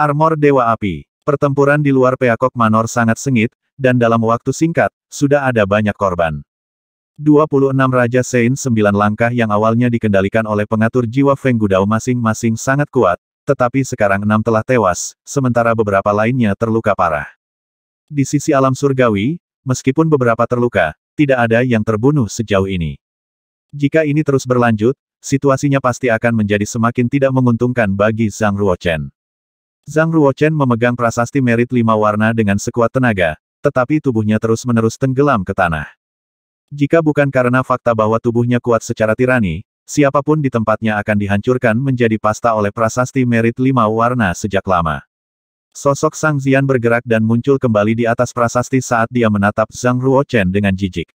Armor Dewa Api. Pertempuran di luar Peakok Manor sangat sengit, dan dalam waktu singkat, sudah ada banyak korban. 26 Raja Sein 9 langkah yang awalnya dikendalikan oleh pengatur jiwa Feng Gudao masing-masing sangat kuat, tetapi sekarang enam telah tewas, sementara beberapa lainnya terluka parah. Di sisi alam surgawi, meskipun beberapa terluka, tidak ada yang terbunuh sejauh ini. Jika ini terus berlanjut, situasinya pasti akan menjadi semakin tidak menguntungkan bagi Zhang Ruochen. Zhang Ruochen memegang prasasti merit lima warna dengan sekuat tenaga, tetapi tubuhnya terus-menerus tenggelam ke tanah. Jika bukan karena fakta bahwa tubuhnya kuat secara tirani, siapapun di tempatnya akan dihancurkan menjadi pasta oleh prasasti merit lima warna sejak lama. Sosok Sang Zian bergerak dan muncul kembali di atas prasasti saat dia menatap Zhang Ruochen dengan jijik.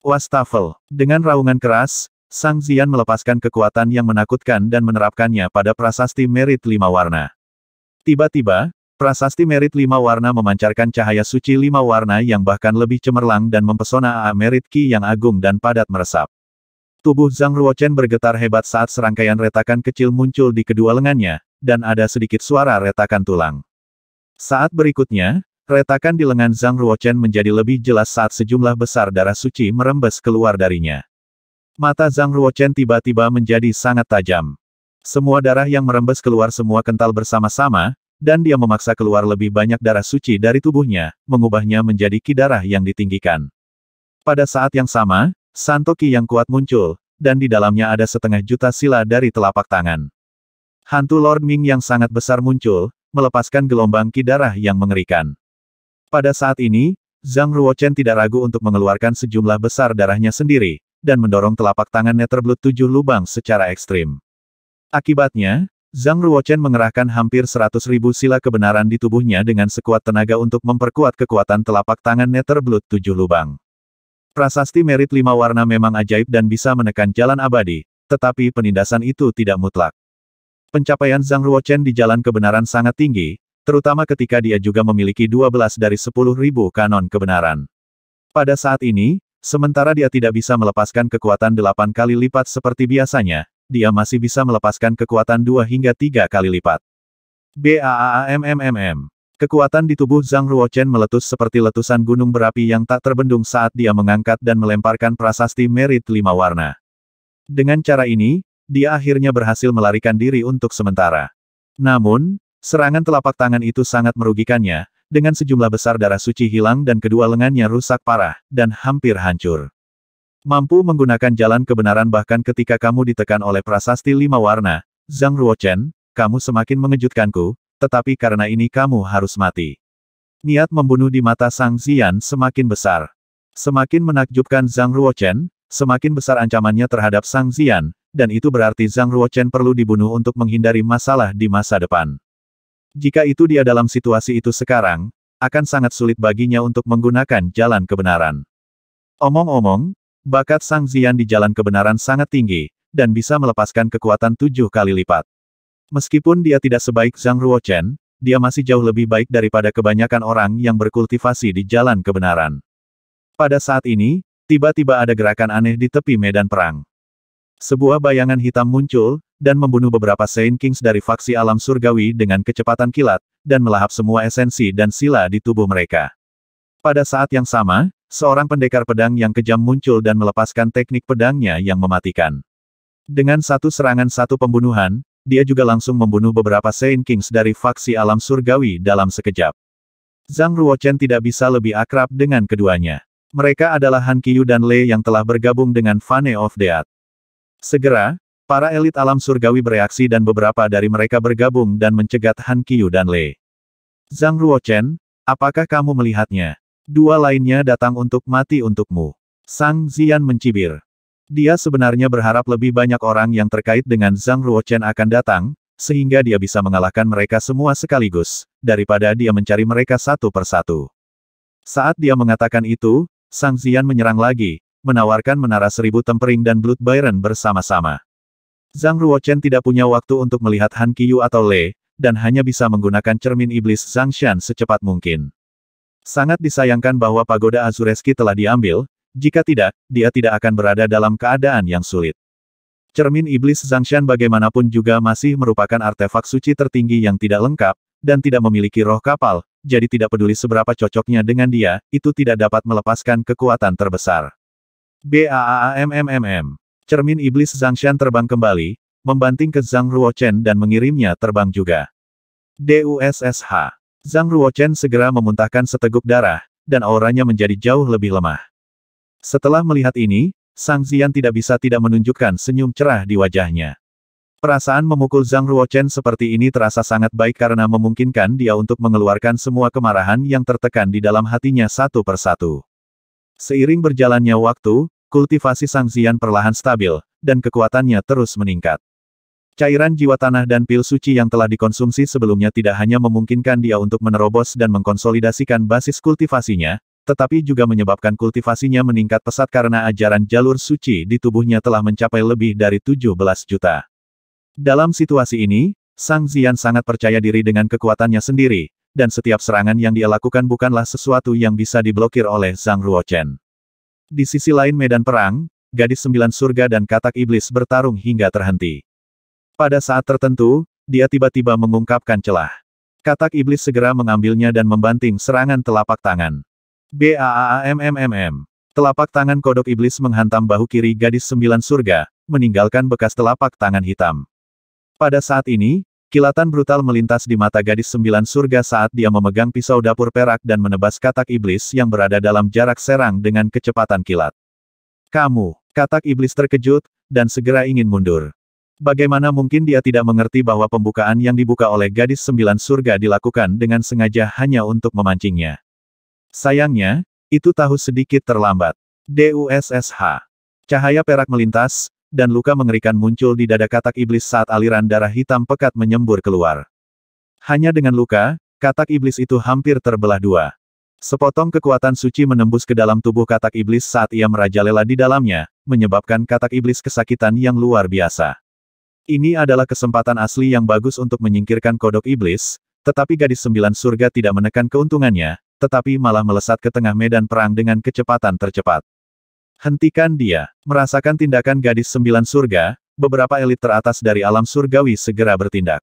Wastafel. Dengan raungan keras, Sang Zian melepaskan kekuatan yang menakutkan dan menerapkannya pada prasasti merit lima warna. Tiba-tiba, prasasti merit lima warna memancarkan cahaya suci lima warna yang bahkan lebih cemerlang dan mempesona AA merit Ki yang agung dan padat meresap. Tubuh Zhang Ruochen bergetar hebat saat serangkaian retakan kecil muncul di kedua lengannya, dan ada sedikit suara retakan tulang. Saat berikutnya, retakan di lengan Zhang Ruochen menjadi lebih jelas saat sejumlah besar darah suci merembes keluar darinya. Mata Zhang Ruochen tiba-tiba menjadi sangat tajam. Semua darah yang merembes keluar semua kental bersama-sama, dan dia memaksa keluar lebih banyak darah suci dari tubuhnya, mengubahnya menjadi ki darah yang ditinggikan. Pada saat yang sama, Santoki yang kuat muncul, dan di dalamnya ada setengah juta sila dari telapak tangan. Hantu Lord Ming yang sangat besar muncul, melepaskan gelombang ki darah yang mengerikan. Pada saat ini, Zhang Ruochen tidak ragu untuk mengeluarkan sejumlah besar darahnya sendiri, dan mendorong telapak tangannya terbelut tujuh lubang secara ekstrim. Akibatnya, Zhang Ruochen mengerahkan hampir 100 ribu sila kebenaran di tubuhnya dengan sekuat tenaga untuk memperkuat kekuatan telapak tangan netter tujuh lubang. Prasasti merit lima warna memang ajaib dan bisa menekan jalan abadi, tetapi penindasan itu tidak mutlak. Pencapaian Zhang Ruochen di jalan kebenaran sangat tinggi, terutama ketika dia juga memiliki 12 dari 10 ribu kanon kebenaran. Pada saat ini, sementara dia tidak bisa melepaskan kekuatan delapan kali lipat seperti biasanya, dia masih bisa melepaskan kekuatan dua hingga tiga kali lipat. BAAAMMMM. Kekuatan di tubuh Zhang Ruochen meletus seperti letusan gunung berapi yang tak terbendung saat dia mengangkat dan melemparkan prasasti merit lima warna. Dengan cara ini, dia akhirnya berhasil melarikan diri untuk sementara. Namun, serangan telapak tangan itu sangat merugikannya, dengan sejumlah besar darah suci hilang dan kedua lengannya rusak parah, dan hampir hancur. Mampu menggunakan jalan kebenaran bahkan ketika kamu ditekan oleh prasasti lima warna, Zhang Ruochen, kamu semakin mengejutkanku, tetapi karena ini kamu harus mati. Niat membunuh di mata Sang Zian semakin besar. Semakin menakjubkan Zhang Ruochen, semakin besar ancamannya terhadap Sang Zian, dan itu berarti Zhang Ruochen perlu dibunuh untuk menghindari masalah di masa depan. Jika itu dia dalam situasi itu sekarang, akan sangat sulit baginya untuk menggunakan jalan kebenaran. Omong-omong, Bakat Sang Zian di jalan kebenaran sangat tinggi, dan bisa melepaskan kekuatan tujuh kali lipat. Meskipun dia tidak sebaik Zhang Ruochen, dia masih jauh lebih baik daripada kebanyakan orang yang berkultivasi di jalan kebenaran. Pada saat ini, tiba-tiba ada gerakan aneh di tepi medan perang. Sebuah bayangan hitam muncul, dan membunuh beberapa Saint Kings dari faksi alam surgawi dengan kecepatan kilat, dan melahap semua esensi dan sila di tubuh mereka. Pada saat yang sama, seorang pendekar pedang yang kejam muncul dan melepaskan teknik pedangnya yang mematikan. Dengan satu serangan satu pembunuhan, dia juga langsung membunuh beberapa Saint Kings dari faksi alam surgawi dalam sekejap. Zhang Ruochen tidak bisa lebih akrab dengan keduanya. Mereka adalah Han Qiyu dan Lei yang telah bergabung dengan Fane of Death. Segera, para elit alam surgawi bereaksi dan beberapa dari mereka bergabung dan mencegat Han Qiyu dan Lei. Zhang Ruochen, apakah kamu melihatnya? Dua lainnya datang untuk mati untukmu. Sang Zian mencibir. Dia sebenarnya berharap lebih banyak orang yang terkait dengan Zhang Ruochen akan datang, sehingga dia bisa mengalahkan mereka semua sekaligus, daripada dia mencari mereka satu persatu. Saat dia mengatakan itu, Sang Zian menyerang lagi, menawarkan menara seribu tempering dan Blood Byron bersama-sama. Zhang Ruochen tidak punya waktu untuk melihat Han Qiyu atau Le, dan hanya bisa menggunakan cermin iblis Zhang Shan secepat mungkin. Sangat disayangkan bahwa pagoda Azureski telah diambil, jika tidak, dia tidak akan berada dalam keadaan yang sulit. Cermin Iblis Zhangshan bagaimanapun juga masih merupakan artefak suci tertinggi yang tidak lengkap, dan tidak memiliki roh kapal, jadi tidak peduli seberapa cocoknya dengan dia, itu tidak dapat melepaskan kekuatan terbesar. BAAAMMMM. Cermin Iblis Zhangshan terbang kembali, membanting ke Zhang Ruochen dan mengirimnya terbang juga. DUSSH. Zhang Ruochen segera memuntahkan seteguk darah, dan auranya menjadi jauh lebih lemah. Setelah melihat ini, Sang Zian tidak bisa tidak menunjukkan senyum cerah di wajahnya. Perasaan memukul Zhang Ruochen seperti ini terasa sangat baik karena memungkinkan dia untuk mengeluarkan semua kemarahan yang tertekan di dalam hatinya satu persatu. Seiring berjalannya waktu, kultivasi Sang Zian perlahan stabil, dan kekuatannya terus meningkat. Cairan jiwa tanah dan pil suci yang telah dikonsumsi sebelumnya tidak hanya memungkinkan dia untuk menerobos dan mengkonsolidasikan basis kultivasinya, tetapi juga menyebabkan kultivasinya meningkat pesat karena ajaran jalur suci di tubuhnya telah mencapai lebih dari 17 juta. Dalam situasi ini, Sang Zian sangat percaya diri dengan kekuatannya sendiri, dan setiap serangan yang dia lakukan bukanlah sesuatu yang bisa diblokir oleh Zhang Ruochen. Di sisi lain medan perang, gadis sembilan surga dan katak iblis bertarung hingga terhenti. Pada saat tertentu, dia tiba-tiba mengungkapkan celah. Katak iblis segera mengambilnya dan membanting serangan telapak tangan. BAAAMMMM. Telapak tangan kodok iblis menghantam bahu kiri gadis sembilan surga, meninggalkan bekas telapak tangan hitam. Pada saat ini, kilatan brutal melintas di mata gadis sembilan surga saat dia memegang pisau dapur perak dan menebas katak iblis yang berada dalam jarak serang dengan kecepatan kilat. Kamu, katak iblis terkejut, dan segera ingin mundur. Bagaimana mungkin dia tidak mengerti bahwa pembukaan yang dibuka oleh gadis sembilan surga dilakukan dengan sengaja hanya untuk memancingnya. Sayangnya, itu tahu sedikit terlambat. DUSSH. Cahaya perak melintas, dan luka mengerikan muncul di dada katak iblis saat aliran darah hitam pekat menyembur keluar. Hanya dengan luka, katak iblis itu hampir terbelah dua. Sepotong kekuatan suci menembus ke dalam tubuh katak iblis saat ia merajalela di dalamnya, menyebabkan katak iblis kesakitan yang luar biasa. Ini adalah kesempatan asli yang bagus untuk menyingkirkan kodok iblis, tetapi gadis sembilan surga tidak menekan keuntungannya, tetapi malah melesat ke tengah medan perang dengan kecepatan tercepat. Hentikan dia. Merasakan tindakan gadis sembilan surga, beberapa elit teratas dari alam surgawi segera bertindak.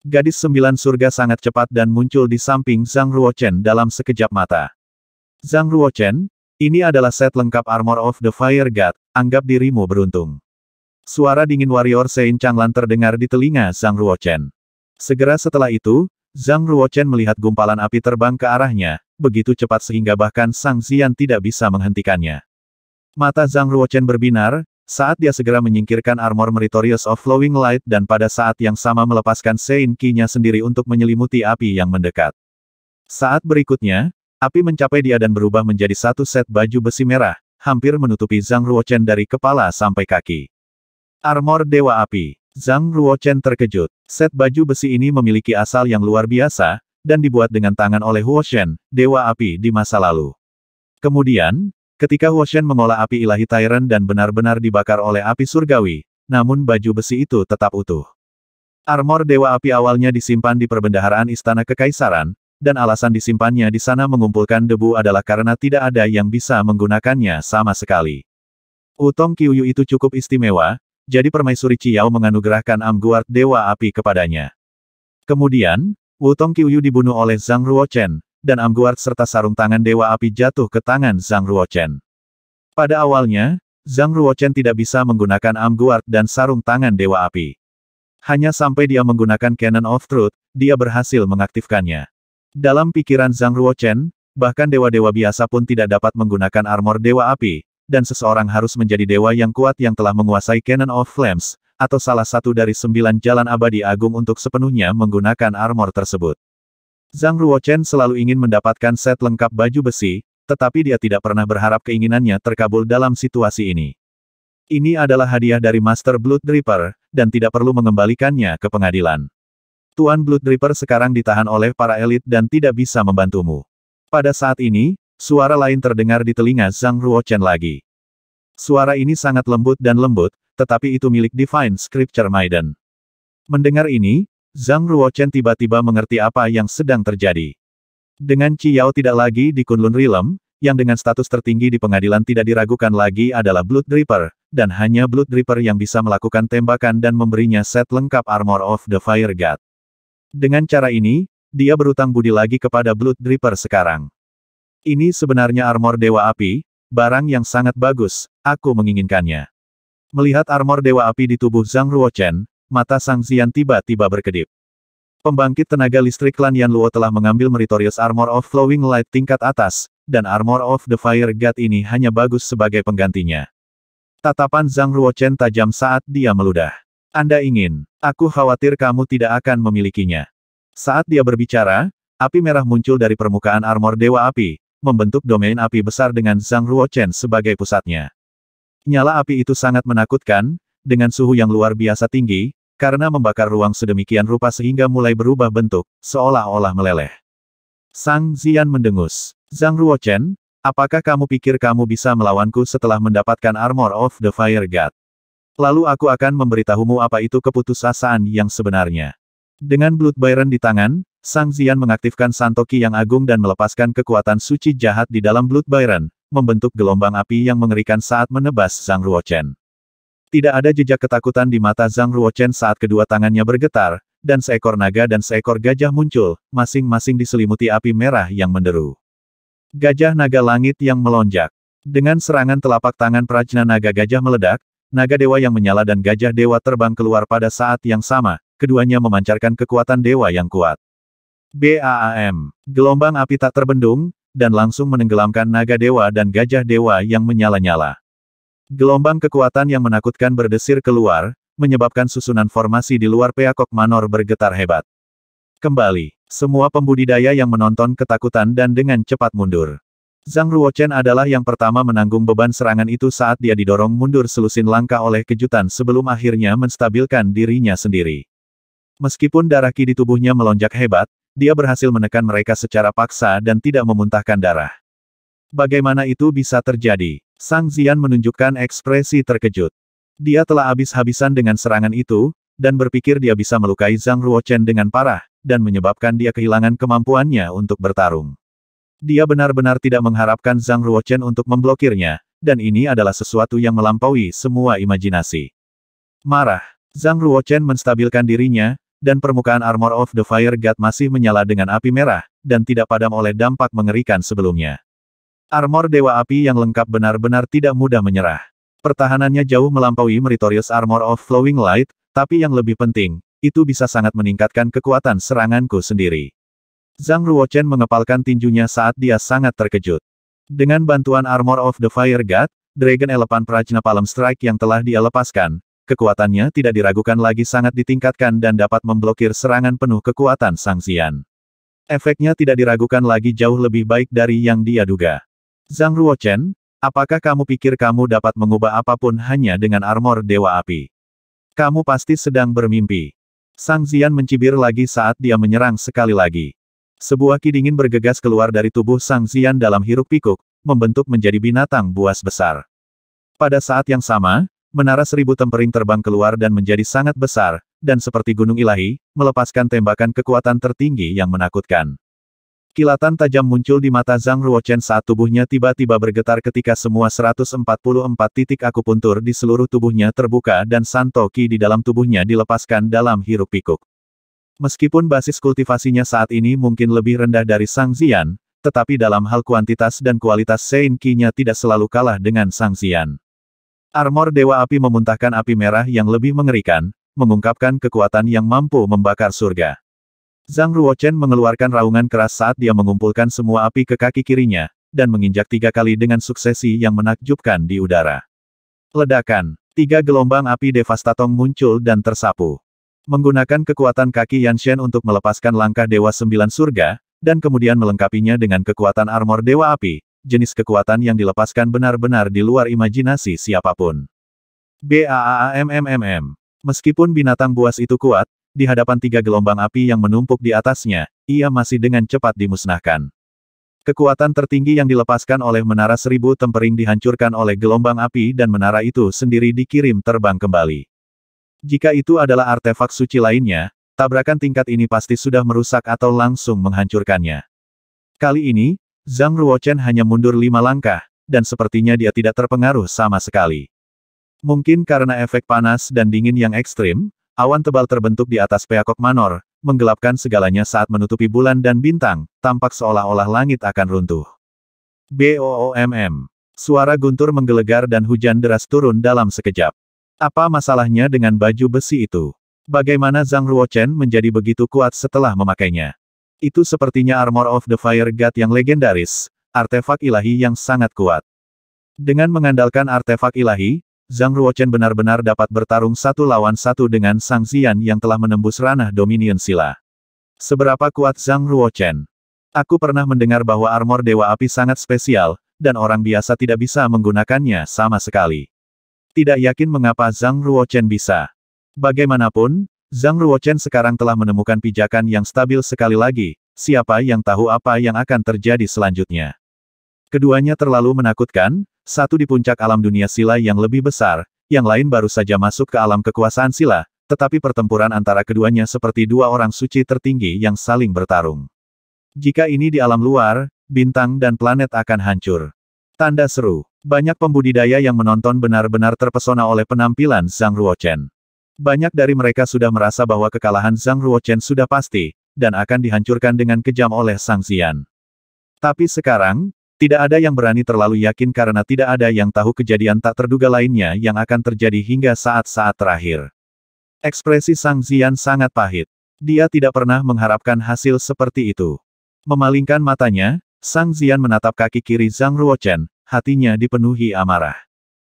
Gadis sembilan surga sangat cepat dan muncul di samping Zhang Ruochen dalam sekejap mata. Zhang Ruochen, ini adalah set lengkap Armor of the Fire God, anggap dirimu beruntung. Suara dingin warrior Sein Changlan terdengar di telinga Zhang Ruochen. Segera setelah itu, Zhang Ruochen melihat gumpalan api terbang ke arahnya, begitu cepat sehingga bahkan Sang Xian tidak bisa menghentikannya. Mata Zhang Ruochen berbinar, saat dia segera menyingkirkan armor Meritorious of Flowing Light dan pada saat yang sama melepaskan Sein Ki-nya sendiri untuk menyelimuti api yang mendekat. Saat berikutnya, api mencapai dia dan berubah menjadi satu set baju besi merah, hampir menutupi Zhang Ruochen dari kepala sampai kaki. Armor Dewa Api. Zhang Ruochen terkejut. Set baju besi ini memiliki asal yang luar biasa, dan dibuat dengan tangan oleh Huoshen, Dewa Api di masa lalu. Kemudian, ketika Huoshen mengolah api ilahi Tyrant dan benar-benar dibakar oleh api surgawi, namun baju besi itu tetap utuh. Armor Dewa Api awalnya disimpan di perbendaharaan Istana Kekaisaran, dan alasan disimpannya di sana mengumpulkan debu adalah karena tidak ada yang bisa menggunakannya sama sekali. Utong Kyuyu itu cukup istimewa, jadi permaisuri Qiao menganugerahkan Amguard Dewa Api kepadanya. Kemudian, Wutong Qiuyu dibunuh oleh Zhang Ruochen, dan Amguard serta sarung tangan Dewa Api jatuh ke tangan Zhang Ruochen. Pada awalnya, Zhang Ruochen tidak bisa menggunakan Amguard dan sarung tangan Dewa Api. Hanya sampai dia menggunakan Cannon of Truth, dia berhasil mengaktifkannya. Dalam pikiran Zhang Ruochen, bahkan dewa-dewa biasa pun tidak dapat menggunakan armor Dewa Api, dan seseorang harus menjadi dewa yang kuat yang telah menguasai Canon of Flames, atau salah satu dari sembilan jalan abadi agung untuk sepenuhnya menggunakan armor tersebut. Zhang Ruochen selalu ingin mendapatkan set lengkap baju besi, tetapi dia tidak pernah berharap keinginannya terkabul dalam situasi ini. Ini adalah hadiah dari Master Blood Dripper, dan tidak perlu mengembalikannya ke pengadilan. Tuan Blood Dripper sekarang ditahan oleh para elit dan tidak bisa membantumu. Pada saat ini, Suara lain terdengar di telinga Zhang Ruochen lagi. Suara ini sangat lembut dan lembut, tetapi itu milik Divine Scripture Maiden. Mendengar ini, Zhang Ruochen tiba-tiba mengerti apa yang sedang terjadi. Dengan Qiyao tidak lagi di Kunlun Realm, yang dengan status tertinggi di pengadilan tidak diragukan lagi adalah Blood Dripper, dan hanya Blood Dripper yang bisa melakukan tembakan dan memberinya set lengkap Armor of the Fire God. Dengan cara ini, dia berutang budi lagi kepada Blood Dripper sekarang. Ini sebenarnya armor Dewa Api, barang yang sangat bagus, aku menginginkannya. Melihat armor Dewa Api di tubuh Zhang Ruochen, mata Sang Zian tiba-tiba berkedip. Pembangkit tenaga listrik Lan Yan Luo telah mengambil meritorius Armor of Flowing Light tingkat atas, dan Armor of the Fire God ini hanya bagus sebagai penggantinya. Tatapan Zhang Ruochen tajam saat dia meludah. Anda ingin, aku khawatir kamu tidak akan memilikinya. Saat dia berbicara, api merah muncul dari permukaan armor Dewa Api, membentuk domain api besar dengan Zhang Ruochen sebagai pusatnya. Nyala api itu sangat menakutkan, dengan suhu yang luar biasa tinggi, karena membakar ruang sedemikian rupa sehingga mulai berubah bentuk, seolah-olah meleleh. Sang Zian mendengus. Zhang Ruochen, apakah kamu pikir kamu bisa melawanku setelah mendapatkan Armor of the Fire God? Lalu aku akan memberitahumu apa itu keputusasaan yang sebenarnya. Dengan Blood Byron di tangan, Sang Zian mengaktifkan Santoki yang agung dan melepaskan kekuatan suci jahat di dalam Blood Byron, membentuk gelombang api yang mengerikan saat menebas Zhang Ruochen. Tidak ada jejak ketakutan di mata Zhang Ruochen saat kedua tangannya bergetar, dan seekor naga dan seekor gajah muncul, masing-masing diselimuti api merah yang menderu. Gajah naga langit yang melonjak. Dengan serangan telapak tangan Prajna naga gajah meledak, naga dewa yang menyala dan gajah dewa terbang keluar pada saat yang sama, keduanya memancarkan kekuatan dewa yang kuat. BAAM. Gelombang api tak terbendung, dan langsung menenggelamkan naga dewa dan gajah dewa yang menyala-nyala. Gelombang kekuatan yang menakutkan berdesir keluar, menyebabkan susunan formasi di luar Peacock Manor bergetar hebat. Kembali, semua pembudidaya yang menonton ketakutan dan dengan cepat mundur. Zhang Ruochen adalah yang pertama menanggung beban serangan itu saat dia didorong mundur selusin langkah oleh kejutan sebelum akhirnya menstabilkan dirinya sendiri. Meskipun darah ki di tubuhnya melonjak hebat, dia berhasil menekan mereka secara paksa dan tidak memuntahkan darah. Bagaimana itu bisa terjadi? Sang Zian menunjukkan ekspresi terkejut. Dia telah habis-habisan dengan serangan itu, dan berpikir dia bisa melukai Zhang Ruochen dengan parah, dan menyebabkan dia kehilangan kemampuannya untuk bertarung. Dia benar-benar tidak mengharapkan Zhang Ruochen untuk memblokirnya, dan ini adalah sesuatu yang melampaui semua imajinasi. Marah, Zhang Ruochen menstabilkan dirinya, dan permukaan Armor of the Fire God masih menyala dengan api merah, dan tidak padam oleh dampak mengerikan sebelumnya. Armor Dewa Api yang lengkap benar-benar tidak mudah menyerah. Pertahanannya jauh melampaui Meritorious Armor of Flowing Light, tapi yang lebih penting, itu bisa sangat meningkatkan kekuatan seranganku sendiri. Zhang Ruochen mengepalkan tinjunya saat dia sangat terkejut. Dengan bantuan Armor of the Fire God, Dragon Elephant Prajna Palm Strike yang telah dia lepaskan, kekuatannya tidak diragukan lagi sangat ditingkatkan dan dapat memblokir serangan penuh kekuatan Sang Xian. Efeknya tidak diragukan lagi jauh lebih baik dari yang dia duga. Zhang Ruochen, apakah kamu pikir kamu dapat mengubah apapun hanya dengan armor Dewa Api? Kamu pasti sedang bermimpi. Sang Zian mencibir lagi saat dia menyerang sekali lagi. Sebuah ki dingin bergegas keluar dari tubuh Sang Zian dalam hiruk pikuk, membentuk menjadi binatang buas besar. Pada saat yang sama, menara seribu tempering terbang keluar dan menjadi sangat besar, dan seperti gunung ilahi, melepaskan tembakan kekuatan tertinggi yang menakutkan. Kilatan tajam muncul di mata Zhang Ruochen saat tubuhnya tiba-tiba bergetar ketika semua 144 titik akupuntur di seluruh tubuhnya terbuka dan Santo santoki di dalam tubuhnya dilepaskan dalam hirup pikuk. Meskipun basis kultivasinya saat ini mungkin lebih rendah dari Sang Zian, tetapi dalam hal kuantitas dan kualitas Sein Ki-nya tidak selalu kalah dengan Sang Zian. Armor Dewa Api memuntahkan api merah yang lebih mengerikan, mengungkapkan kekuatan yang mampu membakar surga. Zhang Ruochen mengeluarkan raungan keras saat dia mengumpulkan semua api ke kaki kirinya, dan menginjak tiga kali dengan suksesi yang menakjubkan di udara. Ledakan, tiga gelombang api devastatong muncul dan tersapu. Menggunakan kekuatan kaki Yan Shen untuk melepaskan langkah Dewa Sembilan Surga, dan kemudian melengkapinya dengan kekuatan armor Dewa Api, jenis kekuatan yang dilepaskan benar-benar di luar imajinasi siapapun. BAAAMMMM Meskipun binatang buas itu kuat, di hadapan tiga gelombang api yang menumpuk di atasnya, ia masih dengan cepat dimusnahkan. Kekuatan tertinggi yang dilepaskan oleh menara seribu tempering dihancurkan oleh gelombang api dan menara itu sendiri dikirim terbang kembali. Jika itu adalah artefak suci lainnya, tabrakan tingkat ini pasti sudah merusak atau langsung menghancurkannya. Kali ini, Zhang Ruochen hanya mundur lima langkah, dan sepertinya dia tidak terpengaruh sama sekali. Mungkin karena efek panas dan dingin yang ekstrim, awan tebal terbentuk di atas Peacock Manor, menggelapkan segalanya saat menutupi bulan dan bintang, tampak seolah-olah langit akan runtuh. BOOMM. Suara guntur menggelegar dan hujan deras turun dalam sekejap. Apa masalahnya dengan baju besi itu? Bagaimana Zhang Ruochen menjadi begitu kuat setelah memakainya? Itu sepertinya armor of the fire god yang legendaris, artefak ilahi yang sangat kuat. Dengan mengandalkan artefak ilahi, Zhang Ruochen benar-benar dapat bertarung satu lawan satu dengan Sang Zian yang telah menembus ranah Dominion Sila. Seberapa kuat Zhang Ruochen? Aku pernah mendengar bahwa armor Dewa Api sangat spesial, dan orang biasa tidak bisa menggunakannya sama sekali. Tidak yakin mengapa Zhang Ruochen bisa. Bagaimanapun, Zhang Ruochen sekarang telah menemukan pijakan yang stabil sekali lagi, siapa yang tahu apa yang akan terjadi selanjutnya. Keduanya terlalu menakutkan, satu di puncak alam dunia sila yang lebih besar, yang lain baru saja masuk ke alam kekuasaan sila, tetapi pertempuran antara keduanya seperti dua orang suci tertinggi yang saling bertarung. Jika ini di alam luar, bintang dan planet akan hancur. Tanda seru, banyak pembudidaya yang menonton benar-benar terpesona oleh penampilan Zhang Ruochen. Banyak dari mereka sudah merasa bahwa kekalahan Zhang Ruochen sudah pasti, dan akan dihancurkan dengan kejam oleh Sang Xian. Tapi sekarang, tidak ada yang berani terlalu yakin karena tidak ada yang tahu kejadian tak terduga lainnya yang akan terjadi hingga saat-saat terakhir. Ekspresi Sang Zian sangat pahit. Dia tidak pernah mengharapkan hasil seperti itu. Memalingkan matanya, Sang Zian menatap kaki kiri Zhang Ruochen, hatinya dipenuhi amarah.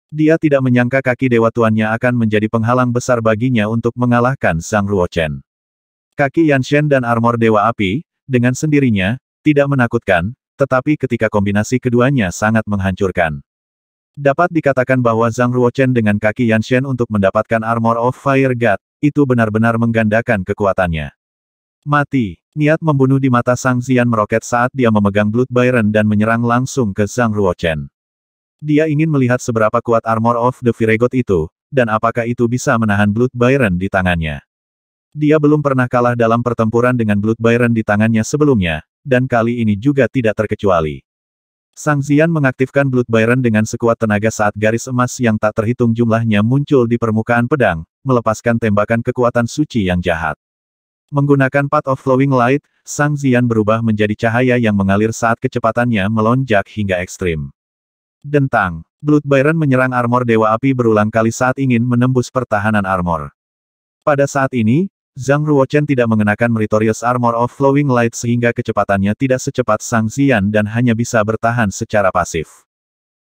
Dia tidak menyangka kaki dewa tuannya akan menjadi penghalang besar baginya untuk mengalahkan Zhang Ruochen. Kaki Yan Shen dan armor dewa api, dengan sendirinya, tidak menakutkan, tetapi ketika kombinasi keduanya sangat menghancurkan. Dapat dikatakan bahwa Zhang Ruochen dengan kaki Yan Shen untuk mendapatkan armor of fire god, itu benar-benar menggandakan kekuatannya. Mati, niat membunuh di mata Sang Zian meroket saat dia memegang Blood Byron dan menyerang langsung ke Zhang Ruochen. Dia ingin melihat seberapa kuat armor of the Viragot itu, dan apakah itu bisa menahan Blood Byron di tangannya. Dia belum pernah kalah dalam pertempuran dengan Blood Byron di tangannya sebelumnya, dan kali ini juga tidak terkecuali. Sang Zian mengaktifkan Blood Byron dengan sekuat tenaga saat garis emas yang tak terhitung jumlahnya muncul di permukaan pedang, melepaskan tembakan kekuatan suci yang jahat. Menggunakan Path of Flowing Light, Sang Zian berubah menjadi cahaya yang mengalir saat kecepatannya melonjak hingga ekstrim. Dentang. Blood Byron menyerang armor Dewa Api berulang kali saat ingin menembus pertahanan armor. Pada saat ini, Zhang Ruochen tidak mengenakan Meritorious Armor of Flowing Light sehingga kecepatannya tidak secepat Sang Xian dan hanya bisa bertahan secara pasif.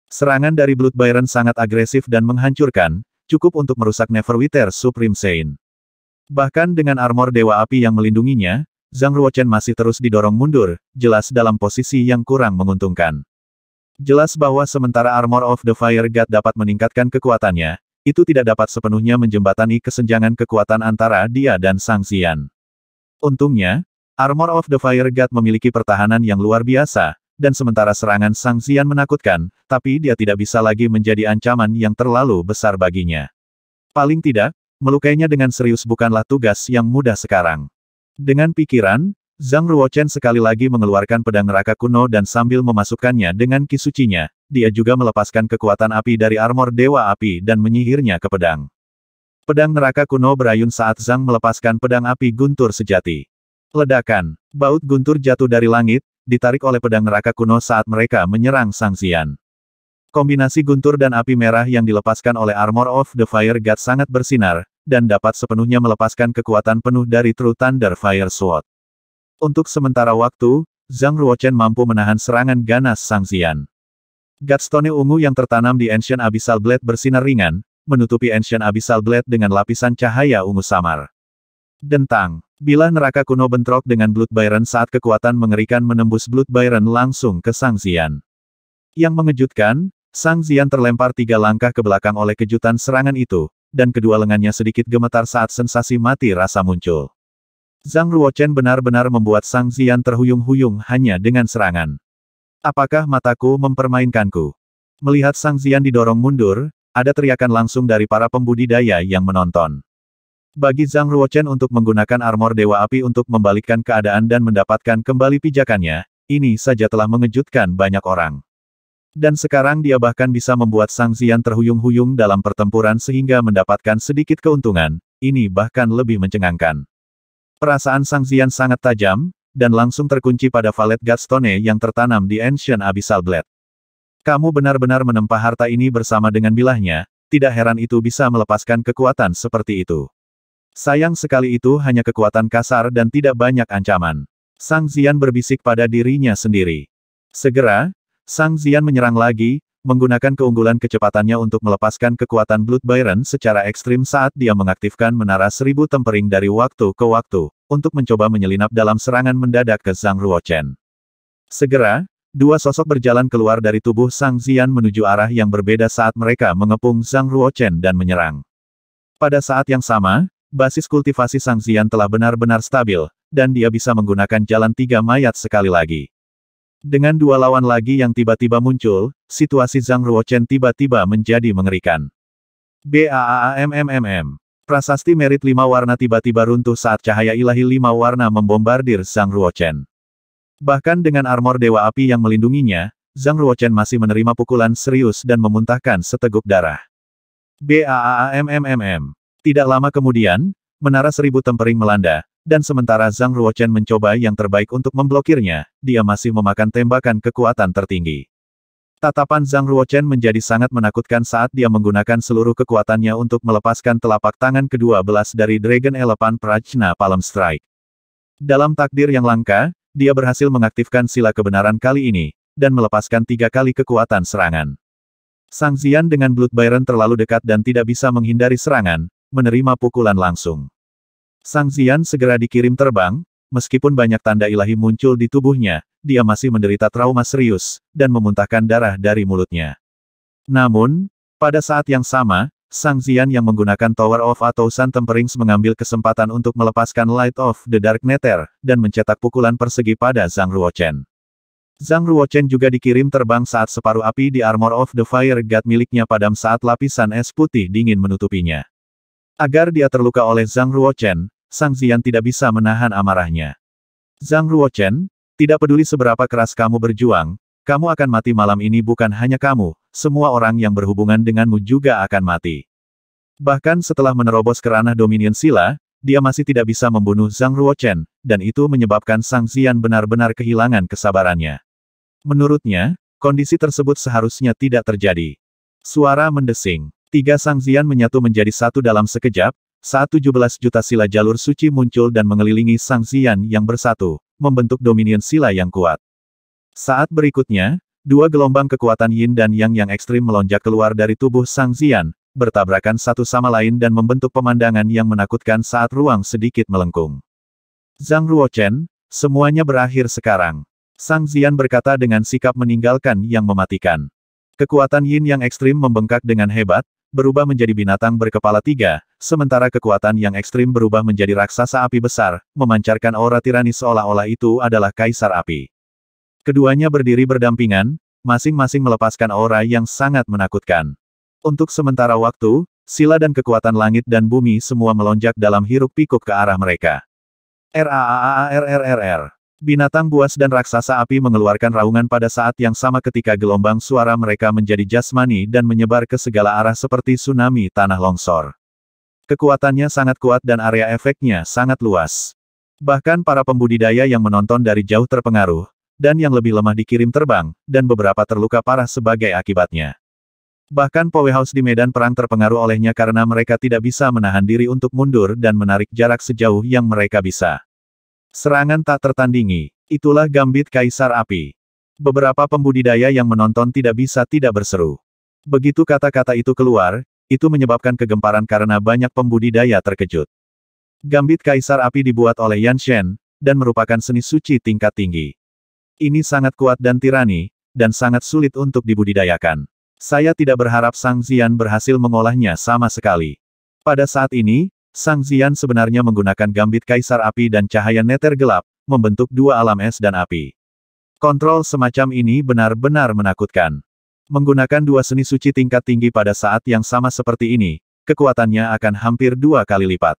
Serangan dari Blood Byron sangat agresif dan menghancurkan, cukup untuk merusak Neverwinter Supreme Saint. Bahkan dengan armor Dewa Api yang melindunginya, Zhang Ruochen masih terus didorong mundur, jelas dalam posisi yang kurang menguntungkan. Jelas bahwa sementara Armor of the Fire God dapat meningkatkan kekuatannya, itu tidak dapat sepenuhnya menjembatani kesenjangan kekuatan antara dia dan Sang Xian. Untungnya, Armor of the Fire God memiliki pertahanan yang luar biasa, dan sementara serangan Sang Xian menakutkan, tapi dia tidak bisa lagi menjadi ancaman yang terlalu besar baginya. Paling tidak, melukainya dengan serius bukanlah tugas yang mudah sekarang. Dengan pikiran, Zhang Ruochen sekali lagi mengeluarkan pedang neraka kuno dan sambil memasukkannya dengan kisucinya, dia juga melepaskan kekuatan api dari armor Dewa Api dan menyihirnya ke pedang. Pedang neraka kuno berayun saat Zhang melepaskan pedang api guntur sejati. Ledakan, baut guntur jatuh dari langit, ditarik oleh pedang neraka kuno saat mereka menyerang Sang Xian. Kombinasi guntur dan api merah yang dilepaskan oleh Armor of the Fire God sangat bersinar, dan dapat sepenuhnya melepaskan kekuatan penuh dari True Thunder Fire Sword. Untuk sementara waktu, Zhang Ruochen mampu menahan serangan ganas Sang Zian. Godstone ungu yang tertanam di Ancient Abyssal Blade bersinar ringan, menutupi Ancient Abyssal Blade dengan lapisan cahaya ungu samar. Dentang. Bila neraka kuno bentrok dengan Blood Byron saat kekuatan mengerikan menembus Blood Byron langsung ke Sang Zian. Yang mengejutkan, Sang Zian terlempar tiga langkah ke belakang oleh kejutan serangan itu, dan kedua lengannya sedikit gemetar saat sensasi mati rasa muncul. Zhang Ruochen benar-benar membuat Sang Zian terhuyung-huyung hanya dengan serangan. Apakah mataku mempermainkanku? Melihat Sang Zian didorong mundur, ada teriakan langsung dari para pembudidaya yang menonton. Bagi Zhang Ruochen untuk menggunakan armor Dewa Api untuk membalikkan keadaan dan mendapatkan kembali pijakannya, ini saja telah mengejutkan banyak orang. Dan sekarang dia bahkan bisa membuat Sang Zian terhuyung-huyung dalam pertempuran sehingga mendapatkan sedikit keuntungan, ini bahkan lebih mencengangkan. Perasaan Sang Zian sangat tajam, dan langsung terkunci pada valet Gastone yang tertanam di Ancient Abyssal Blade. Kamu benar-benar menempa harta ini bersama dengan bilahnya, tidak heran itu bisa melepaskan kekuatan seperti itu. Sayang sekali itu hanya kekuatan kasar dan tidak banyak ancaman. Sang Zian berbisik pada dirinya sendiri. Segera, Sang Zian menyerang lagi, menggunakan keunggulan kecepatannya untuk melepaskan kekuatan Blood Byron secara ekstrim saat dia mengaktifkan menara seribu tempering dari waktu ke waktu, untuk mencoba menyelinap dalam serangan mendadak ke Zhang Ruochen. Segera, dua sosok berjalan keluar dari tubuh Sang Zian menuju arah yang berbeda saat mereka mengepung Zhang Ruochen dan menyerang. Pada saat yang sama, basis kultivasi Sang Zian telah benar-benar stabil, dan dia bisa menggunakan jalan tiga mayat sekali lagi. Dengan dua lawan lagi yang tiba-tiba muncul, situasi Zhang Ruochen tiba-tiba menjadi mengerikan. BAAAMMMM. Prasasti merit lima warna tiba-tiba runtuh saat cahaya ilahi lima warna membombardir Zhang Ruochen. Bahkan dengan armor Dewa Api yang melindunginya, Zhang Ruochen masih menerima pukulan serius dan memuntahkan seteguk darah. BAAAMMMM. Tidak lama kemudian, menara seribu tempering melanda, dan sementara Zhang Ruochen mencoba yang terbaik untuk memblokirnya, dia masih memakan tembakan kekuatan tertinggi. Tatapan Zhang Ruochen menjadi sangat menakutkan saat dia menggunakan seluruh kekuatannya untuk melepaskan telapak tangan kedua belas dari Dragon Elephant Prajna Palm Strike. Dalam takdir yang langka, dia berhasil mengaktifkan sila kebenaran kali ini, dan melepaskan tiga kali kekuatan serangan. Sang Zian dengan Blood Byron terlalu dekat dan tidak bisa menghindari serangan, menerima pukulan langsung. Sang Xian segera dikirim terbang, meskipun banyak tanda ilahi muncul di tubuhnya, dia masih menderita trauma serius, dan memuntahkan darah dari mulutnya. Namun, pada saat yang sama, Sang Xian yang menggunakan Tower of atau Sun Temperings mengambil kesempatan untuk melepaskan Light of the Dark Nether, dan mencetak pukulan persegi pada Zhang Ruochen. Zhang Ruochen juga dikirim terbang saat separuh api di Armor of the Fire God miliknya padam saat lapisan es putih dingin menutupinya. Agar dia terluka oleh Zhang Ruochen, Sang Zian tidak bisa menahan amarahnya. Zhang Ruochen, tidak peduli seberapa keras kamu berjuang, kamu akan mati malam ini bukan hanya kamu, semua orang yang berhubungan denganmu juga akan mati. Bahkan setelah menerobos ke ranah Dominion Sila, dia masih tidak bisa membunuh Zhang Ruochen, dan itu menyebabkan Sang Zian benar-benar kehilangan kesabarannya. Menurutnya, kondisi tersebut seharusnya tidak terjadi. Suara mendesing. Tiga sangzian menyatu menjadi satu dalam sekejap, saat 17 juta sila jalur suci muncul dan mengelilingi sangzian yang bersatu, membentuk dominion sila yang kuat. Saat berikutnya, dua gelombang kekuatan yin dan yang yang ekstrim melonjak keluar dari tubuh sangzian, bertabrakan satu sama lain dan membentuk pemandangan yang menakutkan saat ruang sedikit melengkung. Zhang Ruochen, semuanya berakhir sekarang. Sang Zian berkata dengan sikap meninggalkan yang mematikan. Kekuatan yin yang ekstrim membengkak dengan hebat, berubah menjadi binatang berkepala tiga, sementara kekuatan yang ekstrim berubah menjadi raksasa api besar, memancarkan aura tirani seolah-olah itu adalah kaisar api. Keduanya berdiri berdampingan, masing-masing melepaskan aura yang sangat menakutkan. Untuk sementara waktu, sila dan kekuatan langit dan bumi semua melonjak dalam hiruk pikuk ke arah mereka. RAAARRRR Binatang buas dan raksasa api mengeluarkan raungan pada saat yang sama ketika gelombang suara mereka menjadi jasmani dan menyebar ke segala arah seperti tsunami tanah longsor. Kekuatannya sangat kuat dan area efeknya sangat luas. Bahkan para pembudidaya yang menonton dari jauh terpengaruh, dan yang lebih lemah dikirim terbang, dan beberapa terluka parah sebagai akibatnya. Bahkan Powerhouse di medan perang terpengaruh olehnya karena mereka tidak bisa menahan diri untuk mundur dan menarik jarak sejauh yang mereka bisa. Serangan tak tertandingi, itulah gambit kaisar api. Beberapa pembudidaya yang menonton tidak bisa tidak berseru. Begitu kata-kata itu keluar, itu menyebabkan kegemparan karena banyak pembudidaya terkejut. Gambit kaisar api dibuat oleh Yan Shen, dan merupakan seni suci tingkat tinggi. Ini sangat kuat dan tirani, dan sangat sulit untuk dibudidayakan. Saya tidak berharap Sang Zian berhasil mengolahnya sama sekali. Pada saat ini, Sang Zian sebenarnya menggunakan gambit kaisar api dan cahaya neter gelap, membentuk dua alam es dan api. Kontrol semacam ini benar-benar menakutkan. Menggunakan dua seni suci tingkat tinggi pada saat yang sama seperti ini, kekuatannya akan hampir dua kali lipat.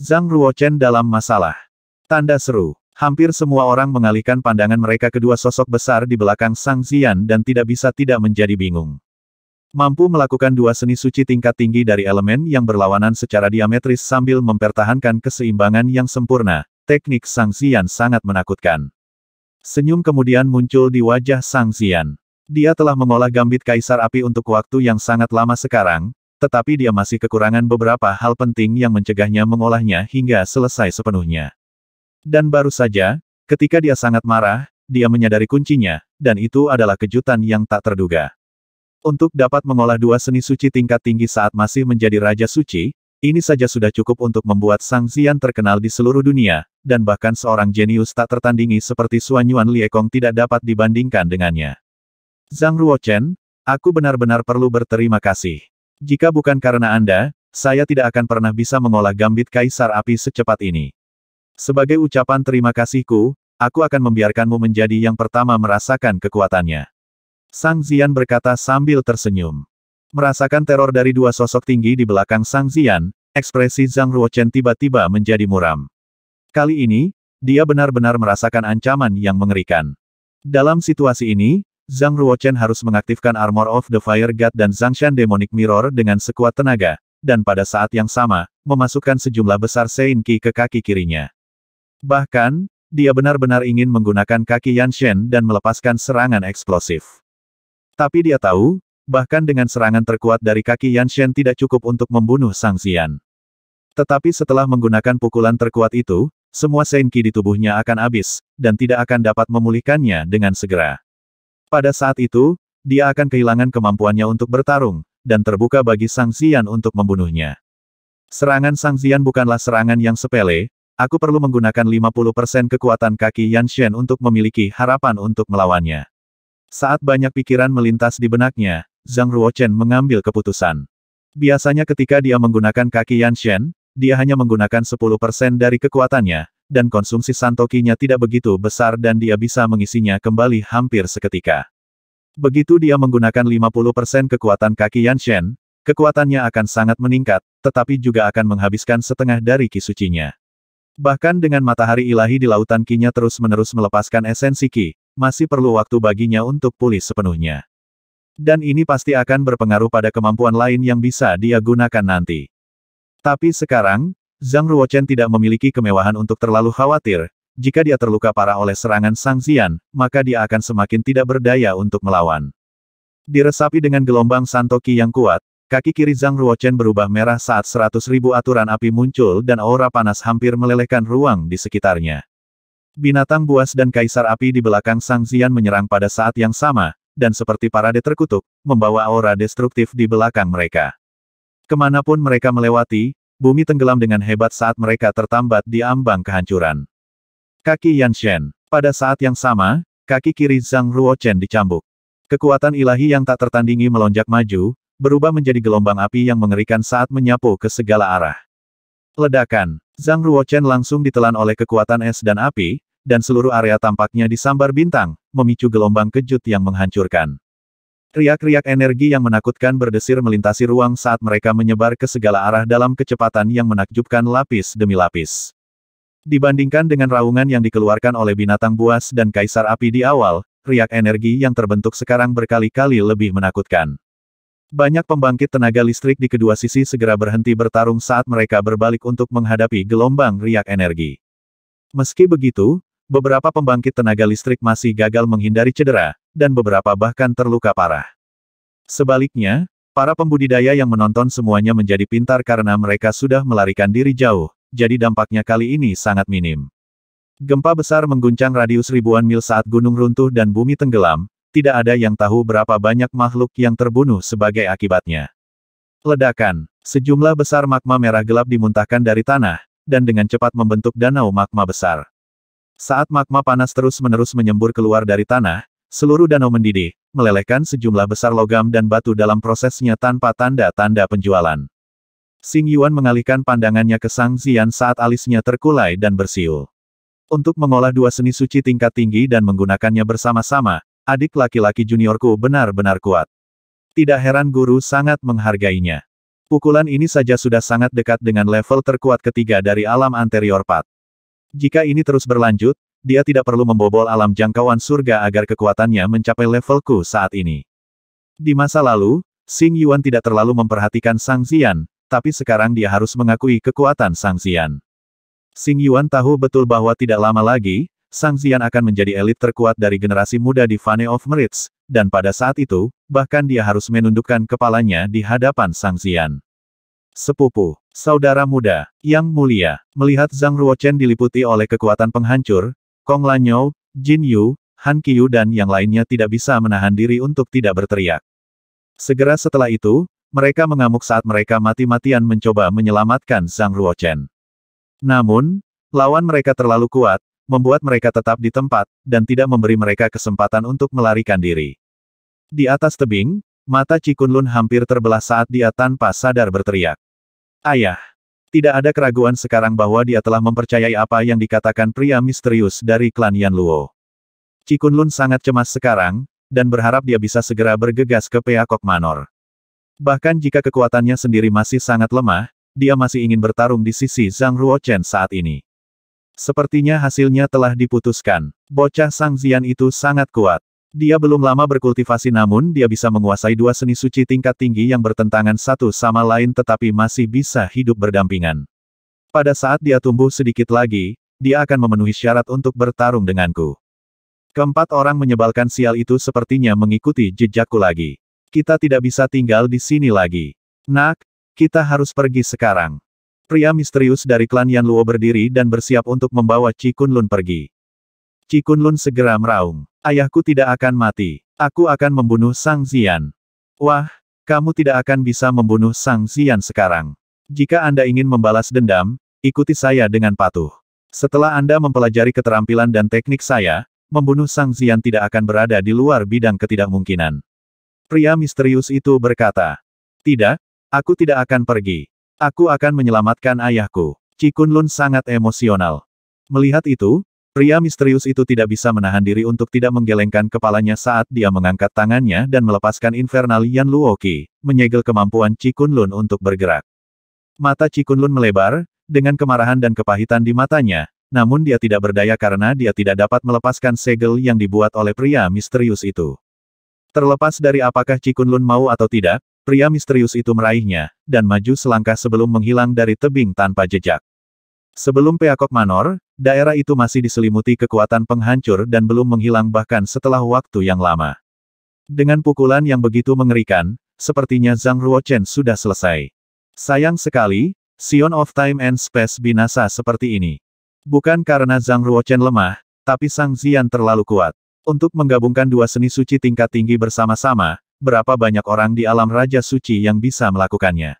Zhang Ruochen dalam masalah. Tanda seru. Hampir semua orang mengalihkan pandangan mereka kedua sosok besar di belakang Sang Zian dan tidak bisa tidak menjadi bingung mampu melakukan dua seni suci tingkat tinggi dari elemen yang berlawanan secara diametris sambil mempertahankan keseimbangan yang sempurna. Teknik Sang Xian sangat menakutkan. Senyum kemudian muncul di wajah Sang Xian. Dia telah mengolah gambit kaisar api untuk waktu yang sangat lama sekarang, tetapi dia masih kekurangan beberapa hal penting yang mencegahnya mengolahnya hingga selesai sepenuhnya. Dan baru saja, ketika dia sangat marah, dia menyadari kuncinya, dan itu adalah kejutan yang tak terduga. Untuk dapat mengolah dua seni suci tingkat tinggi saat masih menjadi Raja Suci, ini saja sudah cukup untuk membuat Sang Xian terkenal di seluruh dunia, dan bahkan seorang jenius tak tertandingi seperti Xuan Yuan Liekong tidak dapat dibandingkan dengannya. Zhang Ruochen, aku benar-benar perlu berterima kasih. Jika bukan karena Anda, saya tidak akan pernah bisa mengolah gambit kaisar api secepat ini. Sebagai ucapan terima kasihku, aku akan membiarkanmu menjadi yang pertama merasakan kekuatannya. Sang Zian berkata sambil tersenyum. Merasakan teror dari dua sosok tinggi di belakang Sang Zian, ekspresi Zhang Ruochen tiba-tiba menjadi muram. Kali ini, dia benar-benar merasakan ancaman yang mengerikan. Dalam situasi ini, Zhang Ruochen harus mengaktifkan Armor of the Fire God dan Zangshan Demonic Mirror dengan sekuat tenaga, dan pada saat yang sama, memasukkan sejumlah besar Sein Qi ke kaki kirinya. Bahkan, dia benar-benar ingin menggunakan kaki Yan Shen dan melepaskan serangan eksplosif. Tapi dia tahu, bahkan dengan serangan terkuat dari kaki Yan Shen tidak cukup untuk membunuh Sang Xian. Tetapi setelah menggunakan pukulan terkuat itu, semua senki di tubuhnya akan habis, dan tidak akan dapat memulihkannya dengan segera. Pada saat itu, dia akan kehilangan kemampuannya untuk bertarung, dan terbuka bagi Sang Xian untuk membunuhnya. Serangan Sang Xian bukanlah serangan yang sepele, aku perlu menggunakan 50% kekuatan kaki Yan Shen untuk memiliki harapan untuk melawannya. Saat banyak pikiran melintas di benaknya, Zhang Ruochen mengambil keputusan. Biasanya ketika dia menggunakan kaki Yan Shen, dia hanya menggunakan 10% dari kekuatannya, dan konsumsi santokinya tidak begitu besar dan dia bisa mengisinya kembali hampir seketika. Begitu dia menggunakan 50% kekuatan kaki Yan Shen, kekuatannya akan sangat meningkat, tetapi juga akan menghabiskan setengah dari kisucinya. Bahkan dengan matahari ilahi di lautan kinya terus-menerus melepaskan esensi ki, masih perlu waktu baginya untuk pulih sepenuhnya. Dan ini pasti akan berpengaruh pada kemampuan lain yang bisa dia gunakan nanti. Tapi sekarang, Zhang Ruochen tidak memiliki kemewahan untuk terlalu khawatir, jika dia terluka parah oleh serangan Sang Xian, maka dia akan semakin tidak berdaya untuk melawan. Diresapi dengan gelombang Santoki yang kuat, Kaki kiri Zhang Ruochen berubah merah saat seratus ribu aturan api muncul dan aura panas hampir melelehkan ruang di sekitarnya. Binatang buas dan kaisar api di belakang Sang Zian menyerang pada saat yang sama, dan seperti parade terkutuk, membawa aura destruktif di belakang mereka. Kemanapun mereka melewati, bumi tenggelam dengan hebat saat mereka tertambat di ambang kehancuran. Kaki Yan Shen. Pada saat yang sama, kaki kiri Zhang Ruochen dicambuk. Kekuatan ilahi yang tak tertandingi melonjak maju, berubah menjadi gelombang api yang mengerikan saat menyapu ke segala arah. Ledakan. Zhang Ruochen langsung ditelan oleh kekuatan es dan api, dan seluruh area tampaknya disambar bintang, memicu gelombang kejut yang menghancurkan. Riak-riak energi yang menakutkan berdesir melintasi ruang saat mereka menyebar ke segala arah dalam kecepatan yang menakjubkan lapis demi lapis. Dibandingkan dengan raungan yang dikeluarkan oleh binatang buas dan kaisar api di awal, riak energi yang terbentuk sekarang berkali-kali lebih menakutkan. Banyak pembangkit tenaga listrik di kedua sisi segera berhenti bertarung saat mereka berbalik untuk menghadapi gelombang riak energi. Meski begitu, beberapa pembangkit tenaga listrik masih gagal menghindari cedera, dan beberapa bahkan terluka parah. Sebaliknya, para pembudidaya yang menonton semuanya menjadi pintar karena mereka sudah melarikan diri jauh, jadi dampaknya kali ini sangat minim. Gempa besar mengguncang radius ribuan mil saat gunung runtuh dan bumi tenggelam, tidak ada yang tahu berapa banyak makhluk yang terbunuh sebagai akibatnya. Ledakan, sejumlah besar magma merah gelap dimuntahkan dari tanah, dan dengan cepat membentuk danau magma besar. Saat magma panas terus-menerus menyembur keluar dari tanah, seluruh danau mendidih, melelehkan sejumlah besar logam dan batu dalam prosesnya tanpa tanda-tanda penjualan. Sing Yuan mengalihkan pandangannya ke Sang Zian saat alisnya terkulai dan bersiul. Untuk mengolah dua seni suci tingkat tinggi dan menggunakannya bersama-sama, Adik laki-laki juniorku benar-benar kuat. Tidak heran guru sangat menghargainya. Pukulan ini saja sudah sangat dekat dengan level terkuat ketiga dari alam anterior Pat. Jika ini terus berlanjut, dia tidak perlu membobol alam jangkauan surga agar kekuatannya mencapai levelku saat ini. Di masa lalu, Sing Yuan tidak terlalu memperhatikan Sang Zian, tapi sekarang dia harus mengakui kekuatan Sang Zian. Sing Yuan tahu betul bahwa tidak lama lagi, Sang Zian akan menjadi elit terkuat dari generasi muda di Fane of Merits, dan pada saat itu, bahkan dia harus menundukkan kepalanya di hadapan Sang Zian. Sepupu, saudara muda, yang mulia, melihat Zhang Ruochen diliputi oleh kekuatan penghancur, Kong Lanyo, Jin Yu, Han Qiyu dan yang lainnya tidak bisa menahan diri untuk tidak berteriak. Segera setelah itu, mereka mengamuk saat mereka mati-matian mencoba menyelamatkan Zhang Ruochen. Namun, lawan mereka terlalu kuat, membuat mereka tetap di tempat, dan tidak memberi mereka kesempatan untuk melarikan diri. Di atas tebing, mata Cikunlun hampir terbelah saat dia tanpa sadar berteriak. Ayah! Tidak ada keraguan sekarang bahwa dia telah mempercayai apa yang dikatakan pria misterius dari klan Yan Luo. Cikunlun sangat cemas sekarang, dan berharap dia bisa segera bergegas ke Peakok Manor. Bahkan jika kekuatannya sendiri masih sangat lemah, dia masih ingin bertarung di sisi Zhang Ruochen saat ini. Sepertinya hasilnya telah diputuskan. Bocah Sang Zian itu sangat kuat. Dia belum lama berkultivasi namun dia bisa menguasai dua seni suci tingkat tinggi yang bertentangan satu sama lain tetapi masih bisa hidup berdampingan. Pada saat dia tumbuh sedikit lagi, dia akan memenuhi syarat untuk bertarung denganku. Keempat orang menyebalkan sial itu sepertinya mengikuti jejakku lagi. Kita tidak bisa tinggal di sini lagi. Nak, kita harus pergi sekarang. Pria misterius dari klan Yan Luo berdiri dan bersiap untuk membawa Chi Lun pergi. Chi Lun segera meraung. Ayahku tidak akan mati. Aku akan membunuh Sang Zian. Wah, kamu tidak akan bisa membunuh Sang Zian sekarang. Jika Anda ingin membalas dendam, ikuti saya dengan patuh. Setelah Anda mempelajari keterampilan dan teknik saya, membunuh Sang Zian tidak akan berada di luar bidang ketidakmungkinan. Pria misterius itu berkata, Tidak, aku tidak akan pergi. Aku akan menyelamatkan ayahku. Cikun Lun sangat emosional. Melihat itu, pria misterius itu tidak bisa menahan diri untuk tidak menggelengkan kepalanya saat dia mengangkat tangannya dan melepaskan Infernal Yan Luoki, menyegel kemampuan Cikun Lun untuk bergerak. Mata Cikun Lun melebar, dengan kemarahan dan kepahitan di matanya, namun dia tidak berdaya karena dia tidak dapat melepaskan segel yang dibuat oleh pria misterius itu. Terlepas dari apakah Cikun Lun mau atau tidak, Pria misterius itu meraihnya, dan maju selangkah sebelum menghilang dari tebing tanpa jejak. Sebelum peacock Manor, daerah itu masih diselimuti kekuatan penghancur dan belum menghilang bahkan setelah waktu yang lama. Dengan pukulan yang begitu mengerikan, sepertinya Zhang Ruochen sudah selesai. Sayang sekali, Sion of Time and Space binasa seperti ini. Bukan karena Zhang Ruochen lemah, tapi Sang Zian terlalu kuat. Untuk menggabungkan dua seni suci tingkat tinggi bersama-sama, berapa banyak orang di alam Raja Suci yang bisa melakukannya.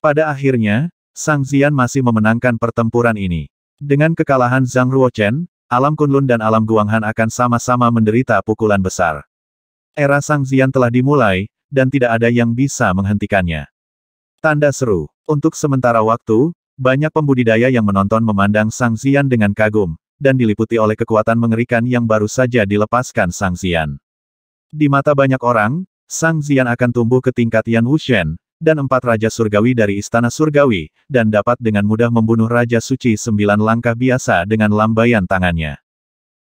Pada akhirnya, Sang Zian masih memenangkan pertempuran ini. Dengan kekalahan Zhang Ruochen, alam Kunlun dan alam Guanghan akan sama-sama menderita pukulan besar. Era Sang Zian telah dimulai, dan tidak ada yang bisa menghentikannya. Tanda seru. Untuk sementara waktu, banyak pembudidaya yang menonton memandang Sang Zian dengan kagum, dan diliputi oleh kekuatan mengerikan yang baru saja dilepaskan Sang Zian. Di mata banyak orang, Sang Zian akan tumbuh ke tingkat Yan Wuxian, dan empat Raja Surgawi dari Istana Surgawi, dan dapat dengan mudah membunuh Raja Suci sembilan langkah biasa dengan lambaian tangannya.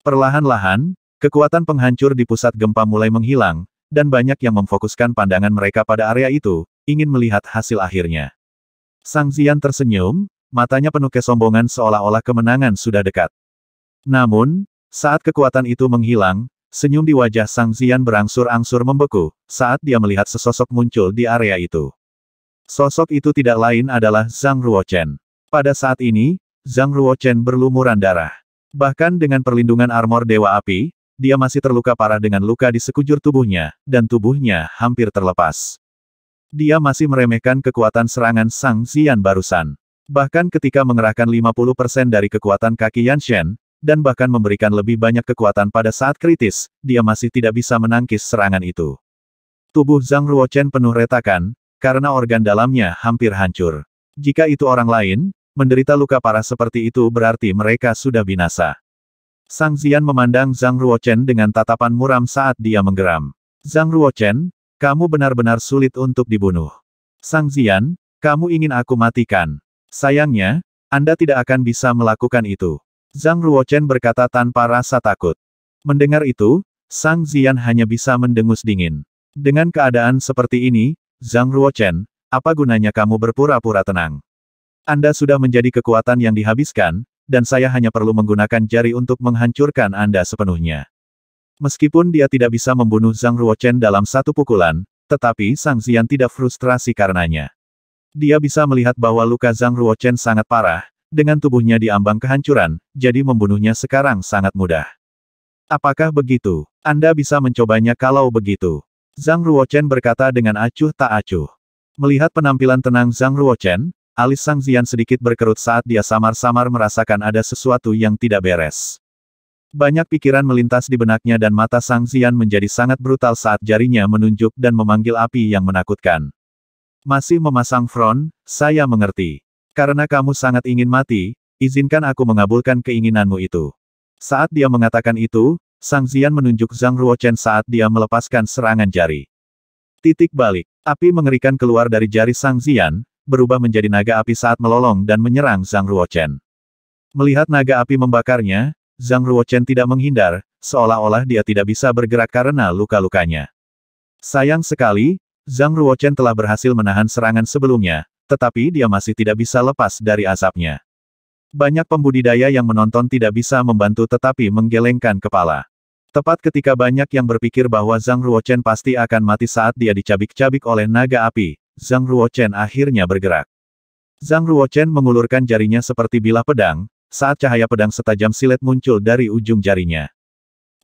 Perlahan-lahan, kekuatan penghancur di pusat gempa mulai menghilang, dan banyak yang memfokuskan pandangan mereka pada area itu, ingin melihat hasil akhirnya. Sang Zian tersenyum, matanya penuh kesombongan seolah-olah kemenangan sudah dekat. Namun, saat kekuatan itu menghilang, Senyum di wajah Sang Zian berangsur-angsur membeku, saat dia melihat sesosok muncul di area itu. Sosok itu tidak lain adalah Zhang Ruochen. Pada saat ini, Zhang Ruochen berlumuran darah. Bahkan dengan perlindungan armor Dewa Api, dia masih terluka parah dengan luka di sekujur tubuhnya, dan tubuhnya hampir terlepas. Dia masih meremehkan kekuatan serangan Sang Zian barusan. Bahkan ketika mengerahkan 50% dari kekuatan kaki Yan Shen, dan bahkan memberikan lebih banyak kekuatan pada saat kritis, dia masih tidak bisa menangkis serangan itu. Tubuh Zhang Ruochen penuh retakan, karena organ dalamnya hampir hancur. Jika itu orang lain, menderita luka parah seperti itu berarti mereka sudah binasa. Sang Zian memandang Zhang Ruochen dengan tatapan muram saat dia menggeram. Zhang Ruochen, kamu benar-benar sulit untuk dibunuh. Sang Zian, kamu ingin aku matikan. Sayangnya, Anda tidak akan bisa melakukan itu. Zhang Ruochen berkata tanpa rasa takut. Mendengar itu, Sang Zian hanya bisa mendengus dingin. Dengan keadaan seperti ini, Zhang Ruochen, apa gunanya kamu berpura-pura tenang? Anda sudah menjadi kekuatan yang dihabiskan, dan saya hanya perlu menggunakan jari untuk menghancurkan Anda sepenuhnya. Meskipun dia tidak bisa membunuh Zhang Ruochen dalam satu pukulan, tetapi Sang Zian tidak frustrasi karenanya. Dia bisa melihat bahwa luka Zhang Ruochen sangat parah, dengan tubuhnya diambang kehancuran, jadi membunuhnya sekarang sangat mudah. Apakah begitu? Anda bisa mencobanya kalau begitu. Zhang Ruochen berkata dengan acuh tak acuh. Melihat penampilan tenang Zhang Ruochen, alis Sang Zian sedikit berkerut saat dia samar-samar merasakan ada sesuatu yang tidak beres. Banyak pikiran melintas di benaknya dan mata Sang Zian menjadi sangat brutal saat jarinya menunjuk dan memanggil api yang menakutkan. Masih memasang front, saya mengerti. Karena kamu sangat ingin mati, izinkan aku mengabulkan keinginanmu itu. Saat dia mengatakan itu, Sang Zian menunjuk Zhang Ruochen saat dia melepaskan serangan jari. Titik balik. Api mengerikan keluar dari jari Sang Zian, berubah menjadi naga api saat melolong dan menyerang Zhang Ruochen. Melihat naga api membakarnya, Zhang Ruochen tidak menghindar, seolah-olah dia tidak bisa bergerak karena luka-lukanya. Sayang sekali, Zhang Ruochen telah berhasil menahan serangan sebelumnya, tetapi dia masih tidak bisa lepas dari asapnya. Banyak pembudidaya yang menonton tidak bisa membantu tetapi menggelengkan kepala. Tepat ketika banyak yang berpikir bahwa Zhang Ruochen pasti akan mati saat dia dicabik-cabik oleh naga api, Zhang Ruochen akhirnya bergerak. Zhang Ruochen mengulurkan jarinya seperti bilah pedang, saat cahaya pedang setajam silet muncul dari ujung jarinya.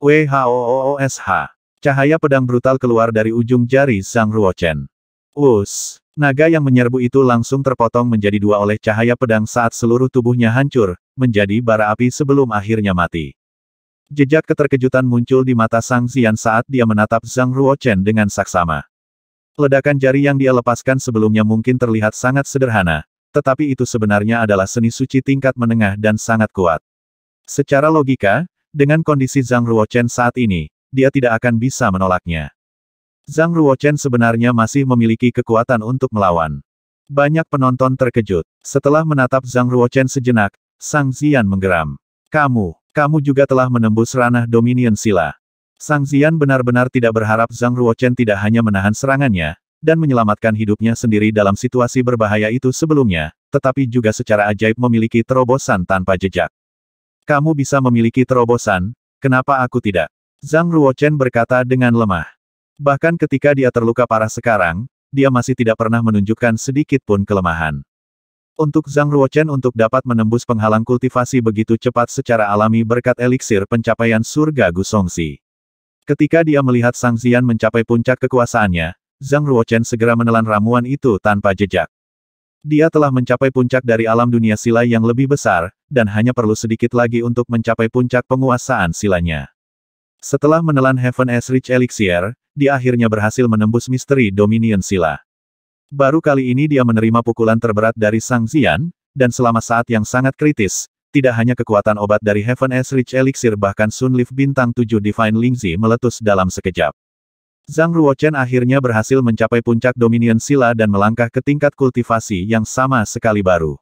WHOOSH. Cahaya pedang brutal keluar dari ujung jari Zhang Ruochen. Us. Naga yang menyerbu itu langsung terpotong menjadi dua oleh cahaya pedang saat seluruh tubuhnya hancur, menjadi bara api sebelum akhirnya mati. Jejak keterkejutan muncul di mata Sang Xian saat dia menatap Zhang Ruochen dengan saksama. Ledakan jari yang dia lepaskan sebelumnya mungkin terlihat sangat sederhana, tetapi itu sebenarnya adalah seni suci tingkat menengah dan sangat kuat. Secara logika, dengan kondisi Zhang Ruochen saat ini, dia tidak akan bisa menolaknya. Zhang Ruochen sebenarnya masih memiliki kekuatan untuk melawan. Banyak penonton terkejut. Setelah menatap Zhang Ruochen sejenak, Sang Zian menggeram. Kamu, kamu juga telah menembus ranah Dominion Sila. Sang Zian benar-benar tidak berharap Zhang Ruochen tidak hanya menahan serangannya, dan menyelamatkan hidupnya sendiri dalam situasi berbahaya itu sebelumnya, tetapi juga secara ajaib memiliki terobosan tanpa jejak. Kamu bisa memiliki terobosan, kenapa aku tidak? Zhang Ruochen berkata dengan lemah. Bahkan ketika dia terluka parah sekarang, dia masih tidak pernah menunjukkan sedikit pun kelemahan. Untuk Zhang Ruochen untuk dapat menembus penghalang kultivasi begitu cepat secara alami berkat eliksir pencapaian surga Gusongsi. Ketika dia melihat Sang Zian mencapai puncak kekuasaannya, Zhang Ruochen segera menelan ramuan itu tanpa jejak. Dia telah mencapai puncak dari alam dunia sila yang lebih besar, dan hanya perlu sedikit lagi untuk mencapai puncak penguasaan silanya. Setelah menelan Heaven as Rich Elixir, dia akhirnya berhasil menembus misteri Dominion Sila. Baru kali ini dia menerima pukulan terberat dari Sang Xian, dan selama saat yang sangat kritis, tidak hanya kekuatan obat dari Heaven Rich Elixir bahkan Sun Leaf Bintang 7 Divine Lingzi meletus dalam sekejap. Zhang Ruochen akhirnya berhasil mencapai puncak Dominion Sila dan melangkah ke tingkat kultivasi yang sama sekali baru.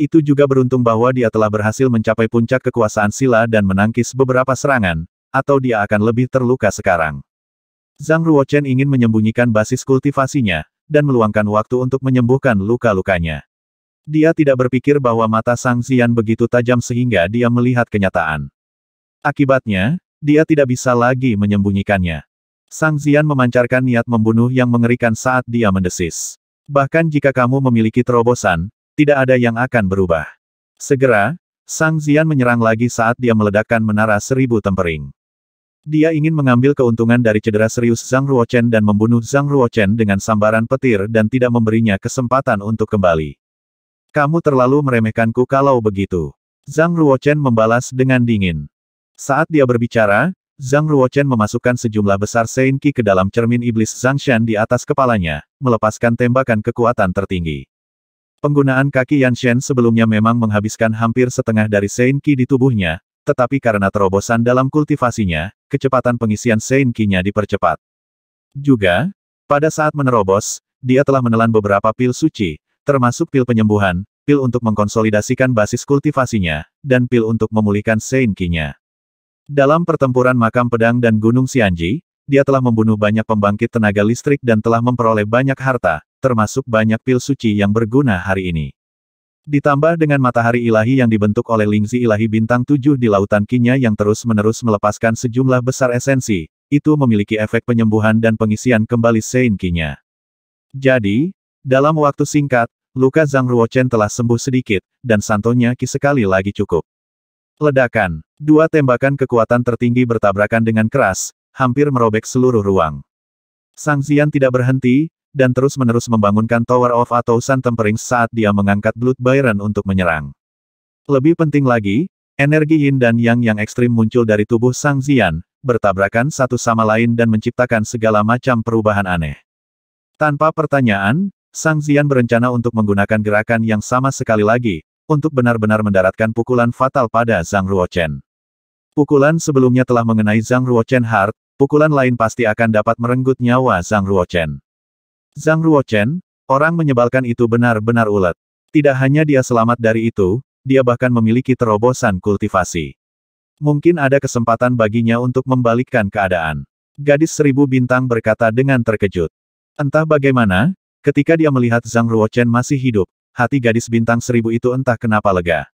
Itu juga beruntung bahwa dia telah berhasil mencapai puncak kekuasaan Sila dan menangkis beberapa serangan, atau dia akan lebih terluka sekarang. Zhang Ruochen ingin menyembunyikan basis kultivasinya, dan meluangkan waktu untuk menyembuhkan luka-lukanya. Dia tidak berpikir bahwa mata Sang Xian begitu tajam sehingga dia melihat kenyataan. Akibatnya, dia tidak bisa lagi menyembunyikannya. Sang Xian memancarkan niat membunuh yang mengerikan saat dia mendesis. Bahkan jika kamu memiliki terobosan, tidak ada yang akan berubah. Segera, Sang Zian menyerang lagi saat dia meledakkan menara seribu tempering. Dia ingin mengambil keuntungan dari cedera serius Zhang Ruochen dan membunuh Zhang Ruochen dengan sambaran petir dan tidak memberinya kesempatan untuk kembali. Kamu terlalu meremehkanku kalau begitu. Zhang Ruochen membalas dengan dingin. Saat dia berbicara, Zhang Ruochen memasukkan sejumlah besar Seinki ke dalam cermin iblis Zhang Shen di atas kepalanya, melepaskan tembakan kekuatan tertinggi. Penggunaan kaki Yan Shen sebelumnya memang menghabiskan hampir setengah dari Seinki di tubuhnya, tetapi karena terobosan dalam kultivasinya, kecepatan pengisian Seinkinya dipercepat. Juga, pada saat menerobos, dia telah menelan beberapa pil suci, termasuk pil penyembuhan, pil untuk mengkonsolidasikan basis kultivasinya, dan pil untuk memulihkan Seinkinya. Dalam pertempuran makam pedang dan gunung Sianji, dia telah membunuh banyak pembangkit tenaga listrik dan telah memperoleh banyak harta, termasuk banyak pil suci yang berguna hari ini. Ditambah dengan matahari ilahi yang dibentuk oleh lingzi ilahi bintang tujuh di lautan kinya yang terus-menerus melepaskan sejumlah besar esensi, itu memiliki efek penyembuhan dan pengisian kembali Sein kinya. Jadi, dalam waktu singkat, luka Zhang Ruochen telah sembuh sedikit, dan santonya ki sekali lagi cukup. Ledakan. Dua tembakan kekuatan tertinggi bertabrakan dengan keras, hampir merobek seluruh ruang. Sang Zian tidak berhenti, dan terus-menerus membangunkan Tower of atau Tempering saat dia mengangkat Blood Byron untuk menyerang. Lebih penting lagi, energi yin dan yang yang ekstrim muncul dari tubuh Sang Zian, bertabrakan satu sama lain dan menciptakan segala macam perubahan aneh. Tanpa pertanyaan, Sang Zian berencana untuk menggunakan gerakan yang sama sekali lagi, untuk benar-benar mendaratkan pukulan fatal pada Zhang Ruochen. Pukulan sebelumnya telah mengenai Zhang Ruochen Heart. pukulan lain pasti akan dapat merenggut nyawa Zhang Ruochen. Zhang Ruochen, orang menyebalkan itu benar-benar ulet. Tidak hanya dia selamat dari itu, dia bahkan memiliki terobosan kultivasi. Mungkin ada kesempatan baginya untuk membalikkan keadaan. Gadis seribu bintang berkata dengan terkejut. Entah bagaimana, ketika dia melihat Zhang Ruochen masih hidup, hati gadis bintang seribu itu entah kenapa lega.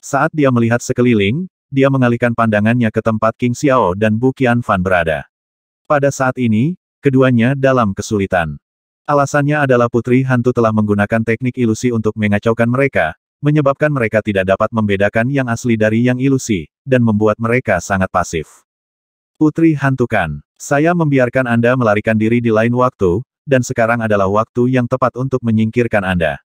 Saat dia melihat sekeliling, dia mengalihkan pandangannya ke tempat King Xiao dan Bu Qianfan berada. Pada saat ini, keduanya dalam kesulitan. Alasannya adalah putri hantu telah menggunakan teknik ilusi untuk mengacaukan mereka, menyebabkan mereka tidak dapat membedakan yang asli dari yang ilusi, dan membuat mereka sangat pasif. Putri hantu kan, saya membiarkan Anda melarikan diri di lain waktu, dan sekarang adalah waktu yang tepat untuk menyingkirkan Anda.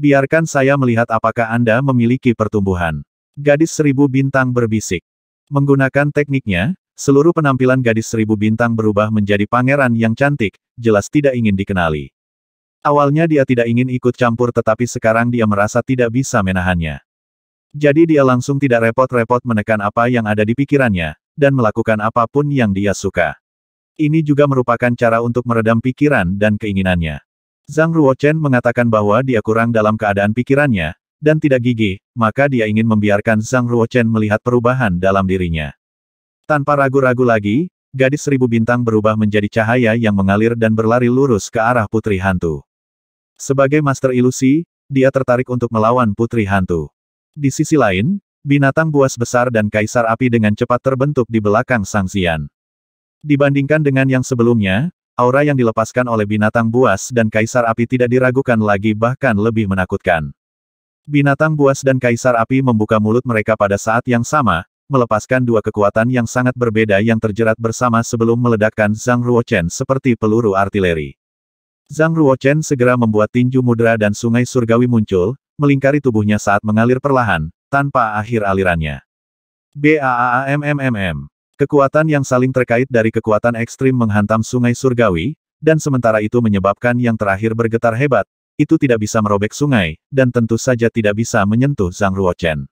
Biarkan saya melihat apakah Anda memiliki pertumbuhan. Gadis seribu bintang berbisik. Menggunakan tekniknya, Seluruh penampilan gadis seribu bintang berubah menjadi pangeran yang cantik, jelas tidak ingin dikenali. Awalnya dia tidak ingin ikut campur tetapi sekarang dia merasa tidak bisa menahannya. Jadi dia langsung tidak repot-repot menekan apa yang ada di pikirannya, dan melakukan apapun yang dia suka. Ini juga merupakan cara untuk meredam pikiran dan keinginannya. Zhang Ruochen mengatakan bahwa dia kurang dalam keadaan pikirannya, dan tidak gigih, maka dia ingin membiarkan Zhang Ruochen melihat perubahan dalam dirinya. Tanpa ragu-ragu lagi, gadis seribu bintang berubah menjadi cahaya yang mengalir dan berlari lurus ke arah putri hantu. Sebagai master ilusi, dia tertarik untuk melawan putri hantu. Di sisi lain, binatang buas besar dan kaisar api dengan cepat terbentuk di belakang Sang Xian. Dibandingkan dengan yang sebelumnya, aura yang dilepaskan oleh binatang buas dan kaisar api tidak diragukan lagi bahkan lebih menakutkan. Binatang buas dan kaisar api membuka mulut mereka pada saat yang sama, melepaskan dua kekuatan yang sangat berbeda yang terjerat bersama sebelum meledakkan Zhang Ruochen seperti peluru artileri. Zhang Ruochen segera membuat tinju mudra dan sungai surgawi muncul, melingkari tubuhnya saat mengalir perlahan, tanpa akhir alirannya. BAAAMMMM. Kekuatan yang saling terkait dari kekuatan ekstrim menghantam sungai surgawi, dan sementara itu menyebabkan yang terakhir bergetar hebat, itu tidak bisa merobek sungai, dan tentu saja tidak bisa menyentuh Zhang Ruochen.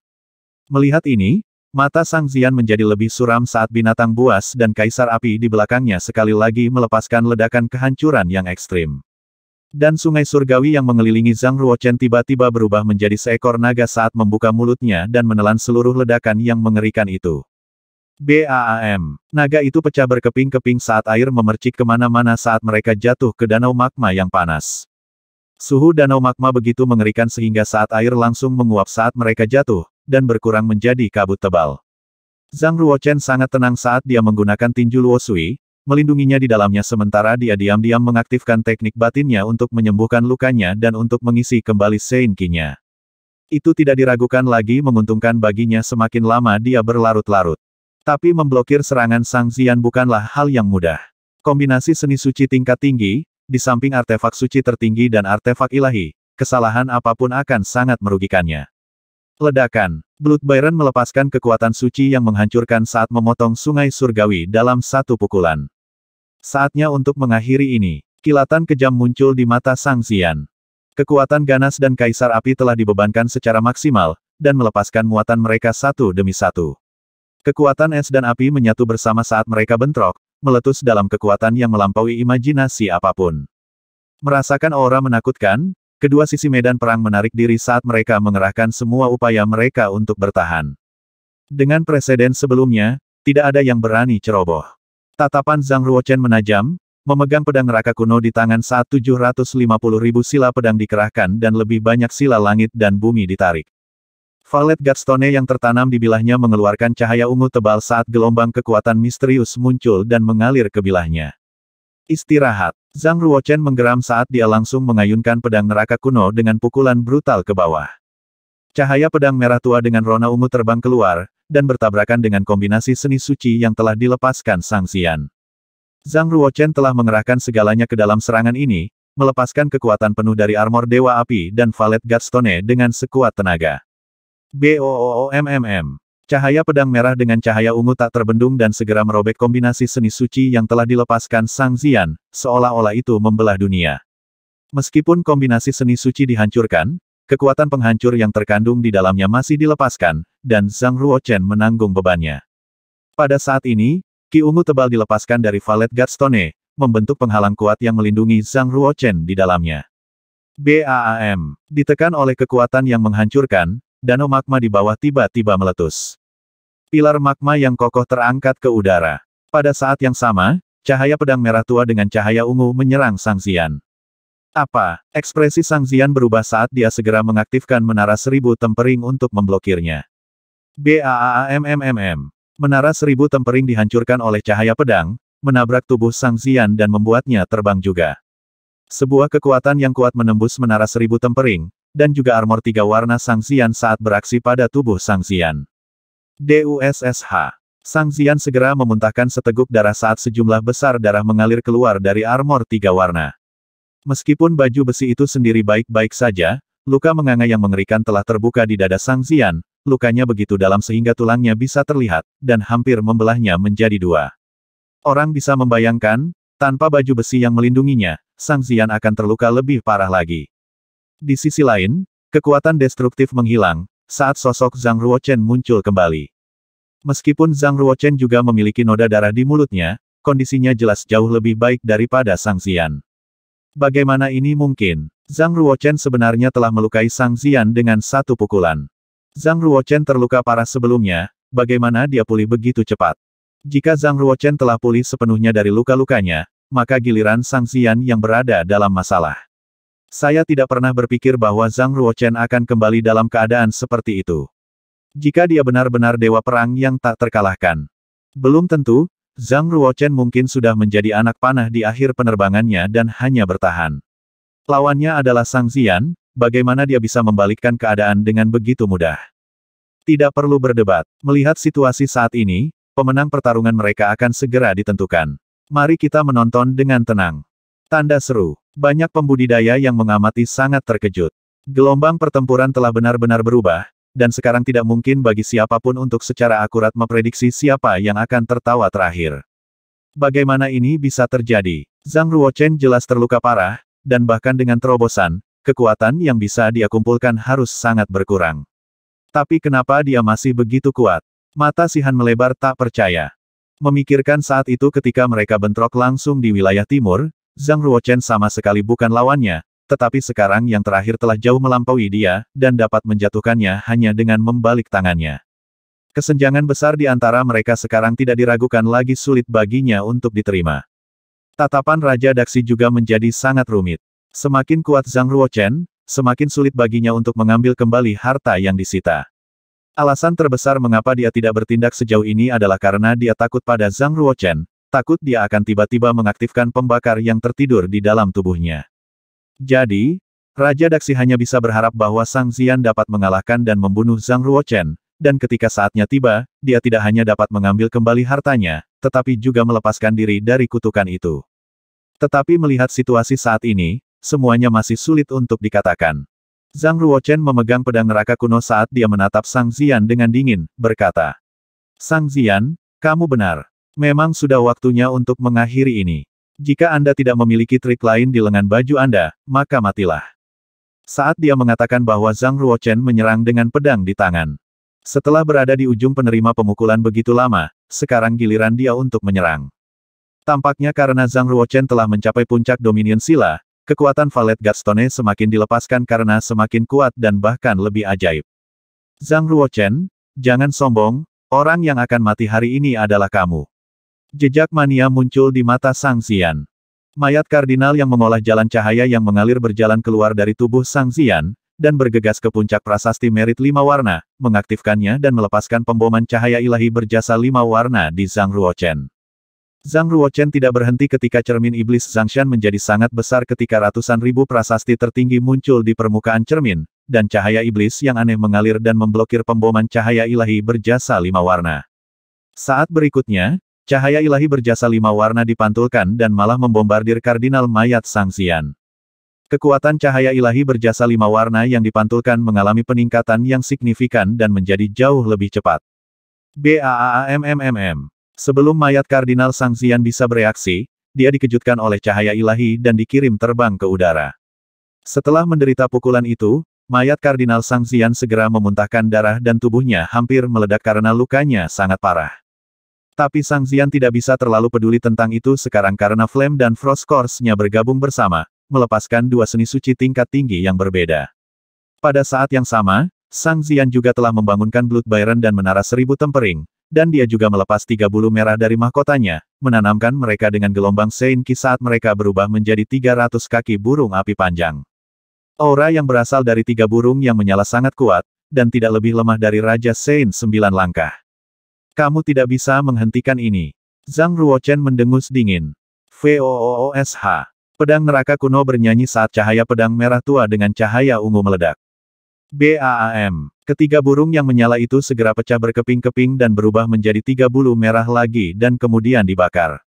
Melihat ini, Mata Sang Zian menjadi lebih suram saat binatang buas dan kaisar api di belakangnya sekali lagi melepaskan ledakan kehancuran yang ekstrim. Dan sungai surgawi yang mengelilingi Zhang Ruochen tiba-tiba berubah menjadi seekor naga saat membuka mulutnya dan menelan seluruh ledakan yang mengerikan itu. BAAM. Naga itu pecah berkeping-keping saat air memercik kemana-mana saat mereka jatuh ke danau magma yang panas. Suhu danau magma begitu mengerikan sehingga saat air langsung menguap saat mereka jatuh, dan berkurang menjadi kabut tebal. Zhang Ruochen sangat tenang saat dia menggunakan tinju Luo Sui, melindunginya di dalamnya sementara dia diam-diam mengaktifkan teknik batinnya untuk menyembuhkan lukanya dan untuk mengisi kembali Seinkinya. Itu tidak diragukan lagi menguntungkan baginya semakin lama dia berlarut-larut. Tapi memblokir serangan Sang Zian bukanlah hal yang mudah. Kombinasi seni suci tingkat tinggi, di samping artefak suci tertinggi dan artefak ilahi, kesalahan apapun akan sangat merugikannya. Ledakan. Blood Byron melepaskan kekuatan suci yang menghancurkan saat memotong sungai surgawi dalam satu pukulan. Saatnya untuk mengakhiri ini. Kilatan kejam muncul di mata Sang Xian. Kekuatan ganas dan kaisar api telah dibebankan secara maksimal, dan melepaskan muatan mereka satu demi satu. Kekuatan es dan api menyatu bersama saat mereka bentrok, meletus dalam kekuatan yang melampaui imajinasi apapun. Merasakan aura menakutkan, Kedua sisi medan perang menarik diri saat mereka mengerahkan semua upaya mereka untuk bertahan. Dengan presiden sebelumnya, tidak ada yang berani ceroboh. Tatapan Zhang Ruochen menajam, memegang pedang raka kuno di tangan saat 750 ribu sila pedang dikerahkan dan lebih banyak sila langit dan bumi ditarik. Valet Gatstone yang tertanam di bilahnya mengeluarkan cahaya ungu tebal saat gelombang kekuatan misterius muncul dan mengalir ke bilahnya. Istirahat. Zhang Ruochen menggeram saat dia langsung mengayunkan pedang neraka kuno dengan pukulan brutal ke bawah. Cahaya pedang merah tua dengan rona ungu terbang keluar, dan bertabrakan dengan kombinasi seni suci yang telah dilepaskan Sang Xian. Zhang Ruochen telah mengerahkan segalanya ke dalam serangan ini, melepaskan kekuatan penuh dari armor Dewa Api dan Valet Gastone dengan sekuat tenaga. BOOMMM Cahaya pedang merah dengan cahaya ungu tak terbendung dan segera merobek kombinasi seni suci yang telah dilepaskan Sang Zian, seolah-olah itu membelah dunia. Meskipun kombinasi seni suci dihancurkan, kekuatan penghancur yang terkandung di dalamnya masih dilepaskan, dan Zhang Ruochen menanggung bebannya. Pada saat ini, Ki Ungu tebal dilepaskan dari valet Gatstone, membentuk penghalang kuat yang melindungi Zhang Ruochen di dalamnya. BAAM, ditekan oleh kekuatan yang menghancurkan, danau magma di bawah tiba-tiba meletus. Pilar magma yang kokoh terangkat ke udara. Pada saat yang sama, cahaya pedang merah tua dengan cahaya ungu menyerang Sang Zian. Apa? Ekspresi Sang Zian berubah saat dia segera mengaktifkan menara seribu tempering untuk memblokirnya. BAAAMMMM. Menara seribu tempering dihancurkan oleh cahaya pedang, menabrak tubuh Sang Zian dan membuatnya terbang juga. Sebuah kekuatan yang kuat menembus menara seribu tempering, dan juga armor tiga warna Sang Xian saat beraksi pada tubuh Sang Xian. DUSSH. Sang Xian segera memuntahkan seteguk darah saat sejumlah besar darah mengalir keluar dari armor tiga warna. Meskipun baju besi itu sendiri baik-baik saja, luka menganga yang mengerikan telah terbuka di dada Sang Xian, lukanya begitu dalam sehingga tulangnya bisa terlihat, dan hampir membelahnya menjadi dua. Orang bisa membayangkan, tanpa baju besi yang melindunginya, Sang Xian akan terluka lebih parah lagi. Di sisi lain, kekuatan destruktif menghilang, saat sosok Zhang Ruochen muncul kembali. Meskipun Zhang Ruochen juga memiliki noda darah di mulutnya, kondisinya jelas jauh lebih baik daripada Sang Xian. Bagaimana ini mungkin? Zhang Ruochen sebenarnya telah melukai Sang Xian dengan satu pukulan. Zhang Ruochen terluka parah sebelumnya, bagaimana dia pulih begitu cepat? Jika Zhang Ruochen telah pulih sepenuhnya dari luka-lukanya, maka giliran Sang Xian yang berada dalam masalah. Saya tidak pernah berpikir bahwa Zhang Ruochen akan kembali dalam keadaan seperti itu. Jika dia benar-benar dewa perang yang tak terkalahkan. Belum tentu, Zhang Ruochen mungkin sudah menjadi anak panah di akhir penerbangannya dan hanya bertahan. Lawannya adalah Sang Zian, bagaimana dia bisa membalikkan keadaan dengan begitu mudah. Tidak perlu berdebat. Melihat situasi saat ini, pemenang pertarungan mereka akan segera ditentukan. Mari kita menonton dengan tenang. Tanda seru. Banyak pembudidaya yang mengamati sangat terkejut. Gelombang pertempuran telah benar-benar berubah, dan sekarang tidak mungkin bagi siapapun untuk secara akurat memprediksi siapa yang akan tertawa terakhir. Bagaimana ini bisa terjadi? Zhang Ruochen jelas terluka parah, dan bahkan dengan terobosan, kekuatan yang bisa dia kumpulkan harus sangat berkurang. Tapi kenapa dia masih begitu kuat? Mata Sihan melebar tak percaya. Memikirkan saat itu ketika mereka bentrok langsung di wilayah timur, Zhang Ruochen sama sekali bukan lawannya, tetapi sekarang yang terakhir telah jauh melampaui dia, dan dapat menjatuhkannya hanya dengan membalik tangannya. Kesenjangan besar di antara mereka sekarang tidak diragukan lagi sulit baginya untuk diterima. Tatapan Raja Daksi juga menjadi sangat rumit. Semakin kuat Zhang Ruochen, semakin sulit baginya untuk mengambil kembali harta yang disita. Alasan terbesar mengapa dia tidak bertindak sejauh ini adalah karena dia takut pada Zhang Ruochen, takut dia akan tiba-tiba mengaktifkan pembakar yang tertidur di dalam tubuhnya. Jadi, Raja Daksi hanya bisa berharap bahwa Sang Zian dapat mengalahkan dan membunuh Zhang Ruochen, dan ketika saatnya tiba, dia tidak hanya dapat mengambil kembali hartanya, tetapi juga melepaskan diri dari kutukan itu. Tetapi melihat situasi saat ini, semuanya masih sulit untuk dikatakan. Zhang Ruochen memegang pedang neraka kuno saat dia menatap Sang Zian dengan dingin, berkata, Sang Zian, kamu benar. Memang sudah waktunya untuk mengakhiri ini. Jika Anda tidak memiliki trik lain di lengan baju Anda, maka matilah. Saat dia mengatakan bahwa Zhang Ruochen menyerang dengan pedang di tangan. Setelah berada di ujung penerima pemukulan begitu lama, sekarang giliran dia untuk menyerang. Tampaknya karena Zhang Ruochen telah mencapai puncak dominion sila, kekuatan Valet Gastone semakin dilepaskan karena semakin kuat dan bahkan lebih ajaib. Zhang Ruochen, jangan sombong, orang yang akan mati hari ini adalah kamu. Jejak mania muncul di mata Sang Xian. Mayat kardinal yang mengolah jalan cahaya yang mengalir berjalan keluar dari tubuh Sang Xian, dan bergegas ke puncak prasasti merit lima warna, mengaktifkannya dan melepaskan pemboman cahaya ilahi berjasa lima warna di Zhang Ruochen. Zhang Ruochen tidak berhenti ketika cermin iblis Zhangshan menjadi sangat besar ketika ratusan ribu prasasti tertinggi muncul di permukaan cermin, dan cahaya iblis yang aneh mengalir dan memblokir pemboman cahaya ilahi berjasa lima warna. Saat berikutnya, Cahaya ilahi berjasa lima warna dipantulkan dan malah membombardir kardinal mayat Sang Xian. Kekuatan cahaya ilahi berjasa lima warna yang dipantulkan mengalami peningkatan yang signifikan dan menjadi jauh lebih cepat. Baaammmm. Sebelum mayat kardinal Sang Xian bisa bereaksi, dia dikejutkan oleh cahaya ilahi dan dikirim terbang ke udara. Setelah menderita pukulan itu, mayat Kardinal Sang Xian segera memuntahkan darah dan tubuhnya hampir meledak karena lukanya sangat parah. Tapi Sang Zian tidak bisa terlalu peduli tentang itu sekarang karena Flame dan Frost Course-nya bergabung bersama, melepaskan dua seni suci tingkat tinggi yang berbeda. Pada saat yang sama, Sang Zian juga telah membangunkan Blood Byron dan Menara Seribu Tempering, dan dia juga melepas tiga bulu merah dari mahkotanya, menanamkan mereka dengan gelombang Seinki saat mereka berubah menjadi 300 kaki burung api panjang. Aura yang berasal dari tiga burung yang menyala sangat kuat, dan tidak lebih lemah dari Raja Sein sembilan langkah. Kamu tidak bisa menghentikan ini. Zhang Ruochen mendengus dingin. VOOSH. Pedang neraka kuno bernyanyi saat cahaya pedang merah tua dengan cahaya ungu meledak. BAAM. Ketiga burung yang menyala itu segera pecah berkeping-keping dan berubah menjadi tiga bulu merah lagi dan kemudian dibakar.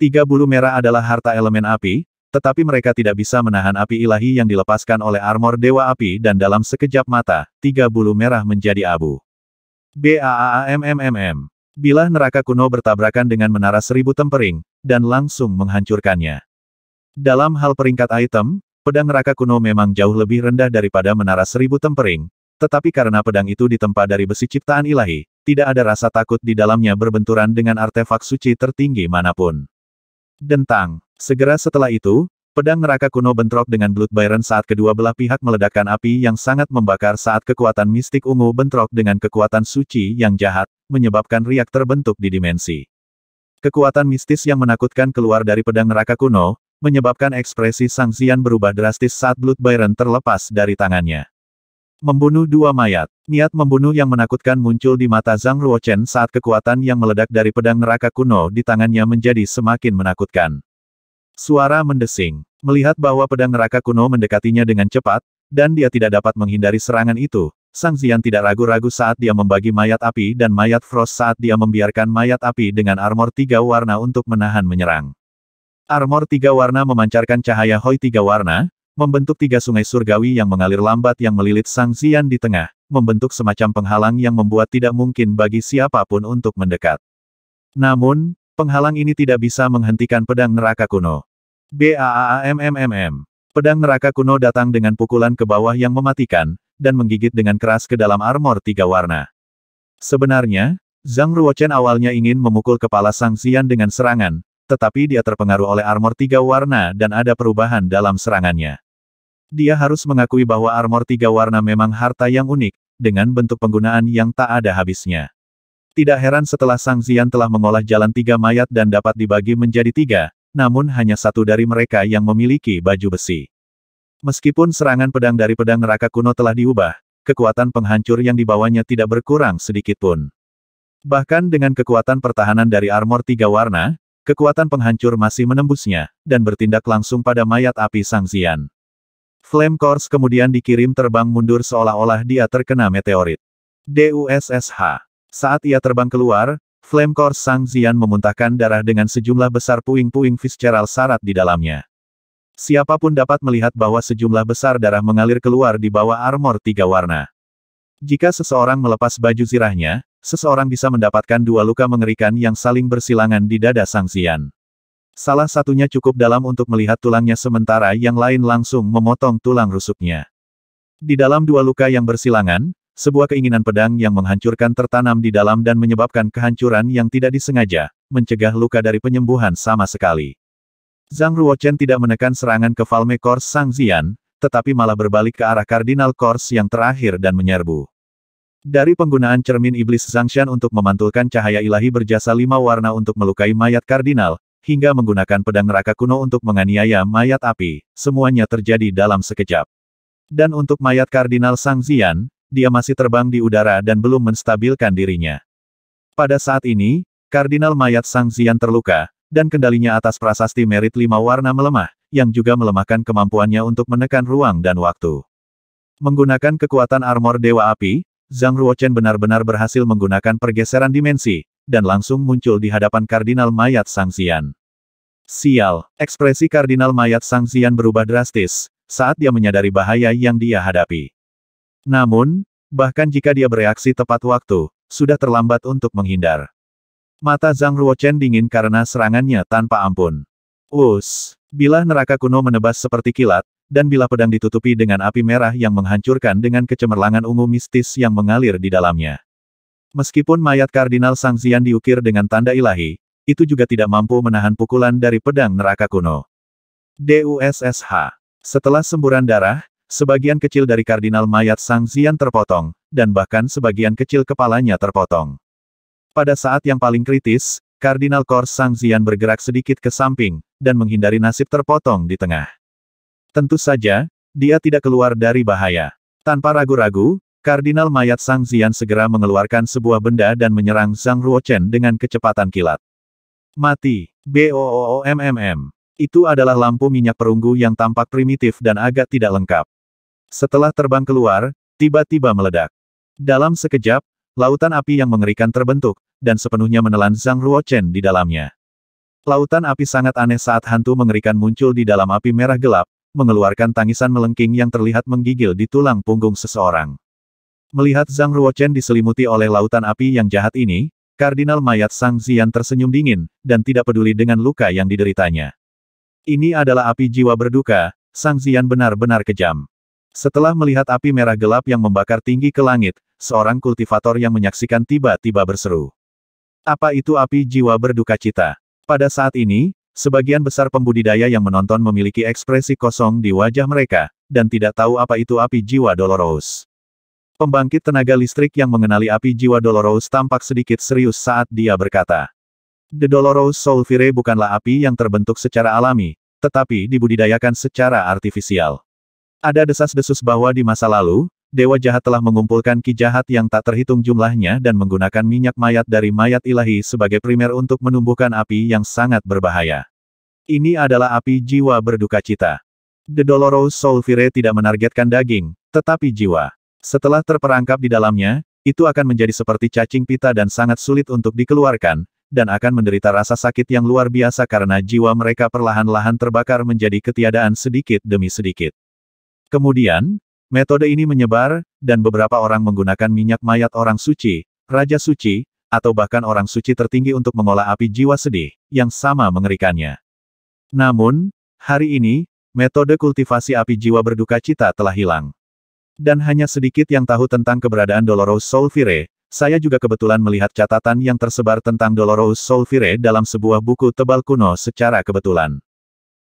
Tiga bulu merah adalah harta elemen api, tetapi mereka tidak bisa menahan api ilahi yang dilepaskan oleh armor dewa api dan dalam sekejap mata, tiga bulu merah menjadi abu. BAAAMMMM. Bila neraka kuno bertabrakan dengan menara seribu tempering, dan langsung menghancurkannya. Dalam hal peringkat item, pedang neraka kuno memang jauh lebih rendah daripada menara seribu tempering, tetapi karena pedang itu ditempa dari besi ciptaan ilahi, tidak ada rasa takut di dalamnya berbenturan dengan artefak suci tertinggi manapun. Dentang. Segera setelah itu, Pedang neraka kuno bentrok dengan Blood Byron saat kedua belah pihak meledakkan api yang sangat membakar saat kekuatan mistik ungu bentrok dengan kekuatan suci yang jahat, menyebabkan riak terbentuk di dimensi. Kekuatan mistis yang menakutkan keluar dari pedang neraka kuno, menyebabkan ekspresi Sang Xian berubah drastis saat Blood Byron terlepas dari tangannya. Membunuh dua mayat. Niat membunuh yang menakutkan muncul di mata Zhang Ruochen saat kekuatan yang meledak dari pedang neraka kuno di tangannya menjadi semakin menakutkan. Suara mendesing. Melihat bahwa pedang neraka kuno mendekatinya dengan cepat, dan dia tidak dapat menghindari serangan itu, Sang Zian tidak ragu-ragu saat dia membagi mayat api dan mayat frost saat dia membiarkan mayat api dengan armor tiga warna untuk menahan menyerang. Armor tiga warna memancarkan cahaya hoi tiga warna, membentuk tiga sungai surgawi yang mengalir lambat yang melilit Sang Zian di tengah, membentuk semacam penghalang yang membuat tidak mungkin bagi siapapun untuk mendekat. Namun, Penghalang ini tidak bisa menghentikan pedang neraka kuno. BAAAMMMM. Pedang neraka kuno datang dengan pukulan ke bawah yang mematikan, dan menggigit dengan keras ke dalam armor tiga warna. Sebenarnya, Zhang Ruochen awalnya ingin memukul kepala Sang Xian dengan serangan, tetapi dia terpengaruh oleh armor tiga warna dan ada perubahan dalam serangannya. Dia harus mengakui bahwa armor tiga warna memang harta yang unik, dengan bentuk penggunaan yang tak ada habisnya. Tidak heran setelah Sang Zian telah mengolah jalan tiga mayat dan dapat dibagi menjadi tiga, namun hanya satu dari mereka yang memiliki baju besi. Meskipun serangan pedang dari pedang neraka kuno telah diubah, kekuatan penghancur yang dibawanya tidak berkurang sedikit pun. Bahkan dengan kekuatan pertahanan dari armor tiga warna, kekuatan penghancur masih menembusnya, dan bertindak langsung pada mayat api Sang Zian. Flame Course kemudian dikirim terbang mundur seolah-olah dia terkena meteorit. DUSSH saat ia terbang keluar, Flame Core Sang Zian memuntahkan darah dengan sejumlah besar puing-puing visceral sarat di dalamnya. Siapapun dapat melihat bahwa sejumlah besar darah mengalir keluar di bawah armor tiga warna. Jika seseorang melepas baju zirahnya, seseorang bisa mendapatkan dua luka mengerikan yang saling bersilangan di dada Sang Zian. Salah satunya cukup dalam untuk melihat tulangnya sementara yang lain langsung memotong tulang rusuknya. Di dalam dua luka yang bersilangan, sebuah keinginan pedang yang menghancurkan tertanam di dalam dan menyebabkan kehancuran yang tidak disengaja, mencegah luka dari penyembuhan sama sekali. Zhang Ruochen tidak menekan serangan ke Valme Kors Sang Zian, tetapi malah berbalik ke arah Kardinal Kors yang terakhir dan menyerbu. Dari penggunaan cermin iblis Zangshan untuk memantulkan cahaya ilahi berjasa lima warna untuk melukai mayat kardinal, hingga menggunakan pedang neraka kuno untuk menganiaya mayat api, semuanya terjadi dalam sekejap. Dan untuk mayat kardinal Sang Zian, dia masih terbang di udara dan belum menstabilkan dirinya. Pada saat ini, Kardinal Mayat Sang Zian terluka, dan kendalinya atas prasasti merit lima warna melemah, yang juga melemahkan kemampuannya untuk menekan ruang dan waktu. Menggunakan kekuatan armor Dewa Api, Zhang Ruochen benar-benar berhasil menggunakan pergeseran dimensi, dan langsung muncul di hadapan Kardinal Mayat Sang Zian. Sial, ekspresi Kardinal Mayat Sang Zian berubah drastis, saat dia menyadari bahaya yang dia hadapi. Namun, bahkan jika dia bereaksi tepat waktu, sudah terlambat untuk menghindar. Mata Zhang Ruochen dingin karena serangannya tanpa ampun. Us, bila neraka kuno menebas seperti kilat, dan bila pedang ditutupi dengan api merah yang menghancurkan dengan kecemerlangan ungu mistis yang mengalir di dalamnya. Meskipun mayat Kardinal Sangzian diukir dengan tanda ilahi, itu juga tidak mampu menahan pukulan dari pedang neraka kuno. DUSSH. Setelah semburan darah, Sebagian kecil dari kardinal mayat Sang Zian terpotong, dan bahkan sebagian kecil kepalanya terpotong. Pada saat yang paling kritis, Kardinal Kors Sang Zian bergerak sedikit ke samping, dan menghindari nasib terpotong di tengah. Tentu saja, dia tidak keluar dari bahaya. Tanpa ragu-ragu, Kardinal Mayat Sang Zian segera mengeluarkan sebuah benda dan menyerang Zhang Ruochen dengan kecepatan kilat. Mati, BOOMMM. Itu adalah lampu minyak perunggu yang tampak primitif dan agak tidak lengkap. Setelah terbang keluar, tiba-tiba meledak. Dalam sekejap, lautan api yang mengerikan terbentuk, dan sepenuhnya menelan Zhang Ruochen di dalamnya. Lautan api sangat aneh saat hantu mengerikan muncul di dalam api merah gelap, mengeluarkan tangisan melengking yang terlihat menggigil di tulang punggung seseorang. Melihat Zhang Ruochen diselimuti oleh lautan api yang jahat ini, Kardinal mayat Sang Zian tersenyum dingin, dan tidak peduli dengan luka yang dideritanya. Ini adalah api jiwa berduka, Sang Zian benar-benar kejam. Setelah melihat api merah gelap yang membakar tinggi ke langit, seorang kultivator yang menyaksikan tiba-tiba berseru. Apa itu api jiwa berduka cita? Pada saat ini, sebagian besar pembudidaya yang menonton memiliki ekspresi kosong di wajah mereka, dan tidak tahu apa itu api jiwa Dolorous. Pembangkit tenaga listrik yang mengenali api jiwa Dolorous tampak sedikit serius saat dia berkata. The Dolorous Soul Fire bukanlah api yang terbentuk secara alami, tetapi dibudidayakan secara artifisial. Ada desas-desus bahwa di masa lalu, Dewa Jahat telah mengumpulkan ki jahat yang tak terhitung jumlahnya dan menggunakan minyak mayat dari mayat ilahi sebagai primer untuk menumbuhkan api yang sangat berbahaya. Ini adalah api jiwa berduka cita. The Dolorous Soul Fire tidak menargetkan daging, tetapi jiwa. Setelah terperangkap di dalamnya, itu akan menjadi seperti cacing pita dan sangat sulit untuk dikeluarkan, dan akan menderita rasa sakit yang luar biasa karena jiwa mereka perlahan-lahan terbakar menjadi ketiadaan sedikit demi sedikit. Kemudian, metode ini menyebar, dan beberapa orang menggunakan minyak mayat orang suci, raja suci, atau bahkan orang suci tertinggi untuk mengolah api jiwa sedih, yang sama mengerikannya. Namun, hari ini, metode kultivasi api jiwa berduka cita telah hilang. Dan hanya sedikit yang tahu tentang keberadaan Dolorous Soulfire, saya juga kebetulan melihat catatan yang tersebar tentang Dolorous Soulfire dalam sebuah buku tebal kuno secara kebetulan.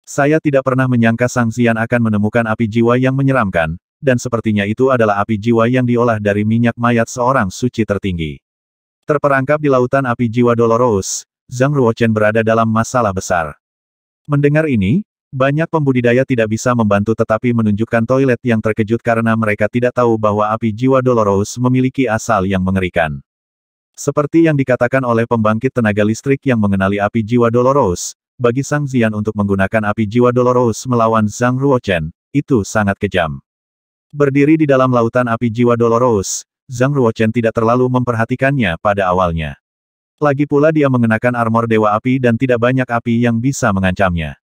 Saya tidak pernah menyangka Sang Xian akan menemukan api jiwa yang menyeramkan, dan sepertinya itu adalah api jiwa yang diolah dari minyak mayat seorang suci tertinggi. Terperangkap di lautan api jiwa Dolorous, Zhang Ruochen berada dalam masalah besar. Mendengar ini, banyak pembudidaya tidak bisa membantu tetapi menunjukkan toilet yang terkejut karena mereka tidak tahu bahwa api jiwa Dolorous memiliki asal yang mengerikan. Seperti yang dikatakan oleh pembangkit tenaga listrik yang mengenali api jiwa Dolorous, bagi Sang Zian untuk menggunakan api jiwa Dolorous melawan Zhang Ruochen, itu sangat kejam. Berdiri di dalam lautan api jiwa Dolorous, Zhang Ruochen tidak terlalu memperhatikannya pada awalnya. Lagi pula dia mengenakan armor Dewa Api dan tidak banyak api yang bisa mengancamnya.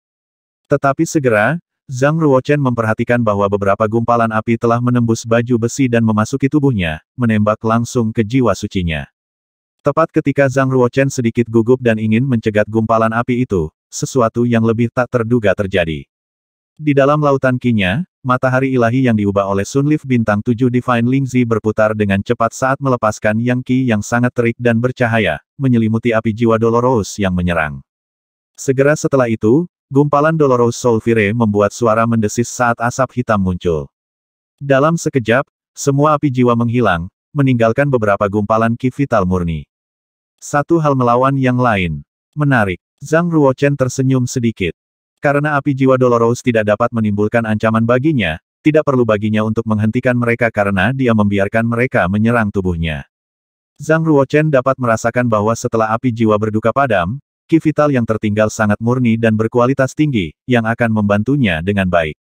Tetapi segera, Zhang Ruochen memperhatikan bahwa beberapa gumpalan api telah menembus baju besi dan memasuki tubuhnya, menembak langsung ke jiwa sucinya. Tepat ketika Zhang Ruochen sedikit gugup dan ingin mencegat gumpalan api itu, sesuatu yang lebih tak terduga terjadi. Di dalam lautan kinya, matahari ilahi yang diubah oleh Sunleaf bintang 7 Divine Lingzi berputar dengan cepat saat melepaskan yang Qi yang sangat terik dan bercahaya, menyelimuti api jiwa Dolorous yang menyerang. Segera setelah itu, gumpalan Dolorous Solvire membuat suara mendesis saat asap hitam muncul. Dalam sekejap, semua api jiwa menghilang, meninggalkan beberapa gumpalan Qi vital murni. Satu hal melawan yang lain. Menarik. Zhang Ruochen tersenyum sedikit. Karena api jiwa Dolorous tidak dapat menimbulkan ancaman baginya, tidak perlu baginya untuk menghentikan mereka karena dia membiarkan mereka menyerang tubuhnya. Zhang Ruochen dapat merasakan bahwa setelah api jiwa berduka padam, ki vital yang tertinggal sangat murni dan berkualitas tinggi, yang akan membantunya dengan baik.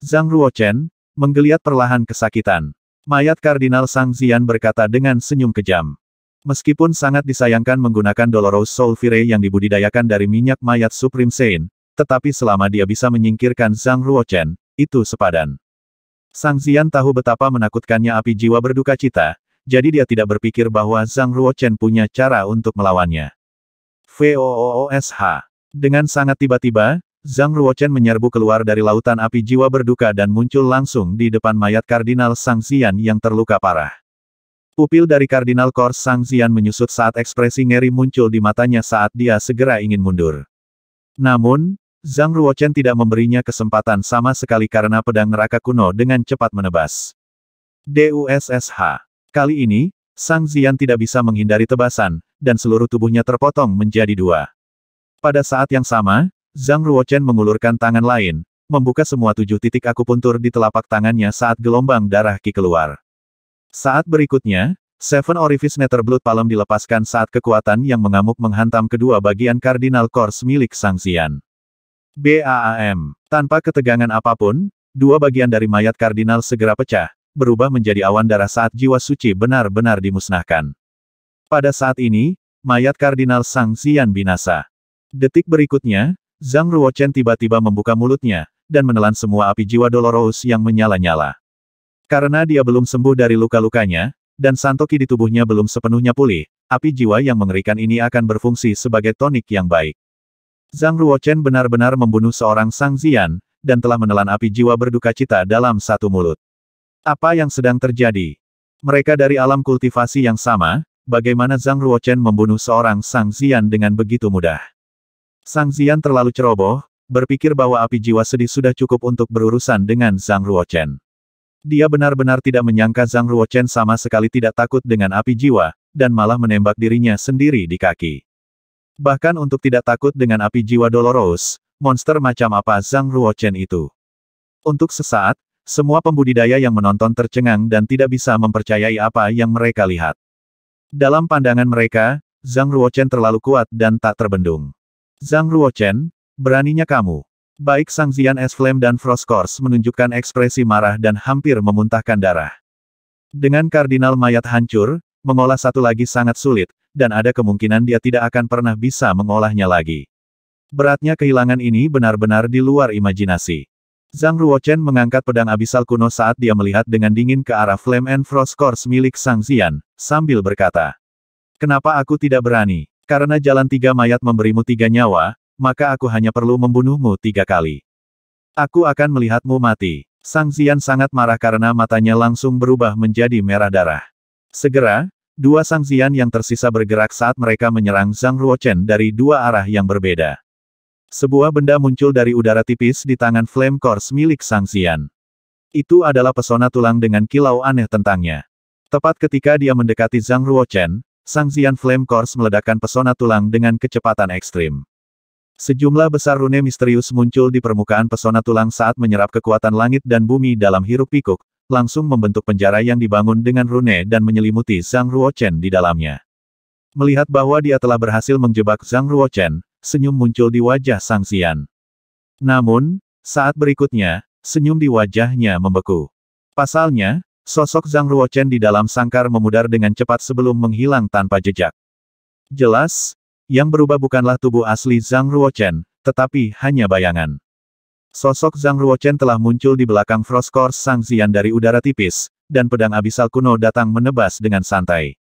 Zhang Ruochen, menggeliat perlahan kesakitan. Mayat Kardinal Sang Zian berkata dengan senyum kejam. Meskipun sangat disayangkan menggunakan Dolorous Soul Fire yang dibudidayakan dari minyak mayat Supreme Saint, tetapi selama dia bisa menyingkirkan Zhang Ruochen, itu sepadan. Sang Zian tahu betapa menakutkannya api jiwa berduka cita, jadi dia tidak berpikir bahwa Zhang Ruochen punya cara untuk melawannya. VOOSH. Dengan sangat tiba-tiba, Zhang Ruochen menyerbu keluar dari lautan api jiwa berduka dan muncul langsung di depan mayat Kardinal Sang Zian yang terluka parah. Pupil dari Kardinal Kors Sang Zian menyusut saat ekspresi ngeri muncul di matanya saat dia segera ingin mundur. Namun, Zhang Ruochen tidak memberinya kesempatan sama sekali karena pedang neraka kuno dengan cepat menebas. DUSSH. Kali ini, Sang Zian tidak bisa menghindari tebasan, dan seluruh tubuhnya terpotong menjadi dua. Pada saat yang sama, Zhang Ruochen mengulurkan tangan lain, membuka semua tujuh titik akupuntur di telapak tangannya saat gelombang darah Ki keluar. Saat berikutnya, Seven Orifice Blood Palem dilepaskan saat kekuatan yang mengamuk menghantam kedua bagian Cardinal Course milik Sang Xian. BAAM. Tanpa ketegangan apapun, dua bagian dari mayat Kardinal segera pecah, berubah menjadi awan darah saat jiwa suci benar-benar dimusnahkan. Pada saat ini, mayat Kardinal Sang Xian binasa. Detik berikutnya, Zhang Ruochen tiba-tiba membuka mulutnya, dan menelan semua api jiwa Dolorous yang menyala-nyala. Karena dia belum sembuh dari luka-lukanya, dan santoki di tubuhnya belum sepenuhnya pulih, api jiwa yang mengerikan ini akan berfungsi sebagai tonik yang baik. Zhang Ruochen benar-benar membunuh seorang Sang Zian, dan telah menelan api jiwa berduka cita dalam satu mulut. Apa yang sedang terjadi? Mereka dari alam kultivasi yang sama, bagaimana Zhang Ruochen membunuh seorang Sang Zian dengan begitu mudah. Sang Zian terlalu ceroboh, berpikir bahwa api jiwa sedih sudah cukup untuk berurusan dengan Zhang Ruochen. Dia benar-benar tidak menyangka Zhang Ruochen sama sekali tidak takut dengan api jiwa, dan malah menembak dirinya sendiri di kaki. Bahkan untuk tidak takut dengan api jiwa Dolorous, monster macam apa Zhang Ruochen itu. Untuk sesaat, semua pembudidaya yang menonton tercengang dan tidak bisa mempercayai apa yang mereka lihat. Dalam pandangan mereka, Zhang Ruochen terlalu kuat dan tak terbendung. Zhang Ruochen, beraninya kamu. Baik Sang Zian Es Flame dan Frost Course menunjukkan ekspresi marah dan hampir memuntahkan darah. Dengan kardinal mayat hancur, mengolah satu lagi sangat sulit, dan ada kemungkinan dia tidak akan pernah bisa mengolahnya lagi. Beratnya kehilangan ini benar-benar di luar imajinasi. Zhang Ruochen mengangkat pedang abisal kuno saat dia melihat dengan dingin ke arah Flame and Frost Course milik Sang Zian, sambil berkata, Kenapa aku tidak berani? Karena jalan tiga mayat memberimu tiga nyawa, maka aku hanya perlu membunuhmu tiga kali. Aku akan melihatmu mati. Sang Zian sangat marah karena matanya langsung berubah menjadi merah darah. Segera, dua Sang Zian yang tersisa bergerak saat mereka menyerang Zhang Ruochen dari dua arah yang berbeda. Sebuah benda muncul dari udara tipis di tangan Flame Course milik Sang Zian. Itu adalah pesona tulang dengan kilau aneh tentangnya. Tepat ketika dia mendekati Zhang Ruochen, Sang Zian Flame Course meledakkan pesona tulang dengan kecepatan ekstrim. Sejumlah besar rune misterius muncul di permukaan pesona tulang saat menyerap kekuatan langit dan bumi dalam hiruk-pikuk, langsung membentuk penjara yang dibangun dengan rune dan menyelimuti Zhang Ruochen di dalamnya. Melihat bahwa dia telah berhasil menjebak Zhang Ruochen, senyum muncul di wajah Sang Xian. Namun, saat berikutnya, senyum di wajahnya membeku. Pasalnya, sosok Zhang Ruochen di dalam sangkar memudar dengan cepat sebelum menghilang tanpa jejak. Jelas, yang berubah bukanlah tubuh asli Zhang Ruochen, tetapi hanya bayangan. Sosok Zhang Ruochen telah muncul di belakang Frost Course Sang Zian dari udara tipis, dan pedang abisal kuno datang menebas dengan santai.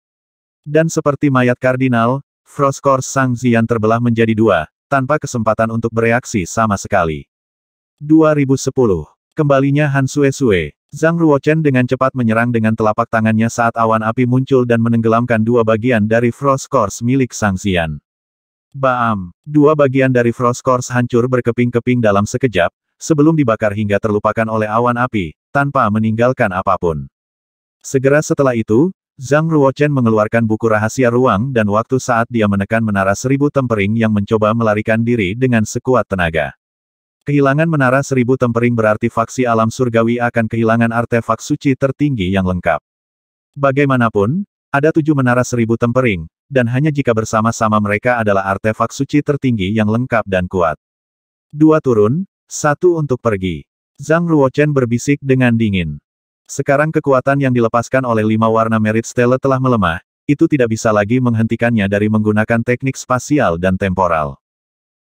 Dan seperti mayat kardinal, Frost Course Sang Zian terbelah menjadi dua, tanpa kesempatan untuk bereaksi sama sekali. 2010. Kembalinya Han Sue Sue, Zhang Ruochen dengan cepat menyerang dengan telapak tangannya saat awan api muncul dan menenggelamkan dua bagian dari Frost Course milik Sang Zian. Baam. Dua bagian dari Frost Course hancur berkeping-keping dalam sekejap, sebelum dibakar hingga terlupakan oleh awan api, tanpa meninggalkan apapun. Segera setelah itu, Zhang Ruochen mengeluarkan buku rahasia ruang dan waktu saat dia menekan menara seribu tempering yang mencoba melarikan diri dengan sekuat tenaga. Kehilangan menara seribu tempering berarti faksi alam surgawi akan kehilangan artefak suci tertinggi yang lengkap. Bagaimanapun, ada tujuh menara seribu tempering, dan hanya jika bersama-sama mereka adalah artefak suci tertinggi yang lengkap dan kuat. Dua turun, satu untuk pergi. Zhang Ruochen berbisik dengan dingin. Sekarang kekuatan yang dilepaskan oleh lima warna merit stele telah melemah, itu tidak bisa lagi menghentikannya dari menggunakan teknik spasial dan temporal.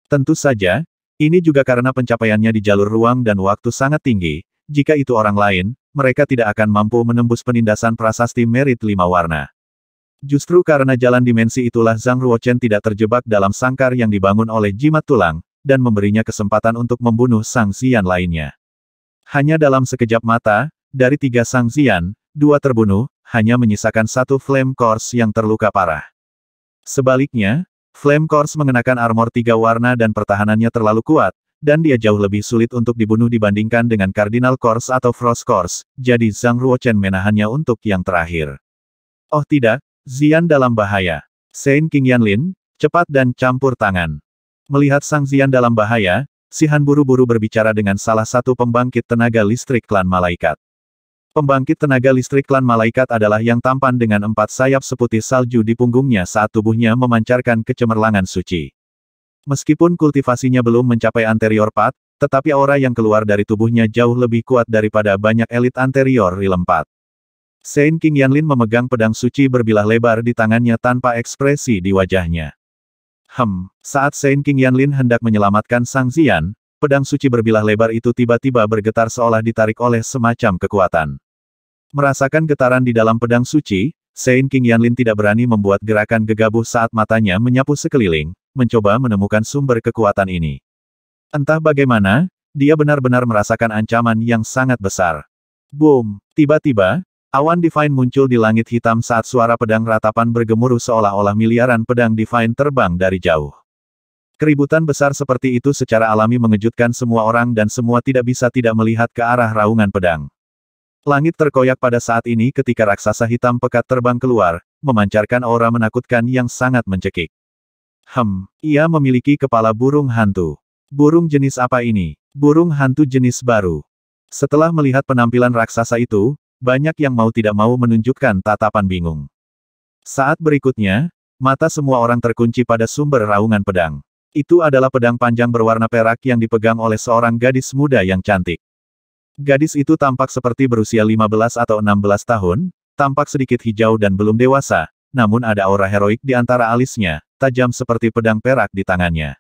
Tentu saja, ini juga karena pencapaiannya di jalur ruang dan waktu sangat tinggi, jika itu orang lain, mereka tidak akan mampu menembus penindasan prasasti merit lima warna. Justru karena jalan dimensi itulah Zhang Ruochen tidak terjebak dalam sangkar yang dibangun oleh jimat tulang, dan memberinya kesempatan untuk membunuh Sang Xian lainnya. Hanya dalam sekejap mata, dari tiga Sang Xian, dua terbunuh, hanya menyisakan satu Flame Course yang terluka parah. Sebaliknya, Flame Course mengenakan armor tiga warna dan pertahanannya terlalu kuat, dan dia jauh lebih sulit untuk dibunuh dibandingkan dengan Cardinal Course atau Frost Course, jadi Zhang Ruochen menahannya untuk yang terakhir. Oh tidak, Zian dalam bahaya. Sein King Lin, cepat dan campur tangan. Melihat Sang Zian dalam bahaya, Si Han buru-buru berbicara dengan salah satu pembangkit tenaga listrik klan malaikat. Pembangkit tenaga listrik klan malaikat adalah yang tampan dengan empat sayap seputih salju di punggungnya saat tubuhnya memancarkan kecemerlangan suci. Meskipun kultivasinya belum mencapai anterior pat, tetapi aura yang keluar dari tubuhnya jauh lebih kuat daripada banyak elit anterior rilempat. Sein King Yanlin memegang pedang suci berbilah lebar di tangannya tanpa ekspresi di wajahnya. Hem, saat Sein King Yanlin hendak menyelamatkan Sang Zian, pedang suci berbilah lebar itu tiba-tiba bergetar seolah ditarik oleh semacam kekuatan. Merasakan getaran di dalam pedang suci, Sein King Yanlin tidak berani membuat gerakan gegabah saat matanya menyapu sekeliling, mencoba menemukan sumber kekuatan ini. Entah bagaimana, dia benar-benar merasakan ancaman yang sangat besar. Boom! Tiba-tiba, Awan Divine muncul di langit hitam saat suara pedang ratapan bergemuruh seolah-olah miliaran pedang Divine terbang dari jauh. Keributan besar seperti itu secara alami mengejutkan semua orang dan semua tidak bisa tidak melihat ke arah raungan pedang. Langit terkoyak pada saat ini ketika raksasa hitam pekat terbang keluar, memancarkan aura menakutkan yang sangat mencekik. Hem, ia memiliki kepala burung hantu. Burung jenis apa ini? Burung hantu jenis baru. Setelah melihat penampilan raksasa itu, banyak yang mau tidak mau menunjukkan tatapan bingung. Saat berikutnya, mata semua orang terkunci pada sumber raungan pedang. Itu adalah pedang panjang berwarna perak yang dipegang oleh seorang gadis muda yang cantik. Gadis itu tampak seperti berusia 15 atau 16 tahun, tampak sedikit hijau dan belum dewasa, namun ada aura heroik di antara alisnya, tajam seperti pedang perak di tangannya.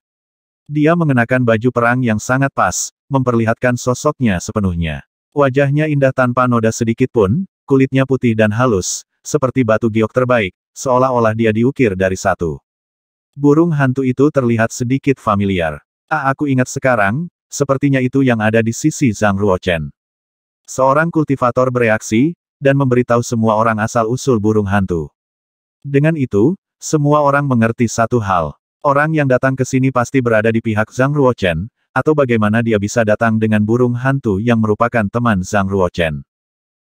Dia mengenakan baju perang yang sangat pas, memperlihatkan sosoknya sepenuhnya. Wajahnya indah tanpa noda sedikit pun, kulitnya putih dan halus, seperti batu giok terbaik, seolah-olah dia diukir dari satu. Burung hantu itu terlihat sedikit familiar. Ah aku ingat sekarang, sepertinya itu yang ada di sisi Zhang Ruochen. Seorang kultivator bereaksi, dan memberitahu semua orang asal-usul burung hantu. Dengan itu, semua orang mengerti satu hal. Orang yang datang ke sini pasti berada di pihak Zhang Ruochen, atau bagaimana dia bisa datang dengan burung hantu yang merupakan teman Zhang Ruochen.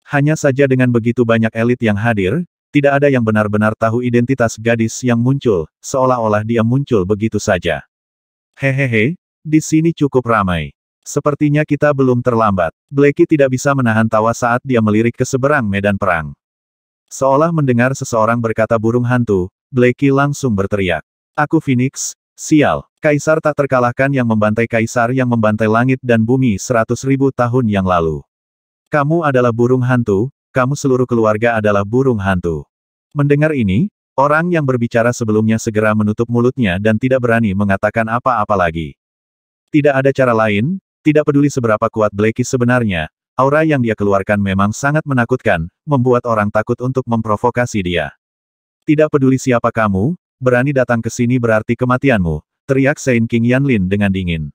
Hanya saja dengan begitu banyak elit yang hadir, tidak ada yang benar-benar tahu identitas gadis yang muncul, seolah-olah dia muncul begitu saja. Hehehe, di sini cukup ramai. Sepertinya kita belum terlambat. Blakey tidak bisa menahan tawa saat dia melirik ke seberang medan perang. Seolah mendengar seseorang berkata burung hantu, Blakey langsung berteriak. Aku Phoenix, Sial, kaisar tak terkalahkan yang membantai kaisar yang membantai langit dan bumi seratus ribu tahun yang lalu. Kamu adalah burung hantu, kamu seluruh keluarga adalah burung hantu. Mendengar ini, orang yang berbicara sebelumnya segera menutup mulutnya dan tidak berani mengatakan apa-apa lagi. Tidak ada cara lain, tidak peduli seberapa kuat Blackie sebenarnya, aura yang dia keluarkan memang sangat menakutkan, membuat orang takut untuk memprovokasi dia. Tidak peduli siapa kamu, berani datang ke sini berarti kematianmu, teriak Sein King Yanlin dengan dingin.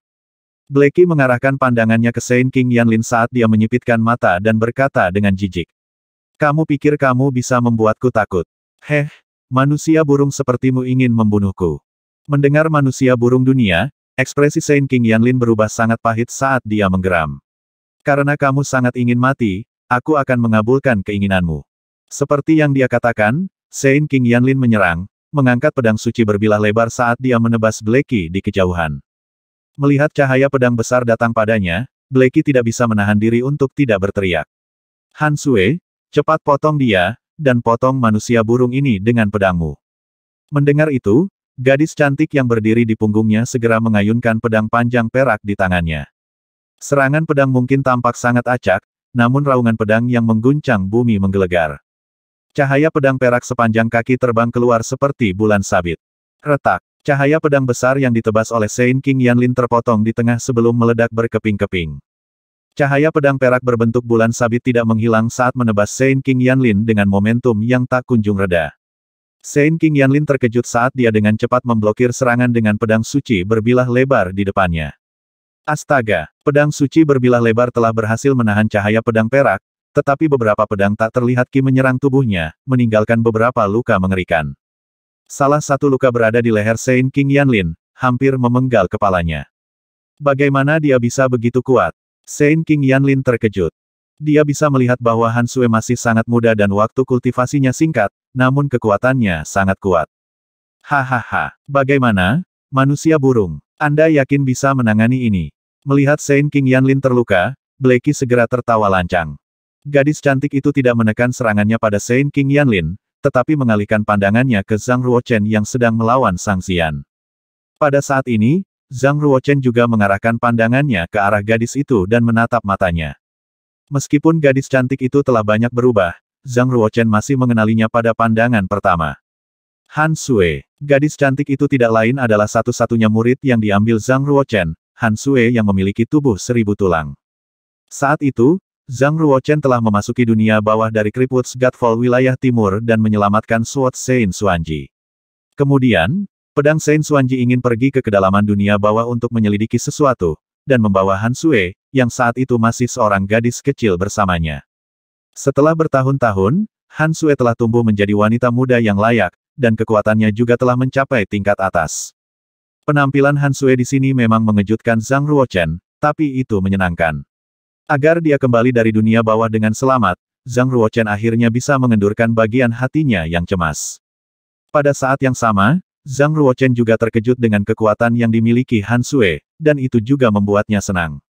Blacky mengarahkan pandangannya ke Sein King Yanlin saat dia menyipitkan mata dan berkata dengan jijik. Kamu pikir kamu bisa membuatku takut? Heh, manusia burung sepertimu ingin membunuhku. Mendengar manusia burung dunia, ekspresi Sein King Yanlin berubah sangat pahit saat dia menggeram. Karena kamu sangat ingin mati, aku akan mengabulkan keinginanmu. Seperti yang dia katakan, Sein King Yanlin menyerang, mengangkat pedang suci berbilah lebar saat dia menebas Bleki di kejauhan. Melihat cahaya pedang besar datang padanya, Bleki tidak bisa menahan diri untuk tidak berteriak. Han Sue, cepat potong dia, dan potong manusia burung ini dengan pedangmu. Mendengar itu, gadis cantik yang berdiri di punggungnya segera mengayunkan pedang panjang perak di tangannya. Serangan pedang mungkin tampak sangat acak, namun raungan pedang yang mengguncang bumi menggelegar. Cahaya pedang perak sepanjang kaki terbang keluar seperti bulan sabit. Retak. Cahaya pedang besar yang ditebas oleh Saint King Yanlin terpotong di tengah sebelum meledak berkeping-keping. Cahaya pedang perak berbentuk bulan sabit tidak menghilang saat menebas Saint King Yanlin dengan momentum yang tak kunjung reda. Saint King Yanlin terkejut saat dia dengan cepat memblokir serangan dengan pedang suci berbilah lebar di depannya. Astaga, pedang suci berbilah lebar telah berhasil menahan cahaya pedang perak, tetapi beberapa pedang tak terlihat Ki menyerang tubuhnya, meninggalkan beberapa luka mengerikan. Salah satu luka berada di leher Saint King Yanlin, hampir memenggal kepalanya. Bagaimana dia bisa begitu kuat? Saint King Yanlin terkejut. Dia bisa melihat bahwa Han Sui masih sangat muda dan waktu kultivasinya singkat, namun kekuatannya sangat kuat. Hahaha, bagaimana? Manusia burung, Anda yakin bisa menangani ini? Melihat Saint King Yanlin terluka, Blakey segera tertawa lancang. Gadis cantik itu tidak menekan serangannya pada Saint King Yanlin, tetapi mengalihkan pandangannya ke Zhang Ruochen yang sedang melawan Sang Xian. Pada saat ini, Zhang Ruochen juga mengarahkan pandangannya ke arah gadis itu dan menatap matanya. Meskipun gadis cantik itu telah banyak berubah, Zhang Ruochen masih mengenalinya pada pandangan pertama. Han Sui, gadis cantik itu tidak lain adalah satu-satunya murid yang diambil Zhang Ruochen, Han Sui yang memiliki tubuh seribu tulang. Saat itu, Zhang Ruochen telah memasuki dunia bawah dari Kriput Gatfall wilayah timur dan menyelamatkan Sword Sein Suanji. Kemudian, pedang Sein Suanji ingin pergi ke kedalaman dunia bawah untuk menyelidiki sesuatu, dan membawa Han Sue, yang saat itu masih seorang gadis kecil bersamanya. Setelah bertahun-tahun, Han Sue telah tumbuh menjadi wanita muda yang layak, dan kekuatannya juga telah mencapai tingkat atas. Penampilan Han Sue di sini memang mengejutkan Zhang Ruochen, tapi itu menyenangkan. Agar dia kembali dari dunia bawah dengan selamat, Zhang Ruochen akhirnya bisa mengendurkan bagian hatinya yang cemas. Pada saat yang sama, Zhang Ruochen juga terkejut dengan kekuatan yang dimiliki Han Sui, dan itu juga membuatnya senang.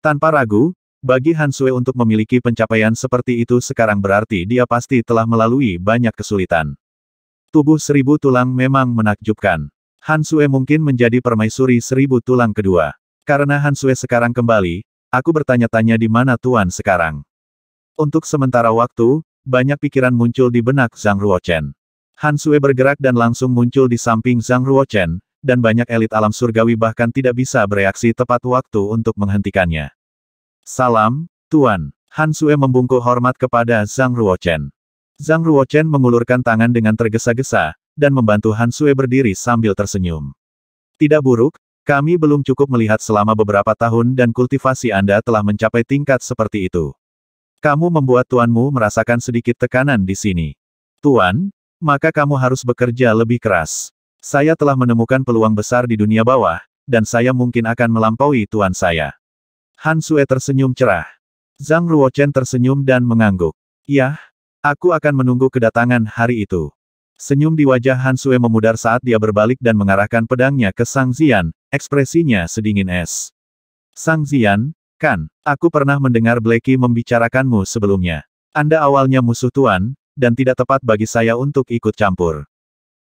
Tanpa ragu, bagi Han Sui untuk memiliki pencapaian seperti itu sekarang berarti dia pasti telah melalui banyak kesulitan. Tubuh seribu tulang memang menakjubkan. Han Sui mungkin menjadi permaisuri seribu tulang kedua. Karena Han Sui sekarang kembali, Aku bertanya-tanya di mana Tuan sekarang. Untuk sementara waktu, banyak pikiran muncul di benak Zhang Ruochen. Han Sui bergerak dan langsung muncul di samping Zhang Ruochen, dan banyak elit alam surgawi bahkan tidak bisa bereaksi tepat waktu untuk menghentikannya. Salam, Tuan. Han Sui membungkuk hormat kepada Zhang Ruochen. Zhang Ruochen mengulurkan tangan dengan tergesa-gesa, dan membantu Han Sui berdiri sambil tersenyum. Tidak buruk, kami belum cukup melihat selama beberapa tahun dan kultivasi Anda telah mencapai tingkat seperti itu. Kamu membuat tuanmu merasakan sedikit tekanan di sini. Tuan, maka kamu harus bekerja lebih keras. Saya telah menemukan peluang besar di dunia bawah, dan saya mungkin akan melampaui tuan saya. Han Sue tersenyum cerah. Zhang Ruochen tersenyum dan mengangguk. Yah, aku akan menunggu kedatangan hari itu. Senyum di wajah Han Sue memudar saat dia berbalik dan mengarahkan pedangnya ke Sang Zian, ekspresinya sedingin es. Sang Zian, kan, aku pernah mendengar Blackie membicarakanmu sebelumnya. Anda awalnya musuh Tuan, dan tidak tepat bagi saya untuk ikut campur.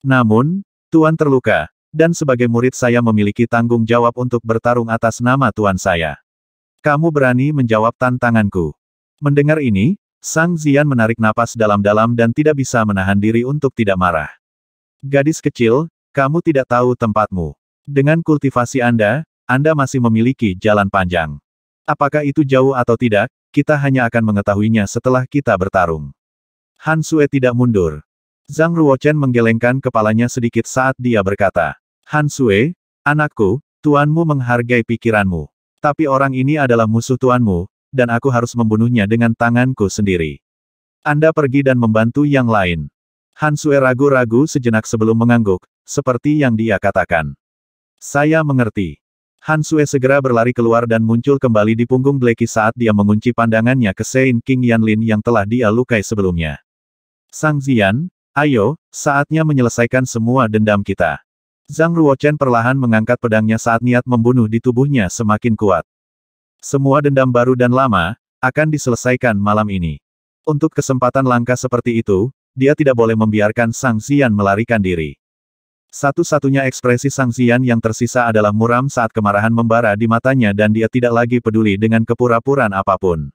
Namun, Tuan terluka, dan sebagai murid saya memiliki tanggung jawab untuk bertarung atas nama Tuan saya. Kamu berani menjawab tantanganku. Mendengar ini, Sang Zian menarik napas dalam-dalam dan tidak bisa menahan diri untuk tidak marah. Gadis kecil, kamu tidak tahu tempatmu. Dengan kultivasi Anda, Anda masih memiliki jalan panjang. Apakah itu jauh atau tidak, kita hanya akan mengetahuinya setelah kita bertarung. Han Sue tidak mundur. Zhang Ruochen menggelengkan kepalanya sedikit saat dia berkata, Han Sue, anakku, tuanmu menghargai pikiranmu. Tapi orang ini adalah musuh tuanmu, dan aku harus membunuhnya dengan tanganku sendiri. Anda pergi dan membantu yang lain. Han Sue ragu-ragu sejenak sebelum mengangguk, seperti yang dia katakan. Saya mengerti. Han Sue segera berlari keluar dan muncul kembali di punggung Bleki saat dia mengunci pandangannya ke Sein King Yanlin yang telah dia lukai sebelumnya. Sang Zian, ayo, saatnya menyelesaikan semua dendam kita. Zhang Ruochen perlahan mengangkat pedangnya saat niat membunuh di tubuhnya semakin kuat. Semua dendam baru dan lama, akan diselesaikan malam ini. Untuk kesempatan langka seperti itu, dia tidak boleh membiarkan Sang Xian melarikan diri. Satu-satunya ekspresi Sang Xian yang tersisa adalah muram saat kemarahan membara di matanya dan dia tidak lagi peduli dengan kepura-puraan apapun.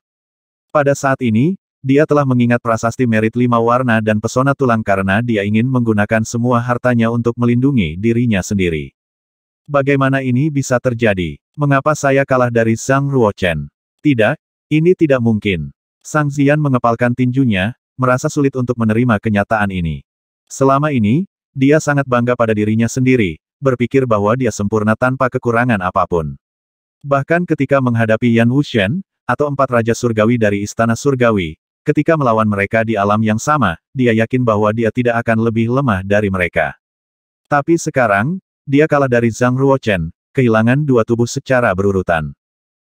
Pada saat ini, dia telah mengingat prasasti merit lima warna dan pesona tulang karena dia ingin menggunakan semua hartanya untuk melindungi dirinya sendiri. Bagaimana ini bisa terjadi? Mengapa saya kalah dari Zhang Ruochen? Tidak, ini tidak mungkin. Sang Zian mengepalkan tinjunya, merasa sulit untuk menerima kenyataan ini. Selama ini, dia sangat bangga pada dirinya sendiri, berpikir bahwa dia sempurna tanpa kekurangan apapun. Bahkan ketika menghadapi Yan Wuxian, atau empat raja surgawi dari istana surgawi, ketika melawan mereka di alam yang sama, dia yakin bahwa dia tidak akan lebih lemah dari mereka. Tapi sekarang, dia kalah dari Zhang Ruochen, kehilangan dua tubuh secara berurutan.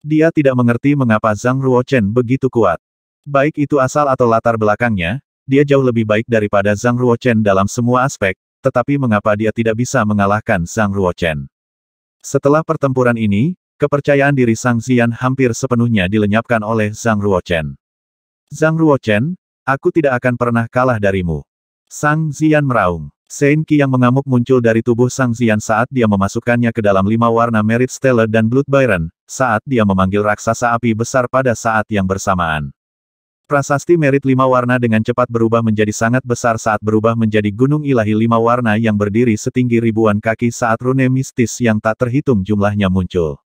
Dia tidak mengerti mengapa Zhang Ruochen begitu kuat. Baik itu asal atau latar belakangnya, dia jauh lebih baik daripada Zhang Ruochen dalam semua aspek, tetapi mengapa dia tidak bisa mengalahkan Zhang Ruochen. Setelah pertempuran ini, kepercayaan diri Sang Zian hampir sepenuhnya dilenyapkan oleh Zhang Ruochen. Zhang Ruochen, aku tidak akan pernah kalah darimu. Sang Zian meraung. Sein Qi yang mengamuk muncul dari tubuh Sang Zian saat dia memasukkannya ke dalam lima warna merit Stella dan Blood Byron, saat dia memanggil raksasa api besar pada saat yang bersamaan. Prasasti merit lima warna dengan cepat berubah menjadi sangat besar saat berubah menjadi gunung ilahi lima warna yang berdiri setinggi ribuan kaki saat rune mistis yang tak terhitung jumlahnya muncul.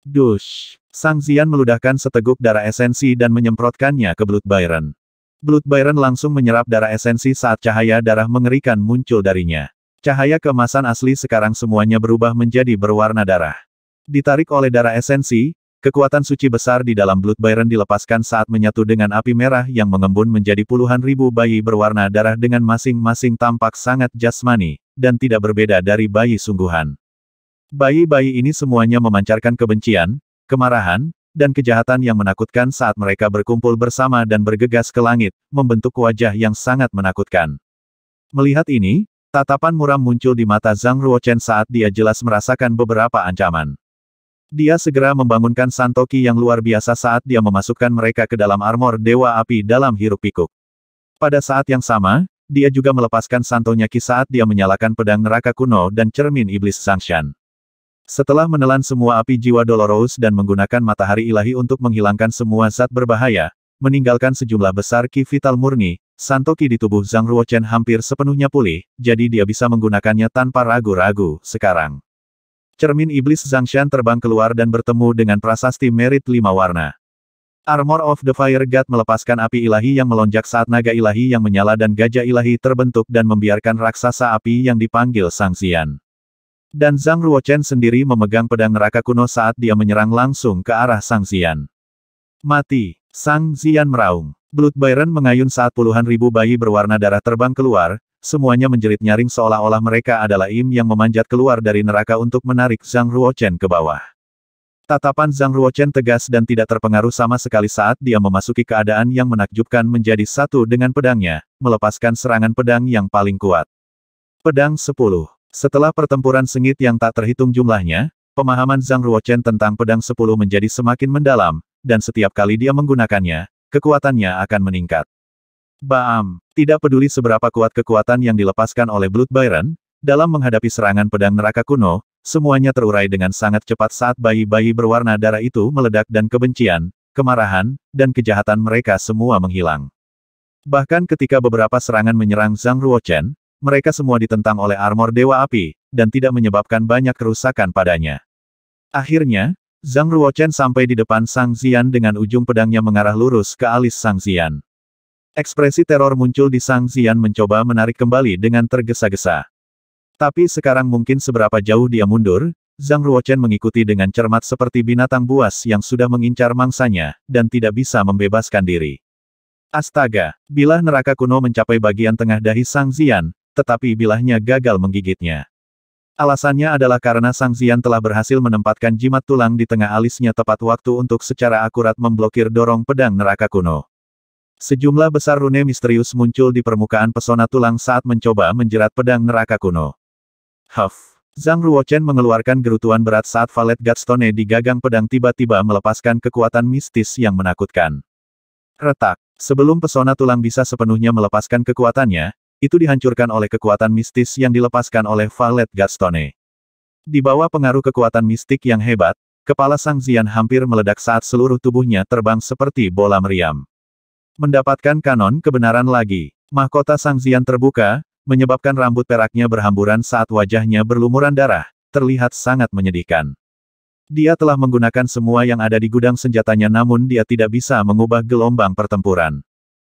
Dush! Sang Zian meludahkan seteguk darah esensi dan menyemprotkannya ke Blood Byron. Blood Byron langsung menyerap darah esensi saat cahaya darah mengerikan muncul darinya. Cahaya kemasan asli sekarang semuanya berubah menjadi berwarna darah. Ditarik oleh darah esensi, kekuatan suci besar di dalam Blood Byron dilepaskan saat menyatu dengan api merah yang mengembun menjadi puluhan ribu bayi berwarna darah dengan masing-masing tampak sangat jasmani, dan tidak berbeda dari bayi sungguhan. Bayi-bayi ini semuanya memancarkan kebencian, kemarahan, dan kejahatan yang menakutkan saat mereka berkumpul bersama dan bergegas ke langit, membentuk wajah yang sangat menakutkan. Melihat ini, tatapan muram muncul di mata Zhang Ruochen saat dia jelas merasakan beberapa ancaman. Dia segera membangunkan Santoki yang luar biasa saat dia memasukkan mereka ke dalam armor Dewa Api dalam hiruk-pikuk. Pada saat yang sama, dia juga melepaskan Santonyaki saat dia menyalakan pedang neraka kuno dan cermin iblis Sangshan. Setelah menelan semua api jiwa Dolorous dan menggunakan matahari ilahi untuk menghilangkan semua zat berbahaya, meninggalkan sejumlah besar ki vital murni, Santoki di tubuh Zhang Ruochen hampir sepenuhnya pulih, jadi dia bisa menggunakannya tanpa ragu-ragu, sekarang. Cermin iblis Zhang Shan terbang keluar dan bertemu dengan prasasti merit lima warna. Armor of the Fire God melepaskan api ilahi yang melonjak saat naga ilahi yang menyala dan gajah ilahi terbentuk dan membiarkan raksasa api yang dipanggil Sang Xian. Dan Zhang Ruochen sendiri memegang pedang neraka kuno saat dia menyerang langsung ke arah Sang Zian. Mati! Sang Zian meraung. Blood Byron mengayun saat puluhan ribu bayi berwarna darah terbang keluar, semuanya menjerit nyaring seolah-olah mereka adalah Im yang memanjat keluar dari neraka untuk menarik Zhang Ruochen ke bawah. Tatapan Zhang Ruochen tegas dan tidak terpengaruh sama sekali saat dia memasuki keadaan yang menakjubkan menjadi satu dengan pedangnya, melepaskan serangan pedang yang paling kuat. Pedang 10. Setelah pertempuran sengit yang tak terhitung jumlahnya, pemahaman Zhang Ruochen tentang pedang sepuluh menjadi semakin mendalam, dan setiap kali dia menggunakannya, kekuatannya akan meningkat. Baam, tidak peduli seberapa kuat kekuatan yang dilepaskan oleh Blood Byron, dalam menghadapi serangan pedang neraka kuno, semuanya terurai dengan sangat cepat saat bayi-bayi berwarna darah itu meledak dan kebencian, kemarahan, dan kejahatan mereka semua menghilang. Bahkan ketika beberapa serangan menyerang Zhang Ruochen, mereka semua ditentang oleh armor Dewa Api, dan tidak menyebabkan banyak kerusakan padanya. Akhirnya, Zhang Ruochen sampai di depan Sang Zian dengan ujung pedangnya mengarah lurus ke alis Sang Zian. Ekspresi teror muncul di Sang Zian mencoba menarik kembali dengan tergesa-gesa. Tapi sekarang mungkin seberapa jauh dia mundur, Zhang Ruochen mengikuti dengan cermat seperti binatang buas yang sudah mengincar mangsanya, dan tidak bisa membebaskan diri. Astaga, bila neraka kuno mencapai bagian tengah dahi Sang Zian, tetapi bilahnya gagal menggigitnya. Alasannya adalah karena Sang Zian telah berhasil menempatkan jimat tulang di tengah alisnya tepat waktu untuk secara akurat memblokir dorong pedang neraka kuno. Sejumlah besar rune misterius muncul di permukaan pesona tulang saat mencoba menjerat pedang neraka kuno. Huff! Zhang Ruochen mengeluarkan gerutuan berat saat Valet Gatstone di gagang pedang tiba-tiba melepaskan kekuatan mistis yang menakutkan. Retak! Sebelum pesona tulang bisa sepenuhnya melepaskan kekuatannya, itu dihancurkan oleh kekuatan mistis yang dilepaskan oleh Valet Gastone. Di bawah pengaruh kekuatan mistik yang hebat, kepala Sang Zian hampir meledak saat seluruh tubuhnya terbang seperti bola meriam. Mendapatkan kanon kebenaran lagi, mahkota Sang Zian terbuka, menyebabkan rambut peraknya berhamburan saat wajahnya berlumuran darah, terlihat sangat menyedihkan. Dia telah menggunakan semua yang ada di gudang senjatanya namun dia tidak bisa mengubah gelombang pertempuran.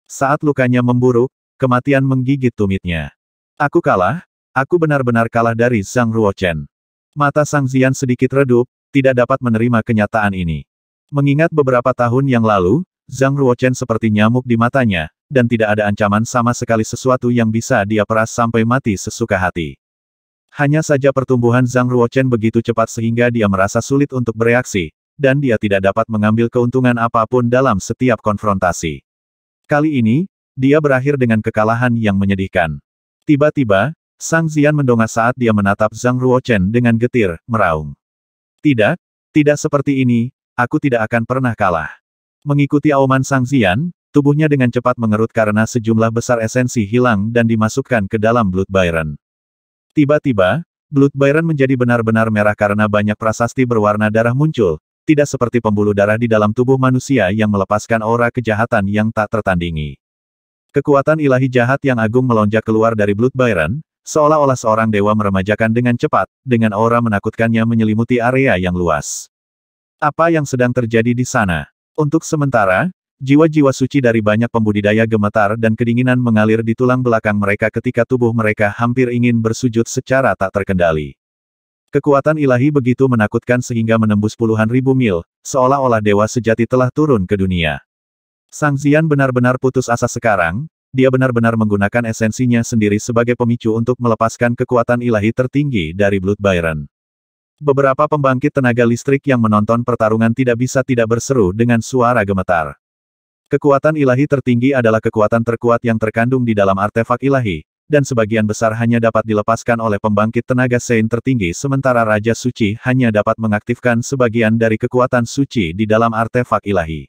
Saat lukanya memburuk, Kematian menggigit tumitnya. Aku kalah, aku benar-benar kalah dari Zhang Ruochen. Mata Sang Zian sedikit redup, tidak dapat menerima kenyataan ini. Mengingat beberapa tahun yang lalu, Zhang Ruochen seperti nyamuk di matanya, dan tidak ada ancaman sama sekali sesuatu yang bisa dia peras sampai mati sesuka hati. Hanya saja pertumbuhan Zhang Ruochen begitu cepat sehingga dia merasa sulit untuk bereaksi, dan dia tidak dapat mengambil keuntungan apapun dalam setiap konfrontasi. Kali ini, dia berakhir dengan kekalahan yang menyedihkan. Tiba-tiba, Sang Zian mendongak saat dia menatap Zhang Ruochen dengan getir, meraung. Tidak, tidak seperti ini, aku tidak akan pernah kalah. Mengikuti auman Sang Zian, tubuhnya dengan cepat mengerut karena sejumlah besar esensi hilang dan dimasukkan ke dalam Blood Byron. Tiba-tiba, Blood Byron menjadi benar-benar merah karena banyak prasasti berwarna darah muncul, tidak seperti pembuluh darah di dalam tubuh manusia yang melepaskan aura kejahatan yang tak tertandingi. Kekuatan ilahi jahat yang agung melonjak keluar dari Blood Byron, seolah-olah seorang dewa meremajakan dengan cepat, dengan aura menakutkannya menyelimuti area yang luas. Apa yang sedang terjadi di sana? Untuk sementara, jiwa-jiwa suci dari banyak pembudidaya gemetar dan kedinginan mengalir di tulang belakang mereka ketika tubuh mereka hampir ingin bersujud secara tak terkendali. Kekuatan ilahi begitu menakutkan sehingga menembus puluhan ribu mil, seolah-olah dewa sejati telah turun ke dunia. Sang Zian benar-benar putus asa sekarang, dia benar-benar menggunakan esensinya sendiri sebagai pemicu untuk melepaskan kekuatan ilahi tertinggi dari Blood Byron. Beberapa pembangkit tenaga listrik yang menonton pertarungan tidak bisa tidak berseru dengan suara gemetar. Kekuatan ilahi tertinggi adalah kekuatan terkuat yang terkandung di dalam artefak ilahi, dan sebagian besar hanya dapat dilepaskan oleh pembangkit tenaga Sein tertinggi sementara Raja Suci hanya dapat mengaktifkan sebagian dari kekuatan suci di dalam artefak ilahi.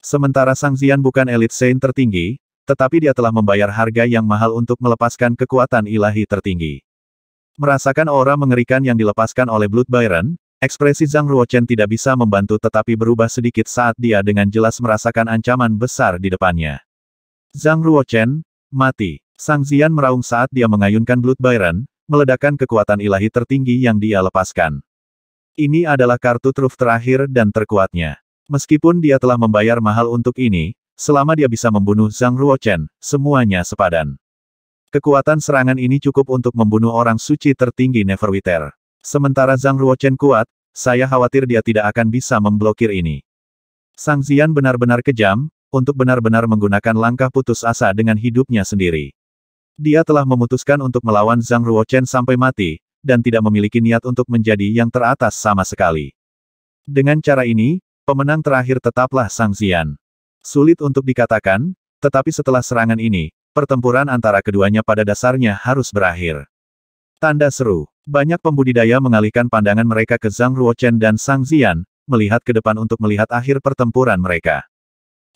Sementara Sang Zian bukan elit Saint tertinggi, tetapi dia telah membayar harga yang mahal untuk melepaskan kekuatan ilahi tertinggi. Merasakan aura mengerikan yang dilepaskan oleh Blood Byron, ekspresi Zhang Ruochen tidak bisa membantu tetapi berubah sedikit saat dia dengan jelas merasakan ancaman besar di depannya. Zhang Ruochen, mati. Sang Zian meraung saat dia mengayunkan Blood Byron, meledakkan kekuatan ilahi tertinggi yang dia lepaskan. Ini adalah kartu truf terakhir dan terkuatnya. Meskipun dia telah membayar mahal untuk ini, selama dia bisa membunuh Zhang Ruochen, semuanya sepadan. Kekuatan serangan ini cukup untuk membunuh orang suci tertinggi Neverwinter. Sementara Zhang Ruochen kuat, saya khawatir dia tidak akan bisa memblokir ini. Sang Zian benar-benar kejam, untuk benar-benar menggunakan langkah putus asa dengan hidupnya sendiri. Dia telah memutuskan untuk melawan Zhang Ruochen sampai mati, dan tidak memiliki niat untuk menjadi yang teratas sama sekali. Dengan cara ini, Pemenang terakhir tetaplah Sang Xian. Sulit untuk dikatakan, tetapi setelah serangan ini, pertempuran antara keduanya pada dasarnya harus berakhir. Tanda seru. Banyak pembudidaya mengalihkan pandangan mereka ke Zhang Ruochen dan Sang Xian, melihat ke depan untuk melihat akhir pertempuran mereka.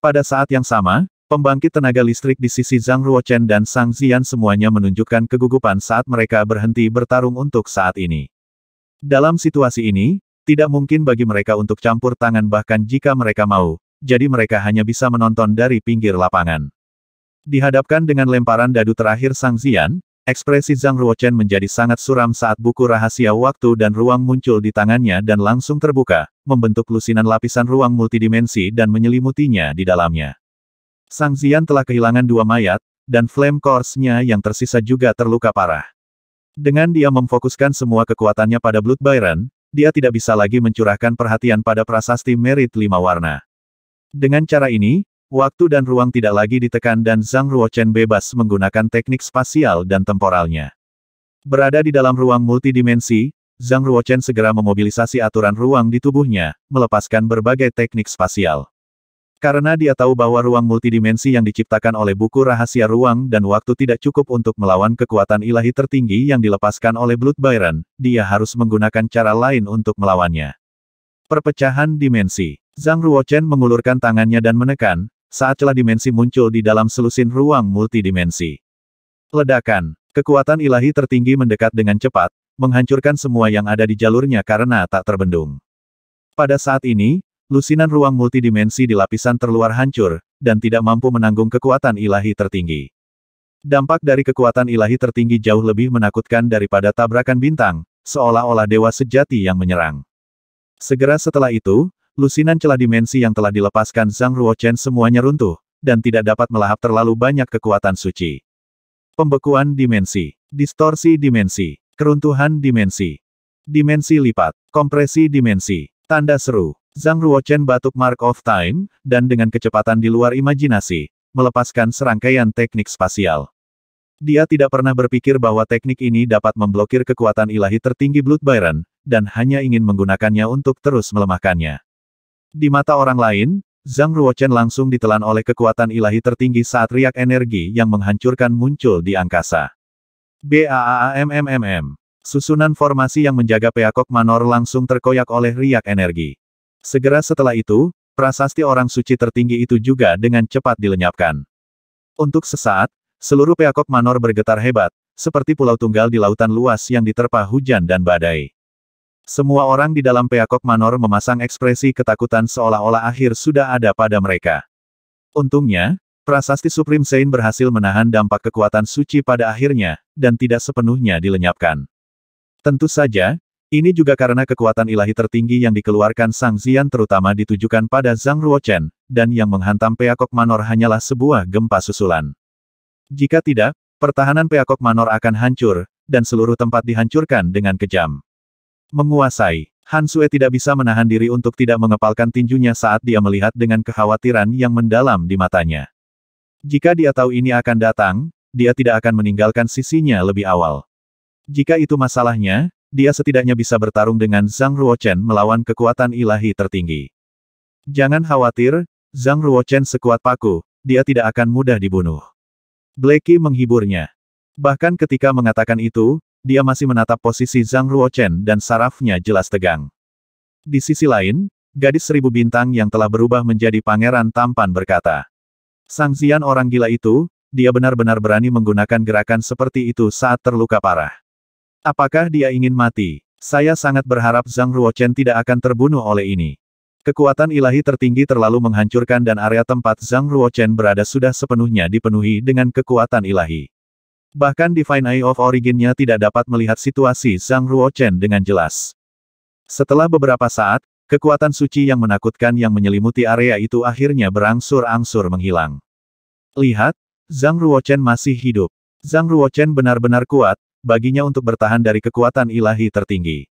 Pada saat yang sama, pembangkit tenaga listrik di sisi Zhang Ruochen dan Sang Xian semuanya menunjukkan kegugupan saat mereka berhenti bertarung untuk saat ini. Dalam situasi ini, tidak mungkin bagi mereka untuk campur tangan bahkan jika mereka mau, jadi mereka hanya bisa menonton dari pinggir lapangan. Dihadapkan dengan lemparan dadu terakhir Sang Zian, ekspresi Zhang Ruochen menjadi sangat suram saat buku rahasia waktu dan ruang muncul di tangannya dan langsung terbuka, membentuk lusinan lapisan ruang multidimensi dan menyelimutinya di dalamnya. Sang Zian telah kehilangan dua mayat, dan flame course-nya yang tersisa juga terluka parah. Dengan dia memfokuskan semua kekuatannya pada Blood Byron, dia tidak bisa lagi mencurahkan perhatian pada prasasti merit lima warna. Dengan cara ini, waktu dan ruang tidak lagi ditekan dan Zhang Ruochen bebas menggunakan teknik spasial dan temporalnya. Berada di dalam ruang multidimensi, Zhang Ruochen segera memobilisasi aturan ruang di tubuhnya, melepaskan berbagai teknik spasial. Karena dia tahu bahwa ruang multidimensi yang diciptakan oleh buku rahasia ruang dan waktu tidak cukup untuk melawan kekuatan ilahi tertinggi yang dilepaskan oleh Blood Byron, dia harus menggunakan cara lain untuk melawannya. Perpecahan dimensi. Zhang Ruochen mengulurkan tangannya dan menekan, saat celah dimensi muncul di dalam selusin ruang multidimensi. Ledakan. Kekuatan ilahi tertinggi mendekat dengan cepat, menghancurkan semua yang ada di jalurnya karena tak terbendung. Pada saat ini, lusinan ruang multidimensi di lapisan terluar hancur, dan tidak mampu menanggung kekuatan ilahi tertinggi. Dampak dari kekuatan ilahi tertinggi jauh lebih menakutkan daripada tabrakan bintang, seolah-olah dewa sejati yang menyerang. Segera setelah itu, lusinan celah dimensi yang telah dilepaskan Zhang Ruochen semuanya runtuh, dan tidak dapat melahap terlalu banyak kekuatan suci. Pembekuan dimensi, distorsi dimensi, keruntuhan dimensi, dimensi lipat, kompresi dimensi, tanda seru, Zhang Ruochen batuk Mark of Time, dan dengan kecepatan di luar imajinasi, melepaskan serangkaian teknik spasial. Dia tidak pernah berpikir bahwa teknik ini dapat memblokir kekuatan ilahi tertinggi Blood Byron, dan hanya ingin menggunakannya untuk terus melemahkannya. Di mata orang lain, Zhang Ruochen langsung ditelan oleh kekuatan ilahi tertinggi saat riak energi yang menghancurkan muncul di angkasa. BAAAMMMM Susunan formasi yang menjaga peacock Manor langsung terkoyak oleh riak energi. Segera setelah itu, prasasti orang suci tertinggi itu juga dengan cepat dilenyapkan. Untuk sesaat, seluruh Peakok Manor bergetar hebat, seperti pulau tunggal di lautan luas yang diterpa hujan dan badai. Semua orang di dalam Peakok Manor memasang ekspresi ketakutan seolah-olah akhir sudah ada pada mereka. Untungnya, Prasasti Supreme Saint berhasil menahan dampak kekuatan suci pada akhirnya, dan tidak sepenuhnya dilenyapkan. Tentu saja, ini juga karena kekuatan ilahi tertinggi yang dikeluarkan Sang Zian terutama ditujukan pada Zhang Ruochen, dan yang menghantam Peakok Manor hanyalah sebuah gempa susulan. Jika tidak, pertahanan Peakok Manor akan hancur, dan seluruh tempat dihancurkan dengan kejam. Menguasai, Han Sue tidak bisa menahan diri untuk tidak mengepalkan tinjunya saat dia melihat dengan kekhawatiran yang mendalam di matanya. Jika dia tahu ini akan datang, dia tidak akan meninggalkan sisinya lebih awal. Jika itu masalahnya, dia setidaknya bisa bertarung dengan Zhang Ruochen melawan kekuatan ilahi tertinggi. Jangan khawatir, Zhang Ruochen sekuat paku, dia tidak akan mudah dibunuh. Blackie menghiburnya. Bahkan ketika mengatakan itu, dia masih menatap posisi Zhang Ruochen dan sarafnya jelas tegang. Di sisi lain, gadis seribu bintang yang telah berubah menjadi pangeran tampan berkata. Sang Zian orang gila itu, dia benar-benar berani menggunakan gerakan seperti itu saat terluka parah. Apakah dia ingin mati? Saya sangat berharap Zhang Ruochen tidak akan terbunuh oleh ini. Kekuatan ilahi tertinggi terlalu menghancurkan dan area tempat Zhang Ruochen berada sudah sepenuhnya dipenuhi dengan kekuatan ilahi. Bahkan Divine Eye of Origin-nya tidak dapat melihat situasi Zhang Ruochen dengan jelas. Setelah beberapa saat, kekuatan suci yang menakutkan yang menyelimuti area itu akhirnya berangsur-angsur menghilang. Lihat, Zhang Ruochen masih hidup. Zhang Ruochen benar-benar kuat, baginya untuk bertahan dari kekuatan ilahi tertinggi.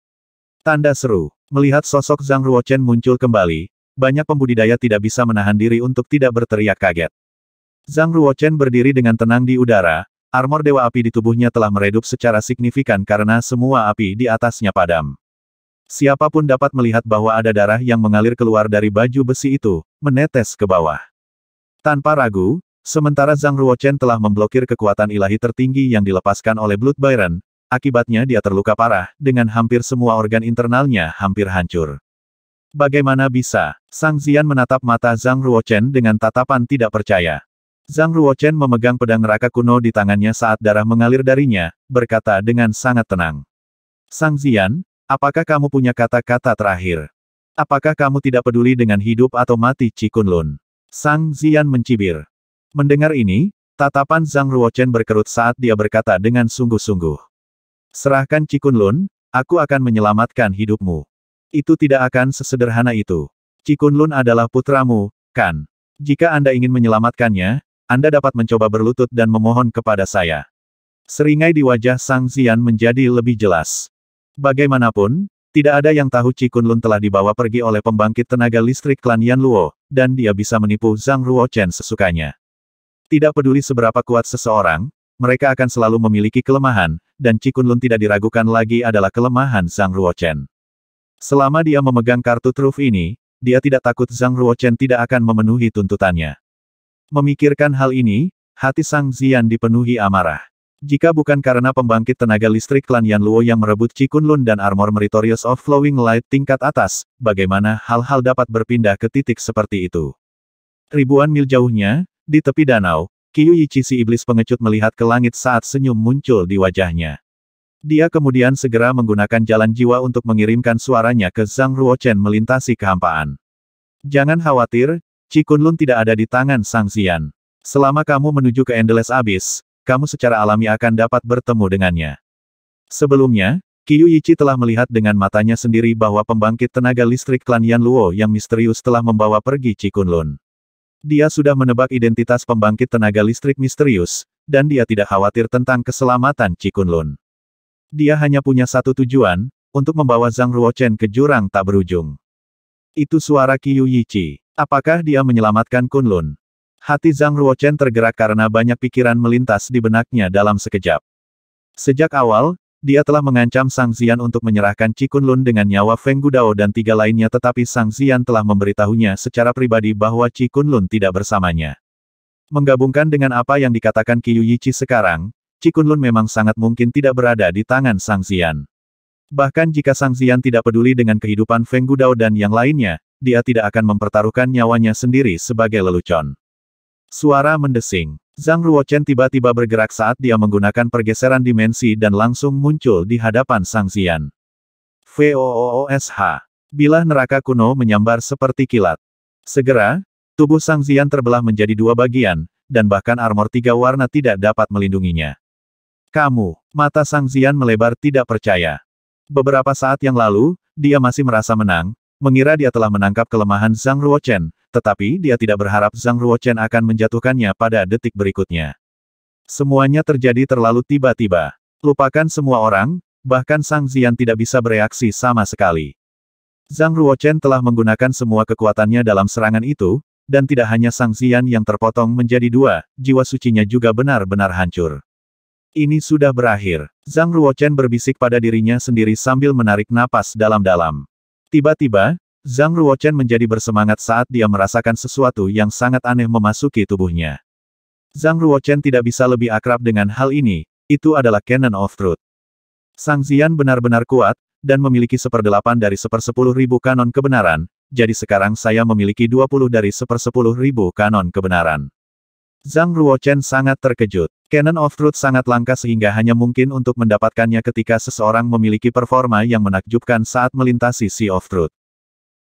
Tanda seru. Melihat sosok Zhang Ruochen muncul kembali, banyak pembudidaya tidak bisa menahan diri untuk tidak berteriak kaget. Zhang Ruochen berdiri dengan tenang di udara, armor dewa api di tubuhnya telah meredup secara signifikan karena semua api di atasnya padam. Siapapun dapat melihat bahwa ada darah yang mengalir keluar dari baju besi itu, menetes ke bawah. Tanpa ragu, Sementara Zhang Ruochen telah memblokir kekuatan ilahi tertinggi yang dilepaskan oleh Blood Byron, akibatnya dia terluka parah, dengan hampir semua organ internalnya hampir hancur. Bagaimana bisa? Sang Zian menatap mata Zhang Ruochen dengan tatapan tidak percaya. Zhang Ruochen memegang pedang neraka kuno di tangannya saat darah mengalir darinya, berkata dengan sangat tenang. Sang Zian, apakah kamu punya kata-kata terakhir? Apakah kamu tidak peduli dengan hidup atau mati Cikunlun? Sang Zian mencibir. Mendengar ini, tatapan Zhang Ruochen berkerut saat dia berkata dengan sungguh-sungguh. Serahkan Cikunlun, aku akan menyelamatkan hidupmu. Itu tidak akan sesederhana itu. Cikunlun adalah putramu, kan? Jika Anda ingin menyelamatkannya, Anda dapat mencoba berlutut dan memohon kepada saya. Seringai di wajah Sang Zian menjadi lebih jelas. Bagaimanapun, tidak ada yang tahu Cikunlun telah dibawa pergi oleh pembangkit tenaga listrik klan Yan Luo, dan dia bisa menipu Zhang Ruochen sesukanya. Tidak peduli seberapa kuat seseorang, mereka akan selalu memiliki kelemahan, dan Cikunlun tidak diragukan lagi adalah kelemahan Zhang Ruochen. Selama dia memegang kartu truf ini, dia tidak takut Zhang Ruochen tidak akan memenuhi tuntutannya. Memikirkan hal ini, hati Sang Zian dipenuhi amarah. Jika bukan karena pembangkit tenaga listrik klan Yan Luo yang merebut Cikunlun dan armor Meritorious of Flowing Light tingkat atas, bagaimana hal-hal dapat berpindah ke titik seperti itu? Ribuan mil jauhnya, di tepi danau, Yichi si iblis pengecut melihat ke langit saat senyum muncul di wajahnya. Dia kemudian segera menggunakan jalan jiwa untuk mengirimkan suaranya ke Zhang Ruochen melintasi kehampaan. Jangan khawatir, Cikunlun tidak ada di tangan Sang Xian. Selama kamu menuju ke Endless Abyss, kamu secara alami akan dapat bertemu dengannya. Sebelumnya, Yichi telah melihat dengan matanya sendiri bahwa pembangkit tenaga listrik klan Yan Luo yang misterius telah membawa pergi Cikunlun. Dia sudah menebak identitas pembangkit tenaga listrik misterius, dan dia tidak khawatir tentang keselamatan Cikunlun. Dia hanya punya satu tujuan, untuk membawa Zhang Ruochen ke jurang tak berujung. Itu suara Qiu Yichi. Apakah dia menyelamatkan Kunlun? Hati Zhang Ruochen tergerak karena banyak pikiran melintas di benaknya dalam sekejap. Sejak awal, dia telah mengancam Sang Zian untuk menyerahkan Cikun Lun dengan nyawa Feng Gudao dan tiga lainnya tetapi Sang Zian telah memberitahunya secara pribadi bahwa Cikun Lun tidak bersamanya. Menggabungkan dengan apa yang dikatakan Qiyu Yichi sekarang, Cikun Lun memang sangat mungkin tidak berada di tangan Sang Zian. Bahkan jika Sang Zian tidak peduli dengan kehidupan Feng Gudao dan yang lainnya, dia tidak akan mempertaruhkan nyawanya sendiri sebagai lelucon. Suara mendesing. Zhang Ruochen tiba-tiba bergerak saat dia menggunakan pergeseran dimensi dan langsung muncul di hadapan Sang Xian. VOOSH. Bilah neraka kuno menyambar seperti kilat. Segera, tubuh Sang Xian terbelah menjadi dua bagian, dan bahkan armor tiga warna tidak dapat melindunginya. Kamu, mata Sang Xian melebar tidak percaya. Beberapa saat yang lalu, dia masih merasa menang, mengira dia telah menangkap kelemahan Zhang Ruochen, tetapi dia tidak berharap Zhang Ruochen akan menjatuhkannya pada detik berikutnya. Semuanya terjadi terlalu tiba-tiba. Lupakan semua orang, bahkan Sang Zian tidak bisa bereaksi sama sekali. Zhang Ruochen telah menggunakan semua kekuatannya dalam serangan itu, dan tidak hanya Sang Zian yang terpotong menjadi dua, jiwa sucinya juga benar-benar hancur. Ini sudah berakhir. Zhang Ruochen berbisik pada dirinya sendiri sambil menarik napas dalam-dalam. Tiba-tiba, Zhang Ruochen menjadi bersemangat saat dia merasakan sesuatu yang sangat aneh memasuki tubuhnya. Zhang Ruochen tidak bisa lebih akrab dengan hal ini, itu adalah Canon of Truth. Sang Zian benar-benar kuat, dan memiliki seperdelapan dari sepersepuluh ribu kanon kebenaran, jadi sekarang saya memiliki dua puluh dari sepersepuluh ribu kanon kebenaran. Zhang Ruochen sangat terkejut. Canon of Truth sangat langka sehingga hanya mungkin untuk mendapatkannya ketika seseorang memiliki performa yang menakjubkan saat melintasi Sea of Truth.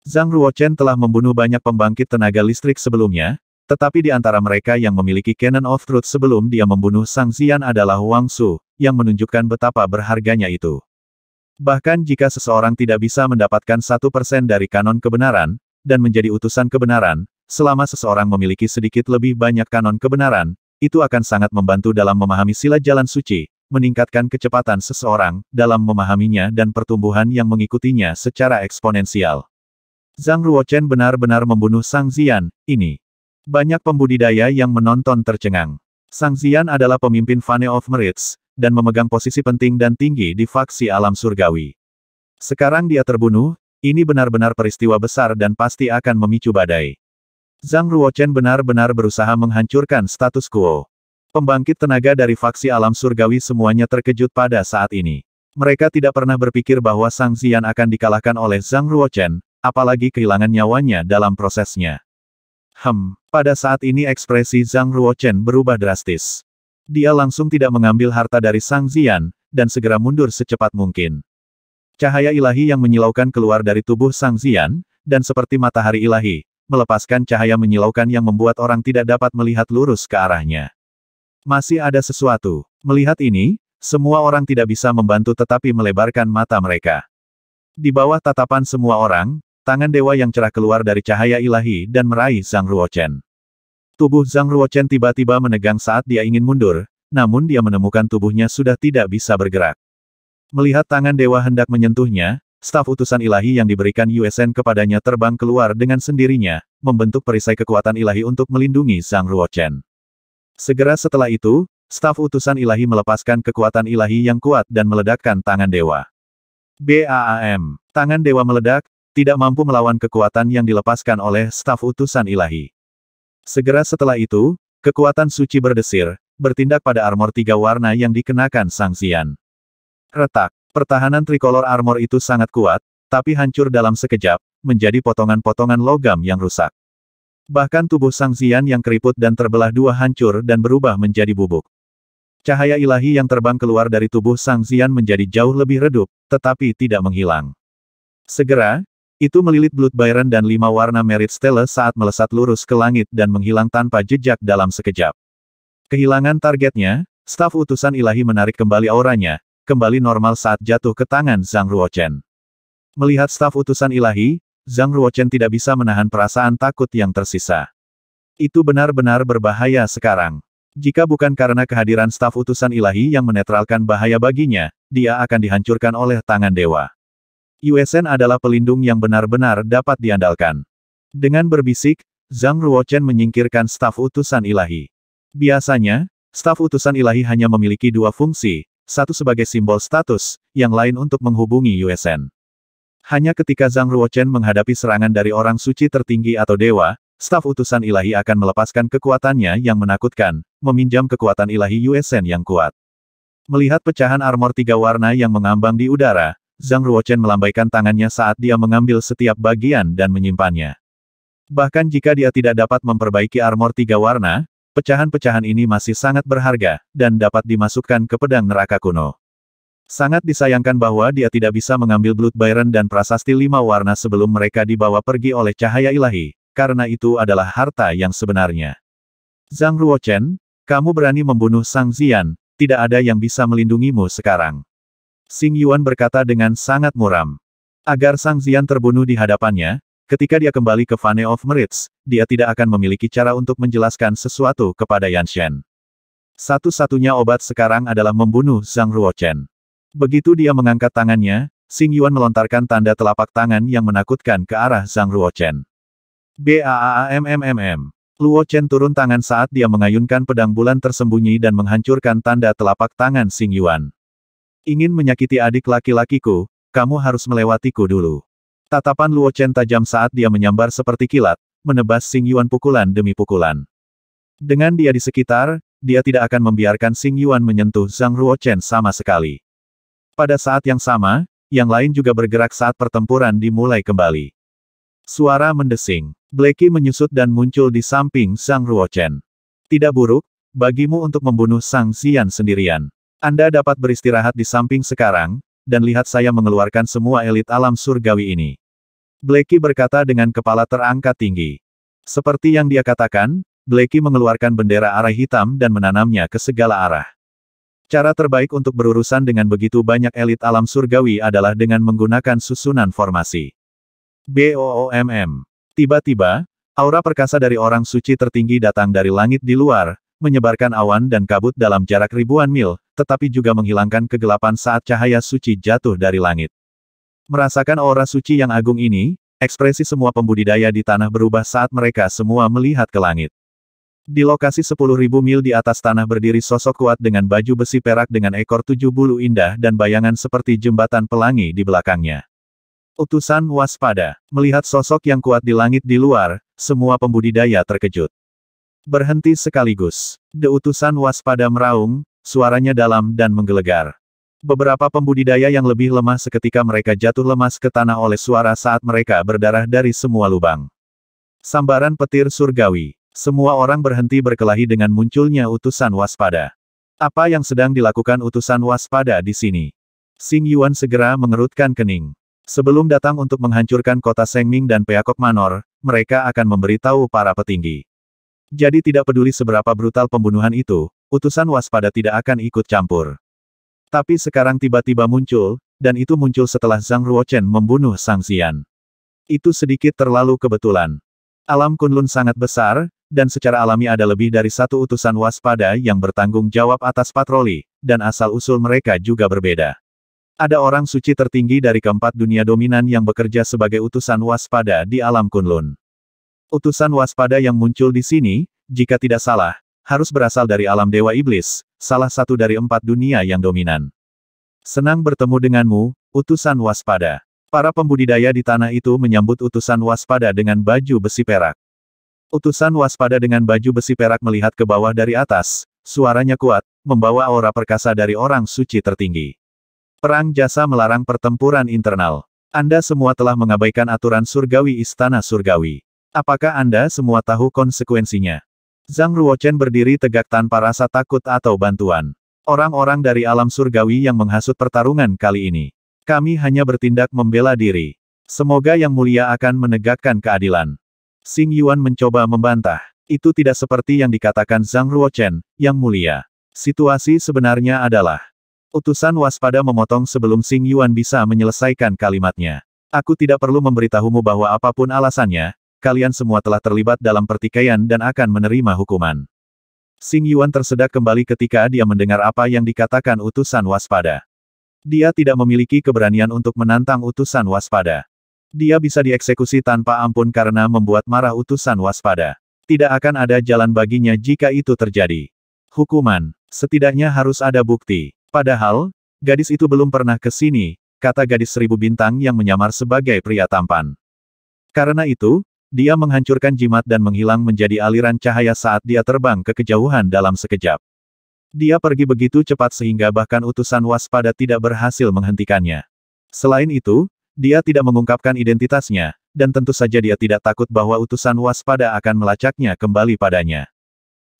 Zhang Ruochen telah membunuh banyak pembangkit tenaga listrik sebelumnya, tetapi di antara mereka yang memiliki Canon of Truth sebelum dia membunuh Sang Xian adalah Wang Su, yang menunjukkan betapa berharganya itu. Bahkan jika seseorang tidak bisa mendapatkan satu persen dari kanon kebenaran, dan menjadi utusan kebenaran, selama seseorang memiliki sedikit lebih banyak kanon kebenaran, itu akan sangat membantu dalam memahami sila jalan suci, meningkatkan kecepatan seseorang dalam memahaminya dan pertumbuhan yang mengikutinya secara eksponensial. Zhang Ruochen benar-benar membunuh Sang Zian, ini. Banyak pembudidaya yang menonton tercengang. Sang Zian adalah pemimpin Fane of Merits, dan memegang posisi penting dan tinggi di faksi alam surgawi. Sekarang dia terbunuh, ini benar-benar peristiwa besar dan pasti akan memicu badai. Zhang Ruochen benar-benar berusaha menghancurkan status quo. Pembangkit tenaga dari faksi alam surgawi semuanya terkejut pada saat ini. Mereka tidak pernah berpikir bahwa Sang Zian akan dikalahkan oleh Zhang Ruochen, apalagi kehilangan nyawanya dalam prosesnya. Hem, pada saat ini ekspresi Zhang Ruochen berubah drastis. Dia langsung tidak mengambil harta dari Sang Zian, dan segera mundur secepat mungkin. Cahaya ilahi yang menyilaukan keluar dari tubuh Sang Zian, dan seperti matahari ilahi, melepaskan cahaya menyilaukan yang membuat orang tidak dapat melihat lurus ke arahnya. Masih ada sesuatu. Melihat ini, semua orang tidak bisa membantu tetapi melebarkan mata mereka. Di bawah tatapan semua orang, Tangan dewa yang cerah keluar dari cahaya ilahi dan meraih Zhang Ruochen. Tubuh Zhang Ruochen tiba-tiba menegang saat dia ingin mundur, namun dia menemukan tubuhnya sudah tidak bisa bergerak. Melihat tangan dewa hendak menyentuhnya, staf utusan ilahi yang diberikan USN kepadanya terbang keluar dengan sendirinya, membentuk perisai kekuatan ilahi untuk melindungi Zhang Ruochen. Segera setelah itu, staf utusan ilahi melepaskan kekuatan ilahi yang kuat dan meledakkan tangan dewa. BAAM. Tangan dewa meledak, tidak mampu melawan kekuatan yang dilepaskan oleh staf utusan ilahi. Segera setelah itu, kekuatan suci berdesir, bertindak pada armor tiga warna yang dikenakan Sang Xian. Retak, pertahanan trikolor armor itu sangat kuat, tapi hancur dalam sekejap, menjadi potongan-potongan logam yang rusak. Bahkan tubuh Sang Xian yang keriput dan terbelah dua hancur dan berubah menjadi bubuk. Cahaya ilahi yang terbang keluar dari tubuh Sang Xian menjadi jauh lebih redup, tetapi tidak menghilang. Segera, itu melilit Blood Byron dan lima warna merit stele saat melesat lurus ke langit dan menghilang tanpa jejak dalam sekejap. Kehilangan targetnya, staf utusan ilahi menarik kembali auranya, kembali normal saat jatuh ke tangan Zhang Ruochen. Melihat staf utusan ilahi, Zhang Ruochen tidak bisa menahan perasaan takut yang tersisa. Itu benar-benar berbahaya sekarang. Jika bukan karena kehadiran staf utusan ilahi yang menetralkan bahaya baginya, dia akan dihancurkan oleh tangan dewa. Yuesen adalah pelindung yang benar-benar dapat diandalkan. Dengan berbisik, Zhang Ruochen menyingkirkan staf utusan ilahi. Biasanya, staf utusan ilahi hanya memiliki dua fungsi, satu sebagai simbol status, yang lain untuk menghubungi Yuesen. Hanya ketika Zhang Ruochen menghadapi serangan dari orang suci tertinggi atau dewa, staf utusan ilahi akan melepaskan kekuatannya yang menakutkan, meminjam kekuatan ilahi Yuesen yang kuat. Melihat pecahan armor tiga warna yang mengambang di udara, Zhang Ruochen melambaikan tangannya saat dia mengambil setiap bagian dan menyimpannya. Bahkan jika dia tidak dapat memperbaiki armor tiga warna, pecahan-pecahan ini masih sangat berharga, dan dapat dimasukkan ke pedang neraka kuno. Sangat disayangkan bahwa dia tidak bisa mengambil Blood Byron dan prasasti lima warna sebelum mereka dibawa pergi oleh cahaya ilahi, karena itu adalah harta yang sebenarnya. Zhang Ruochen, kamu berani membunuh Sang Zian, tidak ada yang bisa melindungimu sekarang. Xing Yuan berkata dengan sangat muram. Agar Sang Zian terbunuh di hadapannya, ketika dia kembali ke Fane of Merits, dia tidak akan memiliki cara untuk menjelaskan sesuatu kepada Yan Shen. Satu-satunya obat sekarang adalah membunuh Zhang Ruochen. Begitu dia mengangkat tangannya, Xing Yuan melontarkan tanda telapak tangan yang menakutkan ke arah Zhang Ruochen. BAAAMMMM. Luo Chen turun tangan saat dia mengayunkan pedang bulan tersembunyi dan menghancurkan tanda telapak tangan Xing Yuan. Ingin menyakiti adik laki-lakiku, kamu harus melewatiku dulu. Tatapan Luo Chen tajam saat dia menyambar seperti kilat, menebas Sing Yuan pukulan demi pukulan. Dengan dia di sekitar, dia tidak akan membiarkan Sing Yuan menyentuh Zhang Ruochen Chen sama sekali. Pada saat yang sama, yang lain juga bergerak saat pertempuran dimulai kembali. Suara mendesing. Blacky menyusut dan muncul di samping Sang Ruochen. Tidak buruk, bagimu untuk membunuh Sang Xian sendirian. Anda dapat beristirahat di samping sekarang, dan lihat saya mengeluarkan semua elit alam surgawi ini. Blacky berkata dengan kepala terangkat tinggi. Seperti yang dia katakan, Blacky mengeluarkan bendera arah hitam dan menanamnya ke segala arah. Cara terbaik untuk berurusan dengan begitu banyak elit alam surgawi adalah dengan menggunakan susunan formasi. BOOMM. Tiba-tiba, aura perkasa dari orang suci tertinggi datang dari langit di luar, menyebarkan awan dan kabut dalam jarak ribuan mil, tetapi juga menghilangkan kegelapan saat cahaya suci jatuh dari langit. Merasakan aura suci yang agung ini, ekspresi semua pembudidaya di tanah berubah saat mereka semua melihat ke langit. Di lokasi 10.000 mil di atas tanah berdiri sosok kuat dengan baju besi perak dengan ekor tujuh bulu indah dan bayangan seperti jembatan pelangi di belakangnya. Utusan waspada, melihat sosok yang kuat di langit di luar, semua pembudidaya terkejut. Berhenti sekaligus. Deutusan waspada meraung, suaranya dalam dan menggelegar. Beberapa pembudidaya yang lebih lemah seketika mereka jatuh lemas ke tanah oleh suara saat mereka berdarah dari semua lubang. Sambaran petir surgawi. Semua orang berhenti berkelahi dengan munculnya utusan waspada. Apa yang sedang dilakukan utusan waspada di sini? Sing Yuan segera mengerutkan kening. Sebelum datang untuk menghancurkan kota Sengming dan Peakok Manor, mereka akan memberitahu para petinggi. Jadi tidak peduli seberapa brutal pembunuhan itu, utusan waspada tidak akan ikut campur. Tapi sekarang tiba-tiba muncul, dan itu muncul setelah Zhang Ruochen membunuh Sang Xian. Itu sedikit terlalu kebetulan. Alam Kunlun sangat besar, dan secara alami ada lebih dari satu utusan waspada yang bertanggung jawab atas patroli, dan asal-usul mereka juga berbeda. Ada orang suci tertinggi dari keempat dunia dominan yang bekerja sebagai utusan waspada di alam Kunlun. Utusan waspada yang muncul di sini, jika tidak salah, harus berasal dari alam Dewa Iblis, salah satu dari empat dunia yang dominan. Senang bertemu denganmu, utusan waspada. Para pembudidaya di tanah itu menyambut utusan waspada dengan baju besi perak. Utusan waspada dengan baju besi perak melihat ke bawah dari atas, suaranya kuat, membawa aura perkasa dari orang suci tertinggi. Perang jasa melarang pertempuran internal. Anda semua telah mengabaikan aturan surgawi istana surgawi. Apakah Anda semua tahu konsekuensinya? Zhang Ruochen berdiri tegak tanpa rasa takut atau bantuan. Orang-orang dari alam surgawi yang menghasut pertarungan kali ini. Kami hanya bertindak membela diri. Semoga Yang Mulia akan menegakkan keadilan. Sing Yuan mencoba membantah. Itu tidak seperti yang dikatakan Zhang Ruochen, Yang Mulia. Situasi sebenarnya adalah. Utusan waspada memotong sebelum Sing Yuan bisa menyelesaikan kalimatnya. Aku tidak perlu memberitahumu bahwa apapun alasannya, kalian semua telah terlibat dalam pertikaian dan akan menerima hukuman. Sing Yuan tersedak kembali ketika dia mendengar apa yang dikatakan utusan waspada. Dia tidak memiliki keberanian untuk menantang utusan waspada. Dia bisa dieksekusi tanpa ampun karena membuat marah utusan waspada. Tidak akan ada jalan baginya jika itu terjadi. Hukuman, setidaknya harus ada bukti. Padahal, gadis itu belum pernah ke sini, kata gadis seribu bintang yang menyamar sebagai pria tampan. Karena itu, dia menghancurkan jimat dan menghilang menjadi aliran cahaya saat dia terbang ke kejauhan dalam sekejap. Dia pergi begitu cepat sehingga bahkan utusan waspada tidak berhasil menghentikannya. Selain itu, dia tidak mengungkapkan identitasnya, dan tentu saja dia tidak takut bahwa utusan waspada akan melacaknya kembali padanya.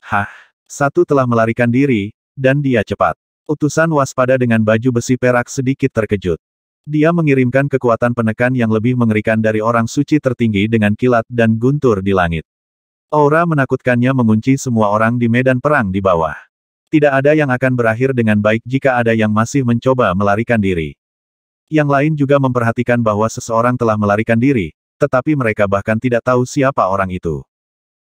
Hah, satu telah melarikan diri, dan dia cepat. Utusan waspada dengan baju besi perak sedikit terkejut. Dia mengirimkan kekuatan penekan yang lebih mengerikan dari orang suci tertinggi dengan kilat dan guntur di langit. Aura menakutkannya mengunci semua orang di medan perang di bawah. Tidak ada yang akan berakhir dengan baik jika ada yang masih mencoba melarikan diri. Yang lain juga memperhatikan bahwa seseorang telah melarikan diri, tetapi mereka bahkan tidak tahu siapa orang itu.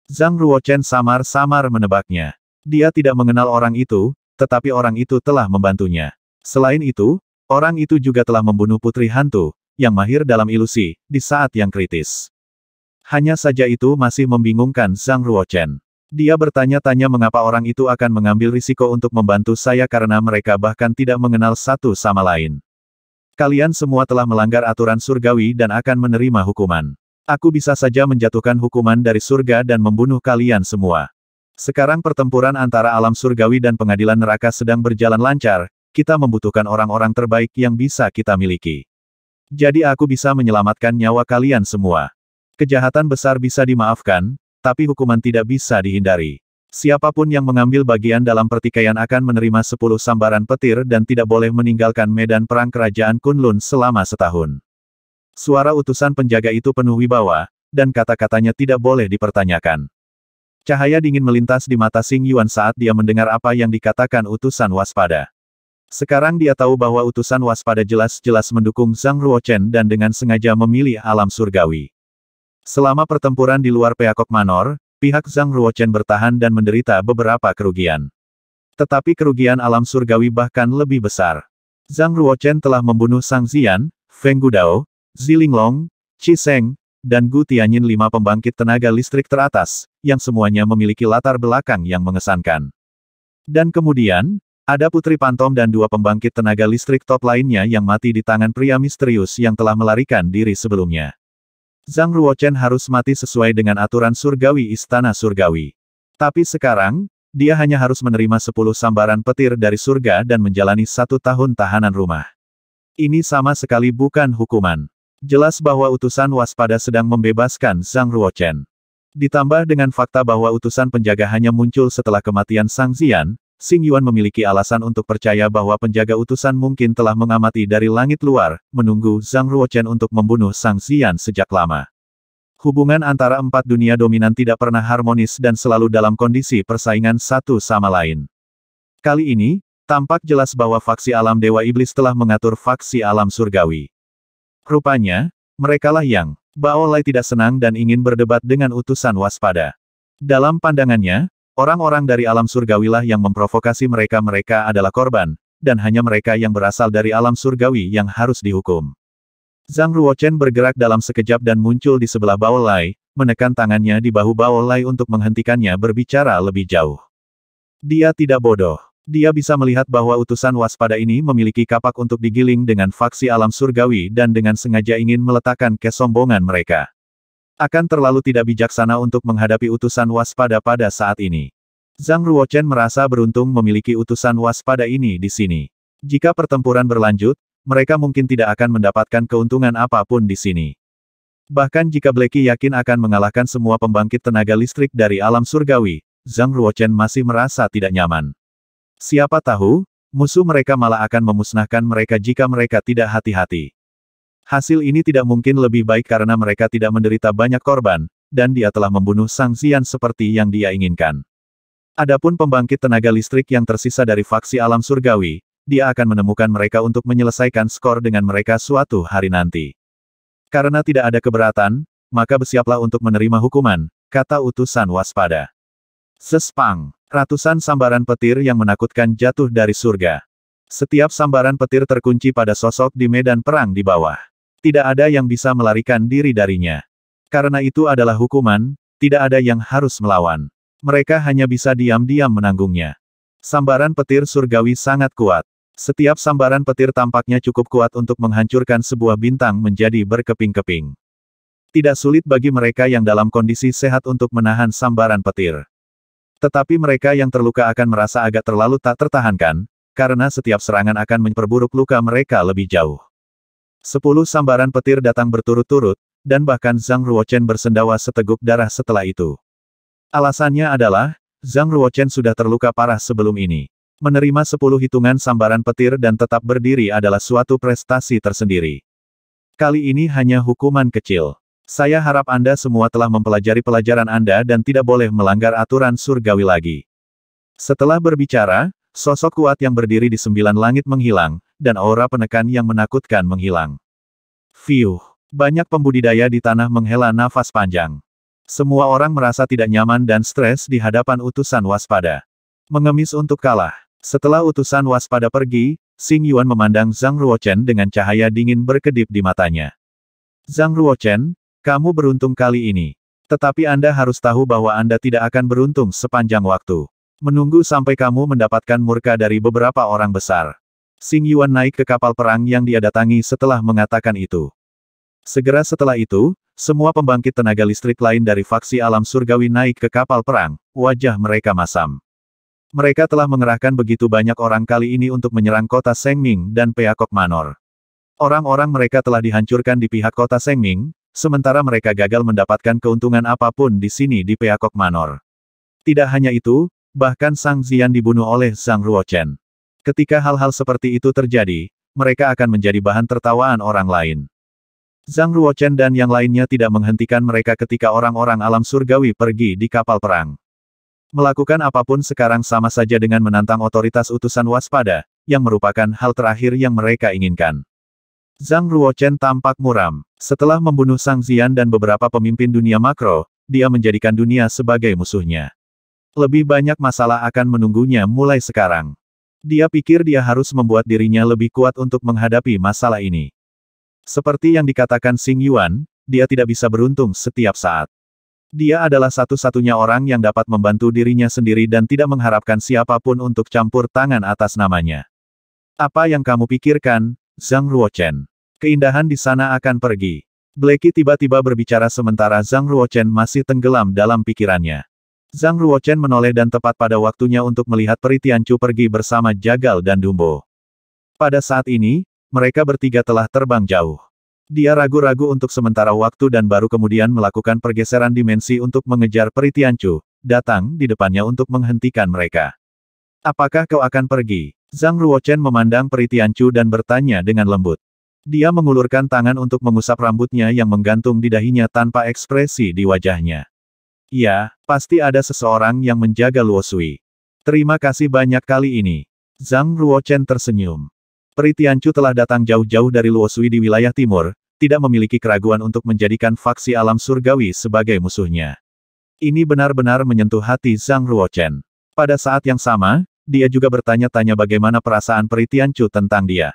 Zhang Ruochen samar-samar menebaknya. Dia tidak mengenal orang itu, tetapi orang itu telah membantunya. Selain itu, Orang itu juga telah membunuh putri hantu, yang mahir dalam ilusi, di saat yang kritis. Hanya saja itu masih membingungkan Zhang Ruochen. Dia bertanya-tanya mengapa orang itu akan mengambil risiko untuk membantu saya karena mereka bahkan tidak mengenal satu sama lain. Kalian semua telah melanggar aturan surgawi dan akan menerima hukuman. Aku bisa saja menjatuhkan hukuman dari surga dan membunuh kalian semua. Sekarang pertempuran antara alam surgawi dan pengadilan neraka sedang berjalan lancar, kita membutuhkan orang-orang terbaik yang bisa kita miliki. Jadi aku bisa menyelamatkan nyawa kalian semua. Kejahatan besar bisa dimaafkan, tapi hukuman tidak bisa dihindari. Siapapun yang mengambil bagian dalam pertikaian akan menerima sepuluh sambaran petir dan tidak boleh meninggalkan medan perang kerajaan Kunlun selama setahun. Suara utusan penjaga itu penuh wibawa, dan kata-katanya tidak boleh dipertanyakan. Cahaya dingin melintas di mata Sing Yuan saat dia mendengar apa yang dikatakan utusan waspada. Sekarang dia tahu bahwa utusan waspada jelas-jelas mendukung Zhang Ruochen dan dengan sengaja memilih alam surgawi. Selama pertempuran di luar Peacock Manor, pihak Zhang Ruochen bertahan dan menderita beberapa kerugian. Tetapi kerugian alam surgawi bahkan lebih besar. Zhang Ruochen telah membunuh Sang Zian, Feng Gudao, Zilinglong, Qi Seng, dan Gu Tianyin lima pembangkit tenaga listrik teratas, yang semuanya memiliki latar belakang yang mengesankan. Dan kemudian, ada Putri Pantom dan dua pembangkit tenaga listrik top lainnya yang mati di tangan pria misterius yang telah melarikan diri sebelumnya. Zhang Ruochen harus mati sesuai dengan aturan surgawi istana surgawi. Tapi sekarang, dia hanya harus menerima sepuluh sambaran petir dari surga dan menjalani satu tahun tahanan rumah. Ini sama sekali bukan hukuman. Jelas bahwa utusan waspada sedang membebaskan Zhang Ruochen. Ditambah dengan fakta bahwa utusan penjaga hanya muncul setelah kematian Sang Zian, Xing Yuan memiliki alasan untuk percaya bahwa penjaga utusan mungkin telah mengamati dari langit luar, menunggu Zhang Ruochen untuk membunuh Sang Xian sejak lama. Hubungan antara empat dunia dominan tidak pernah harmonis dan selalu dalam kondisi persaingan satu sama lain. Kali ini, tampak jelas bahwa faksi alam Dewa Iblis telah mengatur faksi alam surgawi. Rupanya, merekalah yang Bao tidak senang dan ingin berdebat dengan utusan waspada. Dalam pandangannya, Orang-orang dari alam surgawilah yang memprovokasi mereka-mereka adalah korban, dan hanya mereka yang berasal dari alam surgawi yang harus dihukum. Zhang Ruochen bergerak dalam sekejap dan muncul di sebelah Bao Lai, menekan tangannya di bahu Bao Lai untuk menghentikannya berbicara lebih jauh. Dia tidak bodoh. Dia bisa melihat bahwa utusan waspada ini memiliki kapak untuk digiling dengan faksi alam surgawi dan dengan sengaja ingin meletakkan kesombongan mereka. Akan terlalu tidak bijaksana untuk menghadapi utusan waspada pada saat ini. Zhang Ruochen merasa beruntung memiliki utusan waspada ini di sini. Jika pertempuran berlanjut, mereka mungkin tidak akan mendapatkan keuntungan apapun di sini. Bahkan jika Blacky yakin akan mengalahkan semua pembangkit tenaga listrik dari alam surgawi, Zhang Ruochen masih merasa tidak nyaman. Siapa tahu, musuh mereka malah akan memusnahkan mereka jika mereka tidak hati-hati. Hasil ini tidak mungkin lebih baik karena mereka tidak menderita banyak korban, dan dia telah membunuh Sang Xian seperti yang dia inginkan. Adapun pembangkit tenaga listrik yang tersisa dari faksi alam surgawi, dia akan menemukan mereka untuk menyelesaikan skor dengan mereka suatu hari nanti. Karena tidak ada keberatan, maka bersiaplah untuk menerima hukuman, kata utusan waspada. Sespang, ratusan sambaran petir yang menakutkan jatuh dari surga. Setiap sambaran petir terkunci pada sosok di medan perang di bawah. Tidak ada yang bisa melarikan diri darinya. Karena itu adalah hukuman, tidak ada yang harus melawan. Mereka hanya bisa diam-diam menanggungnya. Sambaran petir surgawi sangat kuat. Setiap sambaran petir tampaknya cukup kuat untuk menghancurkan sebuah bintang menjadi berkeping-keping. Tidak sulit bagi mereka yang dalam kondisi sehat untuk menahan sambaran petir. Tetapi mereka yang terluka akan merasa agak terlalu tak tertahankan, karena setiap serangan akan memperburuk luka mereka lebih jauh. Sepuluh sambaran petir datang berturut-turut, dan bahkan Zhang Ruochen bersendawa seteguk darah setelah itu. Alasannya adalah, Zhang Ruochen sudah terluka parah sebelum ini. Menerima sepuluh hitungan sambaran petir dan tetap berdiri adalah suatu prestasi tersendiri. Kali ini hanya hukuman kecil. Saya harap Anda semua telah mempelajari pelajaran Anda dan tidak boleh melanggar aturan surgawi lagi. Setelah berbicara, sosok kuat yang berdiri di sembilan langit menghilang, dan aura penekan yang menakutkan menghilang. View Banyak pembudidaya di tanah menghela nafas panjang. Semua orang merasa tidak nyaman dan stres di hadapan utusan waspada. Mengemis untuk kalah. Setelah utusan waspada pergi, Sing Yuan memandang Zhang Ruochen dengan cahaya dingin berkedip di matanya. Zhang Ruochen, kamu beruntung kali ini. Tetapi Anda harus tahu bahwa Anda tidak akan beruntung sepanjang waktu. Menunggu sampai kamu mendapatkan murka dari beberapa orang besar. Xing Yuan naik ke kapal perang yang dia datangi setelah mengatakan itu. Segera setelah itu, semua pembangkit tenaga listrik lain dari faksi alam surgawi naik ke kapal perang, wajah mereka masam. Mereka telah mengerahkan begitu banyak orang kali ini untuk menyerang kota Sengming dan Peakok Manor. Orang-orang mereka telah dihancurkan di pihak kota Sengming, sementara mereka gagal mendapatkan keuntungan apapun di sini di Peakok Manor. Tidak hanya itu, bahkan Sang Zian dibunuh oleh Sang Ruochen. Ketika hal-hal seperti itu terjadi, mereka akan menjadi bahan tertawaan orang lain. Zhang Ruochen dan yang lainnya tidak menghentikan mereka ketika orang-orang alam surgawi pergi di kapal perang. Melakukan apapun sekarang sama saja dengan menantang otoritas utusan waspada, yang merupakan hal terakhir yang mereka inginkan. Zhang Ruochen tampak muram. Setelah membunuh Sang Zian dan beberapa pemimpin dunia makro, dia menjadikan dunia sebagai musuhnya. Lebih banyak masalah akan menunggunya mulai sekarang. Dia pikir dia harus membuat dirinya lebih kuat untuk menghadapi masalah ini. Seperti yang dikatakan Sing Yuan, dia tidak bisa beruntung setiap saat. Dia adalah satu-satunya orang yang dapat membantu dirinya sendiri dan tidak mengharapkan siapapun untuk campur tangan atas namanya. Apa yang kamu pikirkan, Zhang Ruochen? Keindahan di sana akan pergi. Blacky tiba-tiba berbicara sementara Zhang Ruochen masih tenggelam dalam pikirannya. Zhang Ruochen menoleh dan tepat pada waktunya untuk melihat Peri Tianchu pergi bersama Jagal dan Dumbo. Pada saat ini, mereka bertiga telah terbang jauh. Dia ragu-ragu untuk sementara waktu dan baru kemudian melakukan pergeseran dimensi untuk mengejar Peri Tianchu, datang di depannya untuk menghentikan mereka. Apakah kau akan pergi? Zhang Ruochen memandang Peri Tianchu dan bertanya dengan lembut. Dia mengulurkan tangan untuk mengusap rambutnya yang menggantung di dahinya tanpa ekspresi di wajahnya. Iya, pasti ada seseorang yang menjaga Luo Sui. Terima kasih banyak kali ini. Zhang Ruochen tersenyum. Peri Tianchu telah datang jauh-jauh dari Luo Sui di wilayah timur, tidak memiliki keraguan untuk menjadikan faksi alam surgawi sebagai musuhnya. Ini benar-benar menyentuh hati Zhang Ruochen. Pada saat yang sama, dia juga bertanya-tanya bagaimana perasaan Peri Tianchu tentang dia.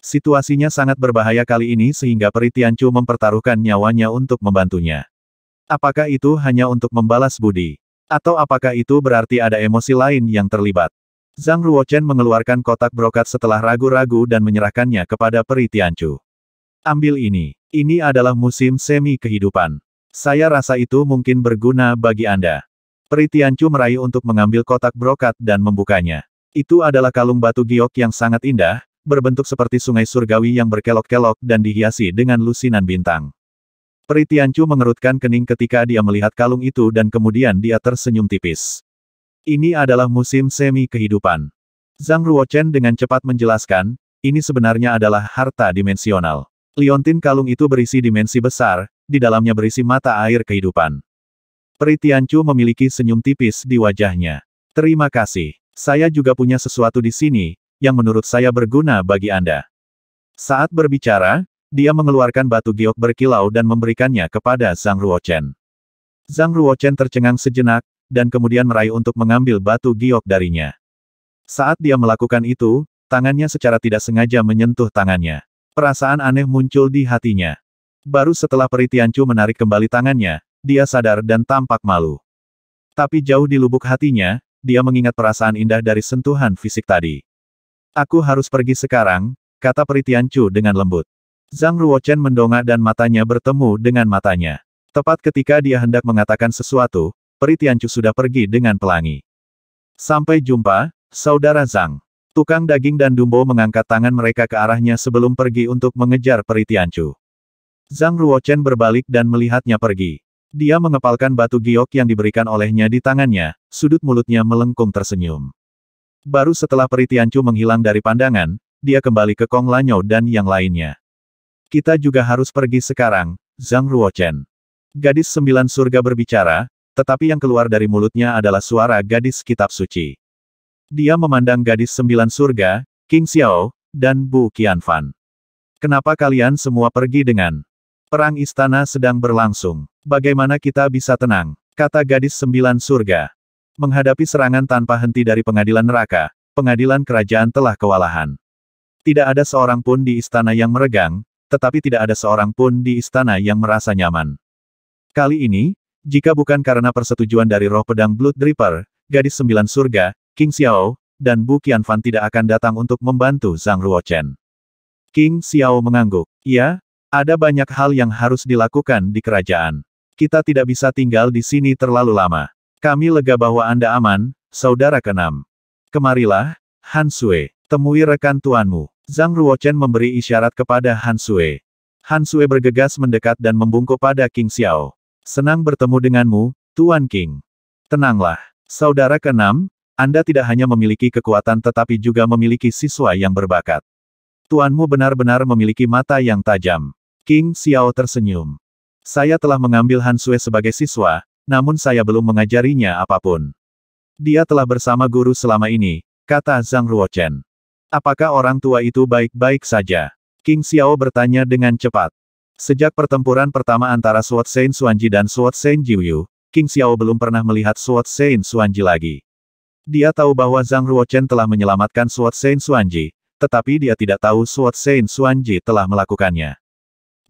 Situasinya sangat berbahaya kali ini sehingga Peri Tianchu mempertaruhkan nyawanya untuk membantunya. Apakah itu hanya untuk membalas budi? Atau apakah itu berarti ada emosi lain yang terlibat? Zhang Ruochen mengeluarkan kotak brokat setelah ragu-ragu dan menyerahkannya kepada Peri Tianchu. Ambil ini. Ini adalah musim semi kehidupan. Saya rasa itu mungkin berguna bagi Anda. Peri Tianchu meraih untuk mengambil kotak brokat dan membukanya. Itu adalah kalung batu giok yang sangat indah, berbentuk seperti sungai surgawi yang berkelok-kelok dan dihiasi dengan lusinan bintang. Peri Tianchu mengerutkan kening ketika dia melihat kalung itu dan kemudian dia tersenyum tipis. Ini adalah musim semi kehidupan. Zhang Ruochen dengan cepat menjelaskan, ini sebenarnya adalah harta dimensional. Liontin kalung itu berisi dimensi besar, di dalamnya berisi mata air kehidupan. Peri Tianchu memiliki senyum tipis di wajahnya. Terima kasih. Saya juga punya sesuatu di sini, yang menurut saya berguna bagi Anda. Saat berbicara, dia mengeluarkan batu giok berkilau dan memberikannya kepada Zhang Ruochen. Zhang Ruochen tercengang sejenak, dan kemudian meraih untuk mengambil batu giok darinya. Saat dia melakukan itu, tangannya secara tidak sengaja menyentuh tangannya. Perasaan aneh muncul di hatinya. Baru setelah Peri menarik kembali tangannya, dia sadar dan tampak malu. Tapi jauh di lubuk hatinya, dia mengingat perasaan indah dari sentuhan fisik tadi. Aku harus pergi sekarang, kata Peri dengan lembut. Zhang Ruochen mendongak dan matanya bertemu dengan matanya. Tepat ketika dia hendak mengatakan sesuatu, Peritiancu sudah pergi dengan pelangi. Sampai jumpa, Saudara Zhang. Tukang daging dan Dumbo mengangkat tangan mereka ke arahnya sebelum pergi untuk mengejar Peritiancu. Zhang Ruochen berbalik dan melihatnya pergi. Dia mengepalkan batu giok yang diberikan olehnya di tangannya, sudut mulutnya melengkung tersenyum. Baru setelah Peritiancu menghilang dari pandangan, dia kembali ke Kong Lanyo dan yang lainnya. Kita juga harus pergi sekarang, Zhang Ruochen. Gadis sembilan surga berbicara, tetapi yang keluar dari mulutnya adalah suara gadis kitab suci. Dia memandang gadis sembilan surga, King Xiao, dan Bu Qianfan. Kenapa kalian semua pergi dengan perang istana sedang berlangsung? Bagaimana kita bisa tenang? Kata gadis sembilan surga. Menghadapi serangan tanpa henti dari pengadilan neraka, pengadilan kerajaan telah kewalahan. Tidak ada seorang pun di istana yang meregang, tetapi tidak ada seorang pun di istana yang merasa nyaman. Kali ini, jika bukan karena persetujuan dari roh pedang Blood Dripper, gadis sembilan surga, King Xiao, dan Bu Qianfan tidak akan datang untuk membantu Zhang Ruochen. King Xiao mengangguk. Ya, ada banyak hal yang harus dilakukan di kerajaan. Kita tidak bisa tinggal di sini terlalu lama. Kami lega bahwa Anda aman, saudara keenam. Kemarilah, Han Sui, temui rekan tuanmu. Zhang Ruochen memberi isyarat kepada Han Sui. Han Sui bergegas mendekat dan membungkuk pada King Xiao. Senang bertemu denganmu, Tuan King. Tenanglah. Saudara keenam, Anda tidak hanya memiliki kekuatan tetapi juga memiliki siswa yang berbakat. Tuanmu benar-benar memiliki mata yang tajam. King Xiao tersenyum. Saya telah mengambil Han Sui sebagai siswa, namun saya belum mengajarinya apapun. Dia telah bersama guru selama ini, kata Zhang Ruochen. Apakah orang tua itu baik-baik saja? King Xiao bertanya dengan cepat. Sejak pertempuran pertama antara Sword Saint Suanji dan Sword Saint Jiuyu, King Xiao belum pernah melihat Sword Saint Suanji lagi. Dia tahu bahwa Zhang Ruochen telah menyelamatkan Sword Saint Suanji, tetapi dia tidak tahu Sword Saint Suanji telah melakukannya.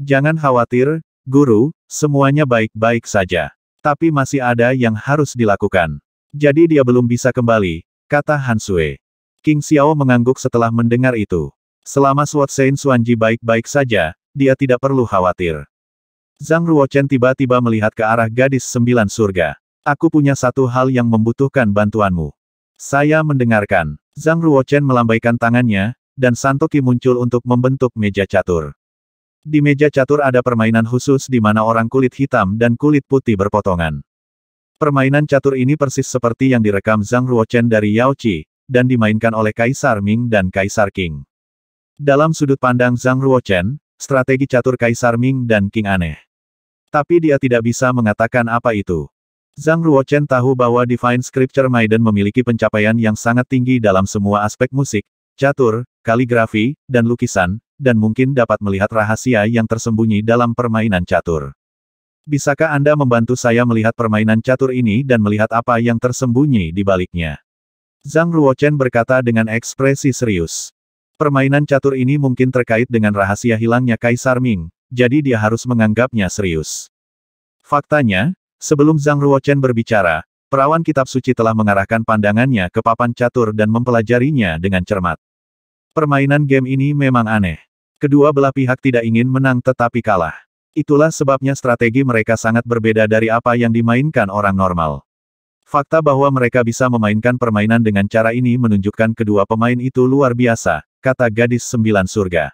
Jangan khawatir, guru, semuanya baik-baik saja. Tapi masih ada yang harus dilakukan. Jadi dia belum bisa kembali, kata Han Sui. King Xiao mengangguk setelah mendengar itu. Selama Sein Suanji baik-baik saja, dia tidak perlu khawatir. Zhang Ruochen tiba-tiba melihat ke arah gadis sembilan surga. Aku punya satu hal yang membutuhkan bantuanmu. Saya mendengarkan. Zhang Ruochen melambaikan tangannya, dan Santoki muncul untuk membentuk meja catur. Di meja catur ada permainan khusus di mana orang kulit hitam dan kulit putih berpotongan. Permainan catur ini persis seperti yang direkam Zhang Ruochen dari Yao Qi, dan dimainkan oleh Kaisar Ming dan Kaisar King. Dalam sudut pandang Zhang Ruochen, strategi catur Kaisar Ming dan King aneh. Tapi dia tidak bisa mengatakan apa itu. Zhang Ruochen tahu bahwa Divine Scripture Maiden memiliki pencapaian yang sangat tinggi dalam semua aspek musik, catur, kaligrafi, dan lukisan, dan mungkin dapat melihat rahasia yang tersembunyi dalam permainan catur. Bisakah Anda membantu saya melihat permainan catur ini dan melihat apa yang tersembunyi di baliknya? Zhang Ruochen berkata dengan ekspresi serius. Permainan catur ini mungkin terkait dengan rahasia hilangnya Kaisar Ming, jadi dia harus menganggapnya serius. Faktanya, sebelum Zhang Ruochen berbicara, perawan kitab suci telah mengarahkan pandangannya ke papan catur dan mempelajarinya dengan cermat. Permainan game ini memang aneh. Kedua belah pihak tidak ingin menang tetapi kalah. Itulah sebabnya strategi mereka sangat berbeda dari apa yang dimainkan orang normal. Fakta bahwa mereka bisa memainkan permainan dengan cara ini menunjukkan kedua pemain itu luar biasa, kata gadis sembilan surga.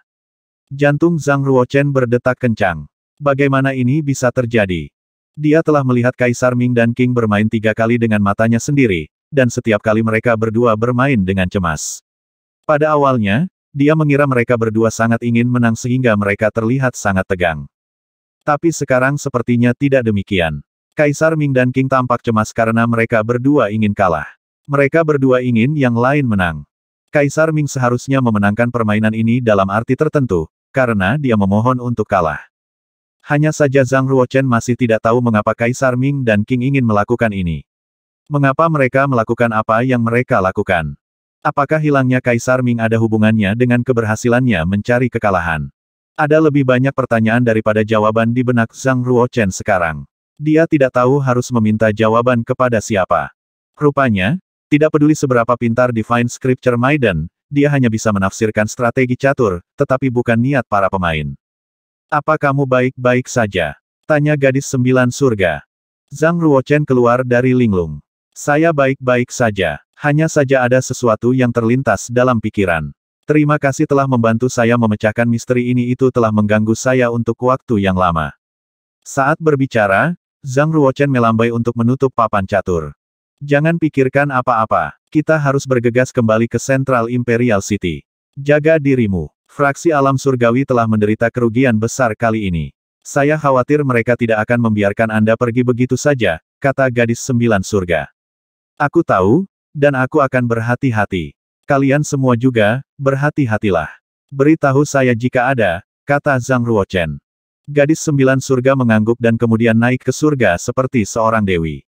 Jantung Zhang Ruochen berdetak kencang. Bagaimana ini bisa terjadi? Dia telah melihat Kaisar Ming dan King bermain tiga kali dengan matanya sendiri, dan setiap kali mereka berdua bermain dengan cemas. Pada awalnya, dia mengira mereka berdua sangat ingin menang sehingga mereka terlihat sangat tegang. Tapi sekarang sepertinya tidak demikian. Kaisar Ming dan King tampak cemas karena mereka berdua ingin kalah. Mereka berdua ingin yang lain menang. Kaisar Ming seharusnya memenangkan permainan ini dalam arti tertentu, karena dia memohon untuk kalah. Hanya saja Zhang Ruochen masih tidak tahu mengapa Kaisar Ming dan King ingin melakukan ini. Mengapa mereka melakukan apa yang mereka lakukan? Apakah hilangnya Kaisar Ming ada hubungannya dengan keberhasilannya mencari kekalahan? Ada lebih banyak pertanyaan daripada jawaban di benak Zhang Ruochen sekarang. Dia tidak tahu harus meminta jawaban kepada siapa. Rupanya, tidak peduli seberapa pintar Divine Scripture Maiden, dia hanya bisa menafsirkan strategi catur, tetapi bukan niat para pemain. Apa kamu baik-baik saja? Tanya gadis sembilan surga. Zhang Ruochen keluar dari linglung. Saya baik-baik saja. Hanya saja ada sesuatu yang terlintas dalam pikiran. Terima kasih telah membantu saya memecahkan misteri ini itu telah mengganggu saya untuk waktu yang lama. Saat berbicara, Zhang Ruochen melambai untuk menutup papan catur. Jangan pikirkan apa-apa. Kita harus bergegas kembali ke Central Imperial City. Jaga dirimu. Fraksi alam surgawi telah menderita kerugian besar kali ini. Saya khawatir mereka tidak akan membiarkan Anda pergi begitu saja, kata gadis sembilan surga. Aku tahu, dan aku akan berhati-hati. Kalian semua juga, berhati-hatilah. Beritahu saya jika ada, kata Zhang Ruochen. Gadis sembilan surga mengangguk dan kemudian naik ke surga seperti seorang dewi.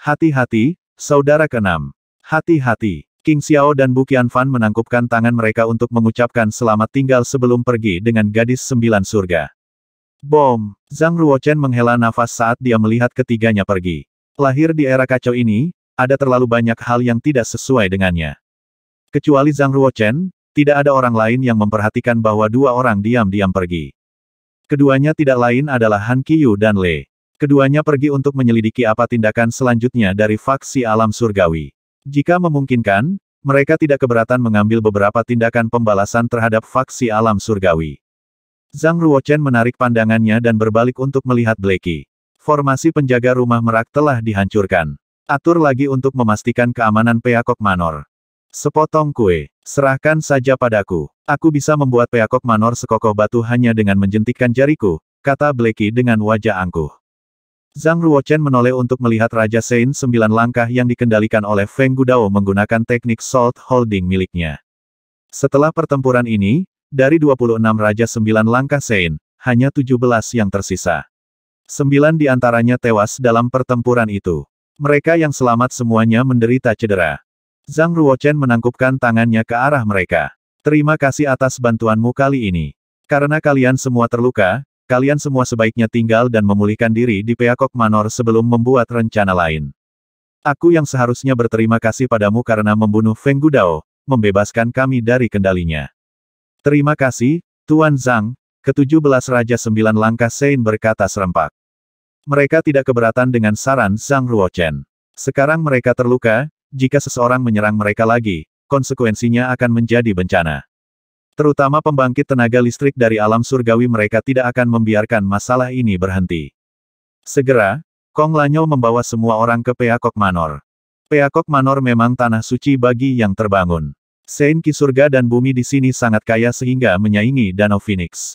Hati-hati, saudara keenam. Hati-hati. King Xiao dan Bu Qianfan menangkupkan tangan mereka untuk mengucapkan selamat tinggal sebelum pergi dengan gadis sembilan surga. Bom! Zhang Ruochen menghela nafas saat dia melihat ketiganya pergi. Lahir di era kacau ini, ada terlalu banyak hal yang tidak sesuai dengannya. Kecuali Zhang Ruochen, tidak ada orang lain yang memperhatikan bahwa dua orang diam-diam pergi. Keduanya tidak lain adalah Han Qiyu dan Le. Keduanya pergi untuk menyelidiki apa tindakan selanjutnya dari faksi alam surgawi. Jika memungkinkan, mereka tidak keberatan mengambil beberapa tindakan pembalasan terhadap faksi alam surgawi. Zhang Ruochen menarik pandangannya dan berbalik untuk melihat Blacky. Formasi penjaga rumah merak telah dihancurkan. Atur lagi untuk memastikan keamanan Peacock Manor. Sepotong kue. Serahkan saja padaku. Aku bisa membuat peakok manor sekokoh batu hanya dengan menjentikkan jariku, kata Bleki dengan wajah angkuh. Zhang Ruochen menoleh untuk melihat Raja Sein sembilan langkah yang dikendalikan oleh Feng Gudao menggunakan teknik salt holding miliknya. Setelah pertempuran ini, dari 26 Raja sembilan langkah Sein, hanya 17 yang tersisa. Sembilan di antaranya tewas dalam pertempuran itu. Mereka yang selamat semuanya menderita cedera. Zhang Ruochen menangkupkan tangannya ke arah mereka. Terima kasih atas bantuanmu kali ini. Karena kalian semua terluka, kalian semua sebaiknya tinggal dan memulihkan diri di Peakok Manor sebelum membuat rencana lain. Aku yang seharusnya berterima kasih padamu karena membunuh Feng Gudao, membebaskan kami dari kendalinya. Terima kasih, Tuan Zhang, Ketujuh belas Raja Sembilan Langkah Sein berkata serempak. Mereka tidak keberatan dengan saran Zhang Ruochen. Sekarang mereka terluka, jika seseorang menyerang mereka lagi, konsekuensinya akan menjadi bencana. Terutama pembangkit tenaga listrik dari alam surgawi mereka tidak akan membiarkan masalah ini berhenti. Segera, Kong Lanyo membawa semua orang ke Peakok Manor. Peakok Manor memang tanah suci bagi yang terbangun. Sein Surga dan bumi di sini sangat kaya sehingga menyaingi Danau Phoenix.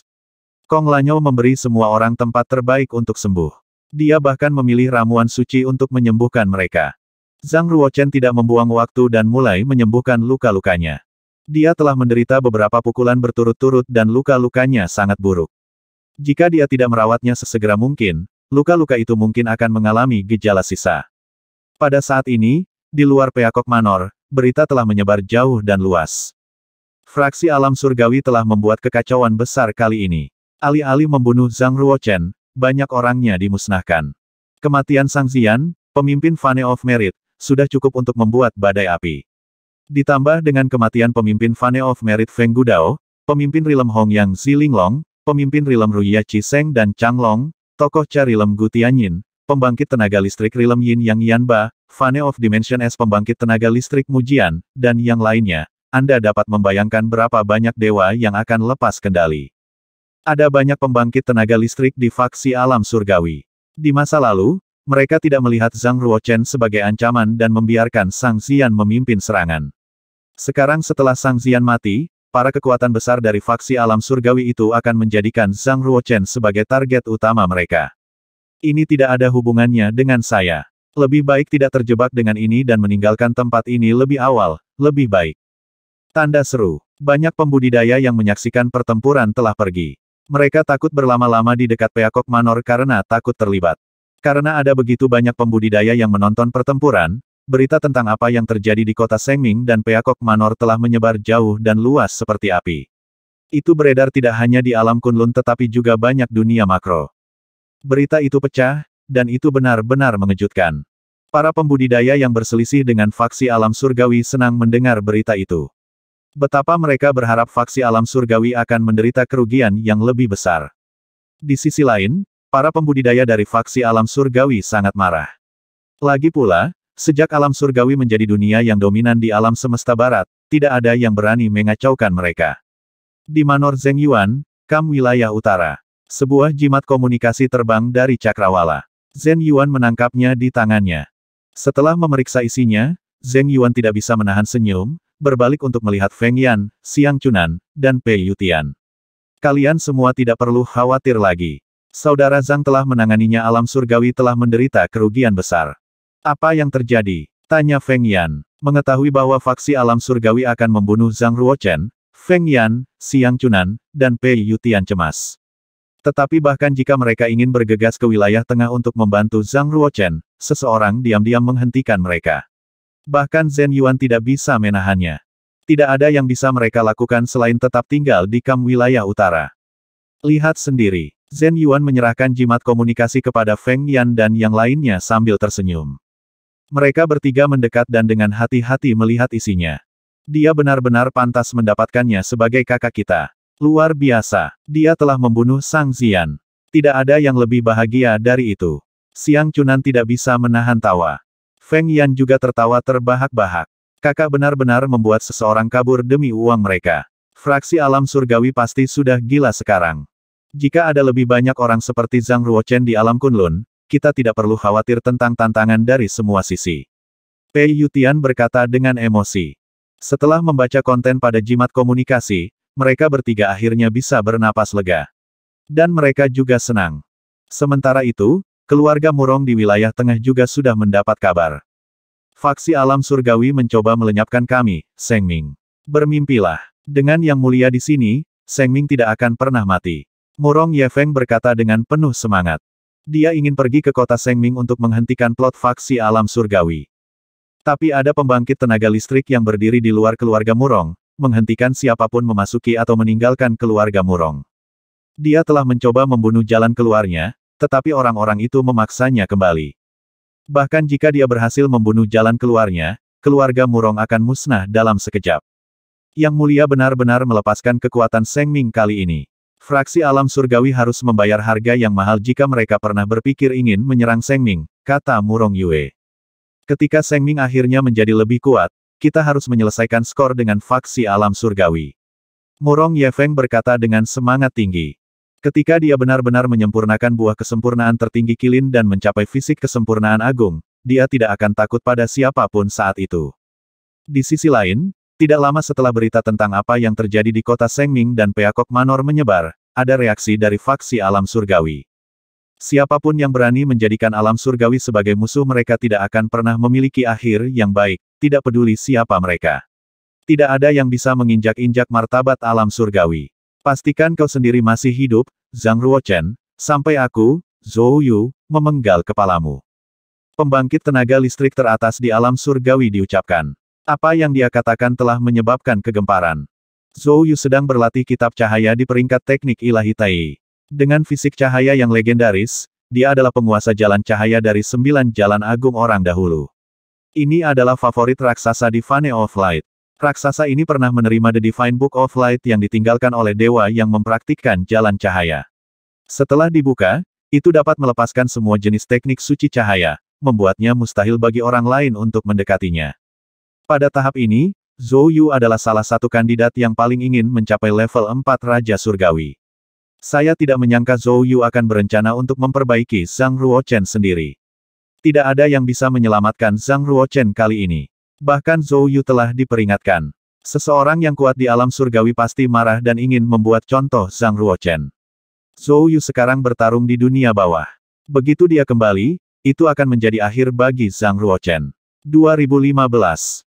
Kong Lanyo memberi semua orang tempat terbaik untuk sembuh. Dia bahkan memilih ramuan suci untuk menyembuhkan mereka. Zhang Ruochen tidak membuang waktu dan mulai menyembuhkan luka-lukanya. Dia telah menderita beberapa pukulan berturut-turut dan luka-lukanya sangat buruk. Jika dia tidak merawatnya sesegera mungkin, luka-luka itu mungkin akan mengalami gejala sisa. Pada saat ini, di luar Peakok Manor, berita telah menyebar jauh dan luas. Fraksi alam surgawi telah membuat kekacauan besar kali ini. Alih-alih membunuh Zhang Ruochen, banyak orangnya dimusnahkan. Kematian Sang Zian, pemimpin Fane of Merit, sudah cukup untuk membuat badai api. Ditambah dengan kematian pemimpin Fane of Merit Feng Gudao, pemimpin Rilem Hong Yang Zilinglong, pemimpin Rilem Ruya Chiseng dan Long, tokoh Carilem Gu Tianyin, pembangkit tenaga listrik Rilem Yin Yang Yanba, Fane of Dimension S pembangkit tenaga listrik Mujian, dan yang lainnya, Anda dapat membayangkan berapa banyak dewa yang akan lepas kendali. Ada banyak pembangkit tenaga listrik di faksi alam surgawi. Di masa lalu, mereka tidak melihat Zhang Ruochen sebagai ancaman dan membiarkan Sang Xian memimpin serangan. Sekarang setelah Sang Xian mati, para kekuatan besar dari faksi alam surgawi itu akan menjadikan Zhang Ruochen sebagai target utama mereka. Ini tidak ada hubungannya dengan saya. Lebih baik tidak terjebak dengan ini dan meninggalkan tempat ini lebih awal, lebih baik. Tanda seru. Banyak pembudidaya yang menyaksikan pertempuran telah pergi. Mereka takut berlama-lama di dekat Peacock Manor karena takut terlibat. Karena ada begitu banyak pembudidaya yang menonton pertempuran, berita tentang apa yang terjadi di kota Sengming dan Peacock Manor telah menyebar jauh dan luas seperti api. Itu beredar tidak hanya di alam Kunlun tetapi juga banyak dunia makro. Berita itu pecah, dan itu benar-benar mengejutkan. Para pembudidaya yang berselisih dengan faksi alam surgawi senang mendengar berita itu. Betapa mereka berharap faksi alam surgawi akan menderita kerugian yang lebih besar. Di sisi lain, Para pembudidaya dari faksi alam surgawi sangat marah. Lagi pula, sejak alam surgawi menjadi dunia yang dominan di alam semesta barat, tidak ada yang berani mengacaukan mereka. Di Manor Zeng Yuan, Kam wilayah utara, sebuah jimat komunikasi terbang dari Cakrawala. Zeng Yuan menangkapnya di tangannya. Setelah memeriksa isinya, Zeng Yuan tidak bisa menahan senyum, berbalik untuk melihat Feng Yan, Siang Chunan, dan Pei Yutian. Kalian semua tidak perlu khawatir lagi. Saudara Zhang telah menanganinya alam surgawi telah menderita kerugian besar. Apa yang terjadi? Tanya Feng Yan. Mengetahui bahwa faksi alam surgawi akan membunuh Zhang Ruochen, Feng Yan, Siang Chunan, dan Pei Yutian cemas. Tetapi bahkan jika mereka ingin bergegas ke wilayah tengah untuk membantu Zhang Ruochen, seseorang diam-diam menghentikan mereka. Bahkan Zhen Yuan tidak bisa menahannya. Tidak ada yang bisa mereka lakukan selain tetap tinggal di kam wilayah utara. Lihat sendiri. Zhen Yuan menyerahkan jimat komunikasi kepada Feng Yan dan yang lainnya sambil tersenyum. Mereka bertiga mendekat dan dengan hati-hati melihat isinya. Dia benar-benar pantas mendapatkannya sebagai kakak kita. Luar biasa, dia telah membunuh Sang Zian. Tidak ada yang lebih bahagia dari itu. Siang Chunan tidak bisa menahan tawa. Feng Yan juga tertawa terbahak-bahak. Kakak benar-benar membuat seseorang kabur demi uang mereka. Fraksi alam surgawi pasti sudah gila sekarang. Jika ada lebih banyak orang seperti Zhang Ruochen di alam Kunlun, kita tidak perlu khawatir tentang tantangan dari semua sisi. Pei Yutian berkata dengan emosi. Setelah membaca konten pada jimat komunikasi, mereka bertiga akhirnya bisa bernapas lega. Dan mereka juga senang. Sementara itu, keluarga Murong di wilayah tengah juga sudah mendapat kabar. Faksi alam surgawi mencoba melenyapkan kami, Seng Ming. Bermimpilah. Dengan yang mulia di sini, Seng Ming tidak akan pernah mati. Murong Feng berkata dengan penuh semangat. Dia ingin pergi ke kota Sengming untuk menghentikan plot faksi alam surgawi. Tapi ada pembangkit tenaga listrik yang berdiri di luar keluarga Murong, menghentikan siapapun memasuki atau meninggalkan keluarga Murong. Dia telah mencoba membunuh jalan keluarnya, tetapi orang-orang itu memaksanya kembali. Bahkan jika dia berhasil membunuh jalan keluarnya, keluarga Murong akan musnah dalam sekejap. Yang Mulia benar-benar melepaskan kekuatan Seng kali ini. Fraksi alam surgawi harus membayar harga yang mahal jika mereka pernah berpikir ingin menyerang Seng Ming, kata Murong Yue. Ketika Seng Ming akhirnya menjadi lebih kuat, kita harus menyelesaikan skor dengan faksi alam surgawi. Murong Yefeng berkata dengan semangat tinggi. Ketika dia benar-benar menyempurnakan buah kesempurnaan tertinggi kilin dan mencapai fisik kesempurnaan agung, dia tidak akan takut pada siapapun saat itu. Di sisi lain, tidak lama setelah berita tentang apa yang terjadi di kota Sengming dan Peakok Manor menyebar, ada reaksi dari faksi alam surgawi. Siapapun yang berani menjadikan alam surgawi sebagai musuh mereka tidak akan pernah memiliki akhir yang baik, tidak peduli siapa mereka. Tidak ada yang bisa menginjak-injak martabat alam surgawi. Pastikan kau sendiri masih hidup, Zhang Ruochen, sampai aku, Zhou Yu, memenggal kepalamu. Pembangkit tenaga listrik teratas di alam surgawi diucapkan. Apa yang dia katakan telah menyebabkan kegemparan. Zhou Yu sedang berlatih kitab cahaya di peringkat teknik ilahi Tai. Dengan fisik cahaya yang legendaris, dia adalah penguasa jalan cahaya dari sembilan jalan agung orang dahulu. Ini adalah favorit raksasa di Fane of Light. Raksasa ini pernah menerima The Divine Book of Light yang ditinggalkan oleh dewa yang mempraktikkan jalan cahaya. Setelah dibuka, itu dapat melepaskan semua jenis teknik suci cahaya, membuatnya mustahil bagi orang lain untuk mendekatinya. Pada tahap ini, Zhou Yu adalah salah satu kandidat yang paling ingin mencapai level 4 Raja Surgawi. Saya tidak menyangka Zhou Yu akan berencana untuk memperbaiki Zhang Ruochen sendiri. Tidak ada yang bisa menyelamatkan Zhang Ruochen kali ini. Bahkan Zhou Yu telah diperingatkan. Seseorang yang kuat di alam surgawi pasti marah dan ingin membuat contoh Zhang Ruochen. Zhou Yu sekarang bertarung di dunia bawah. Begitu dia kembali, itu akan menjadi akhir bagi Zhang Ruochen. 2015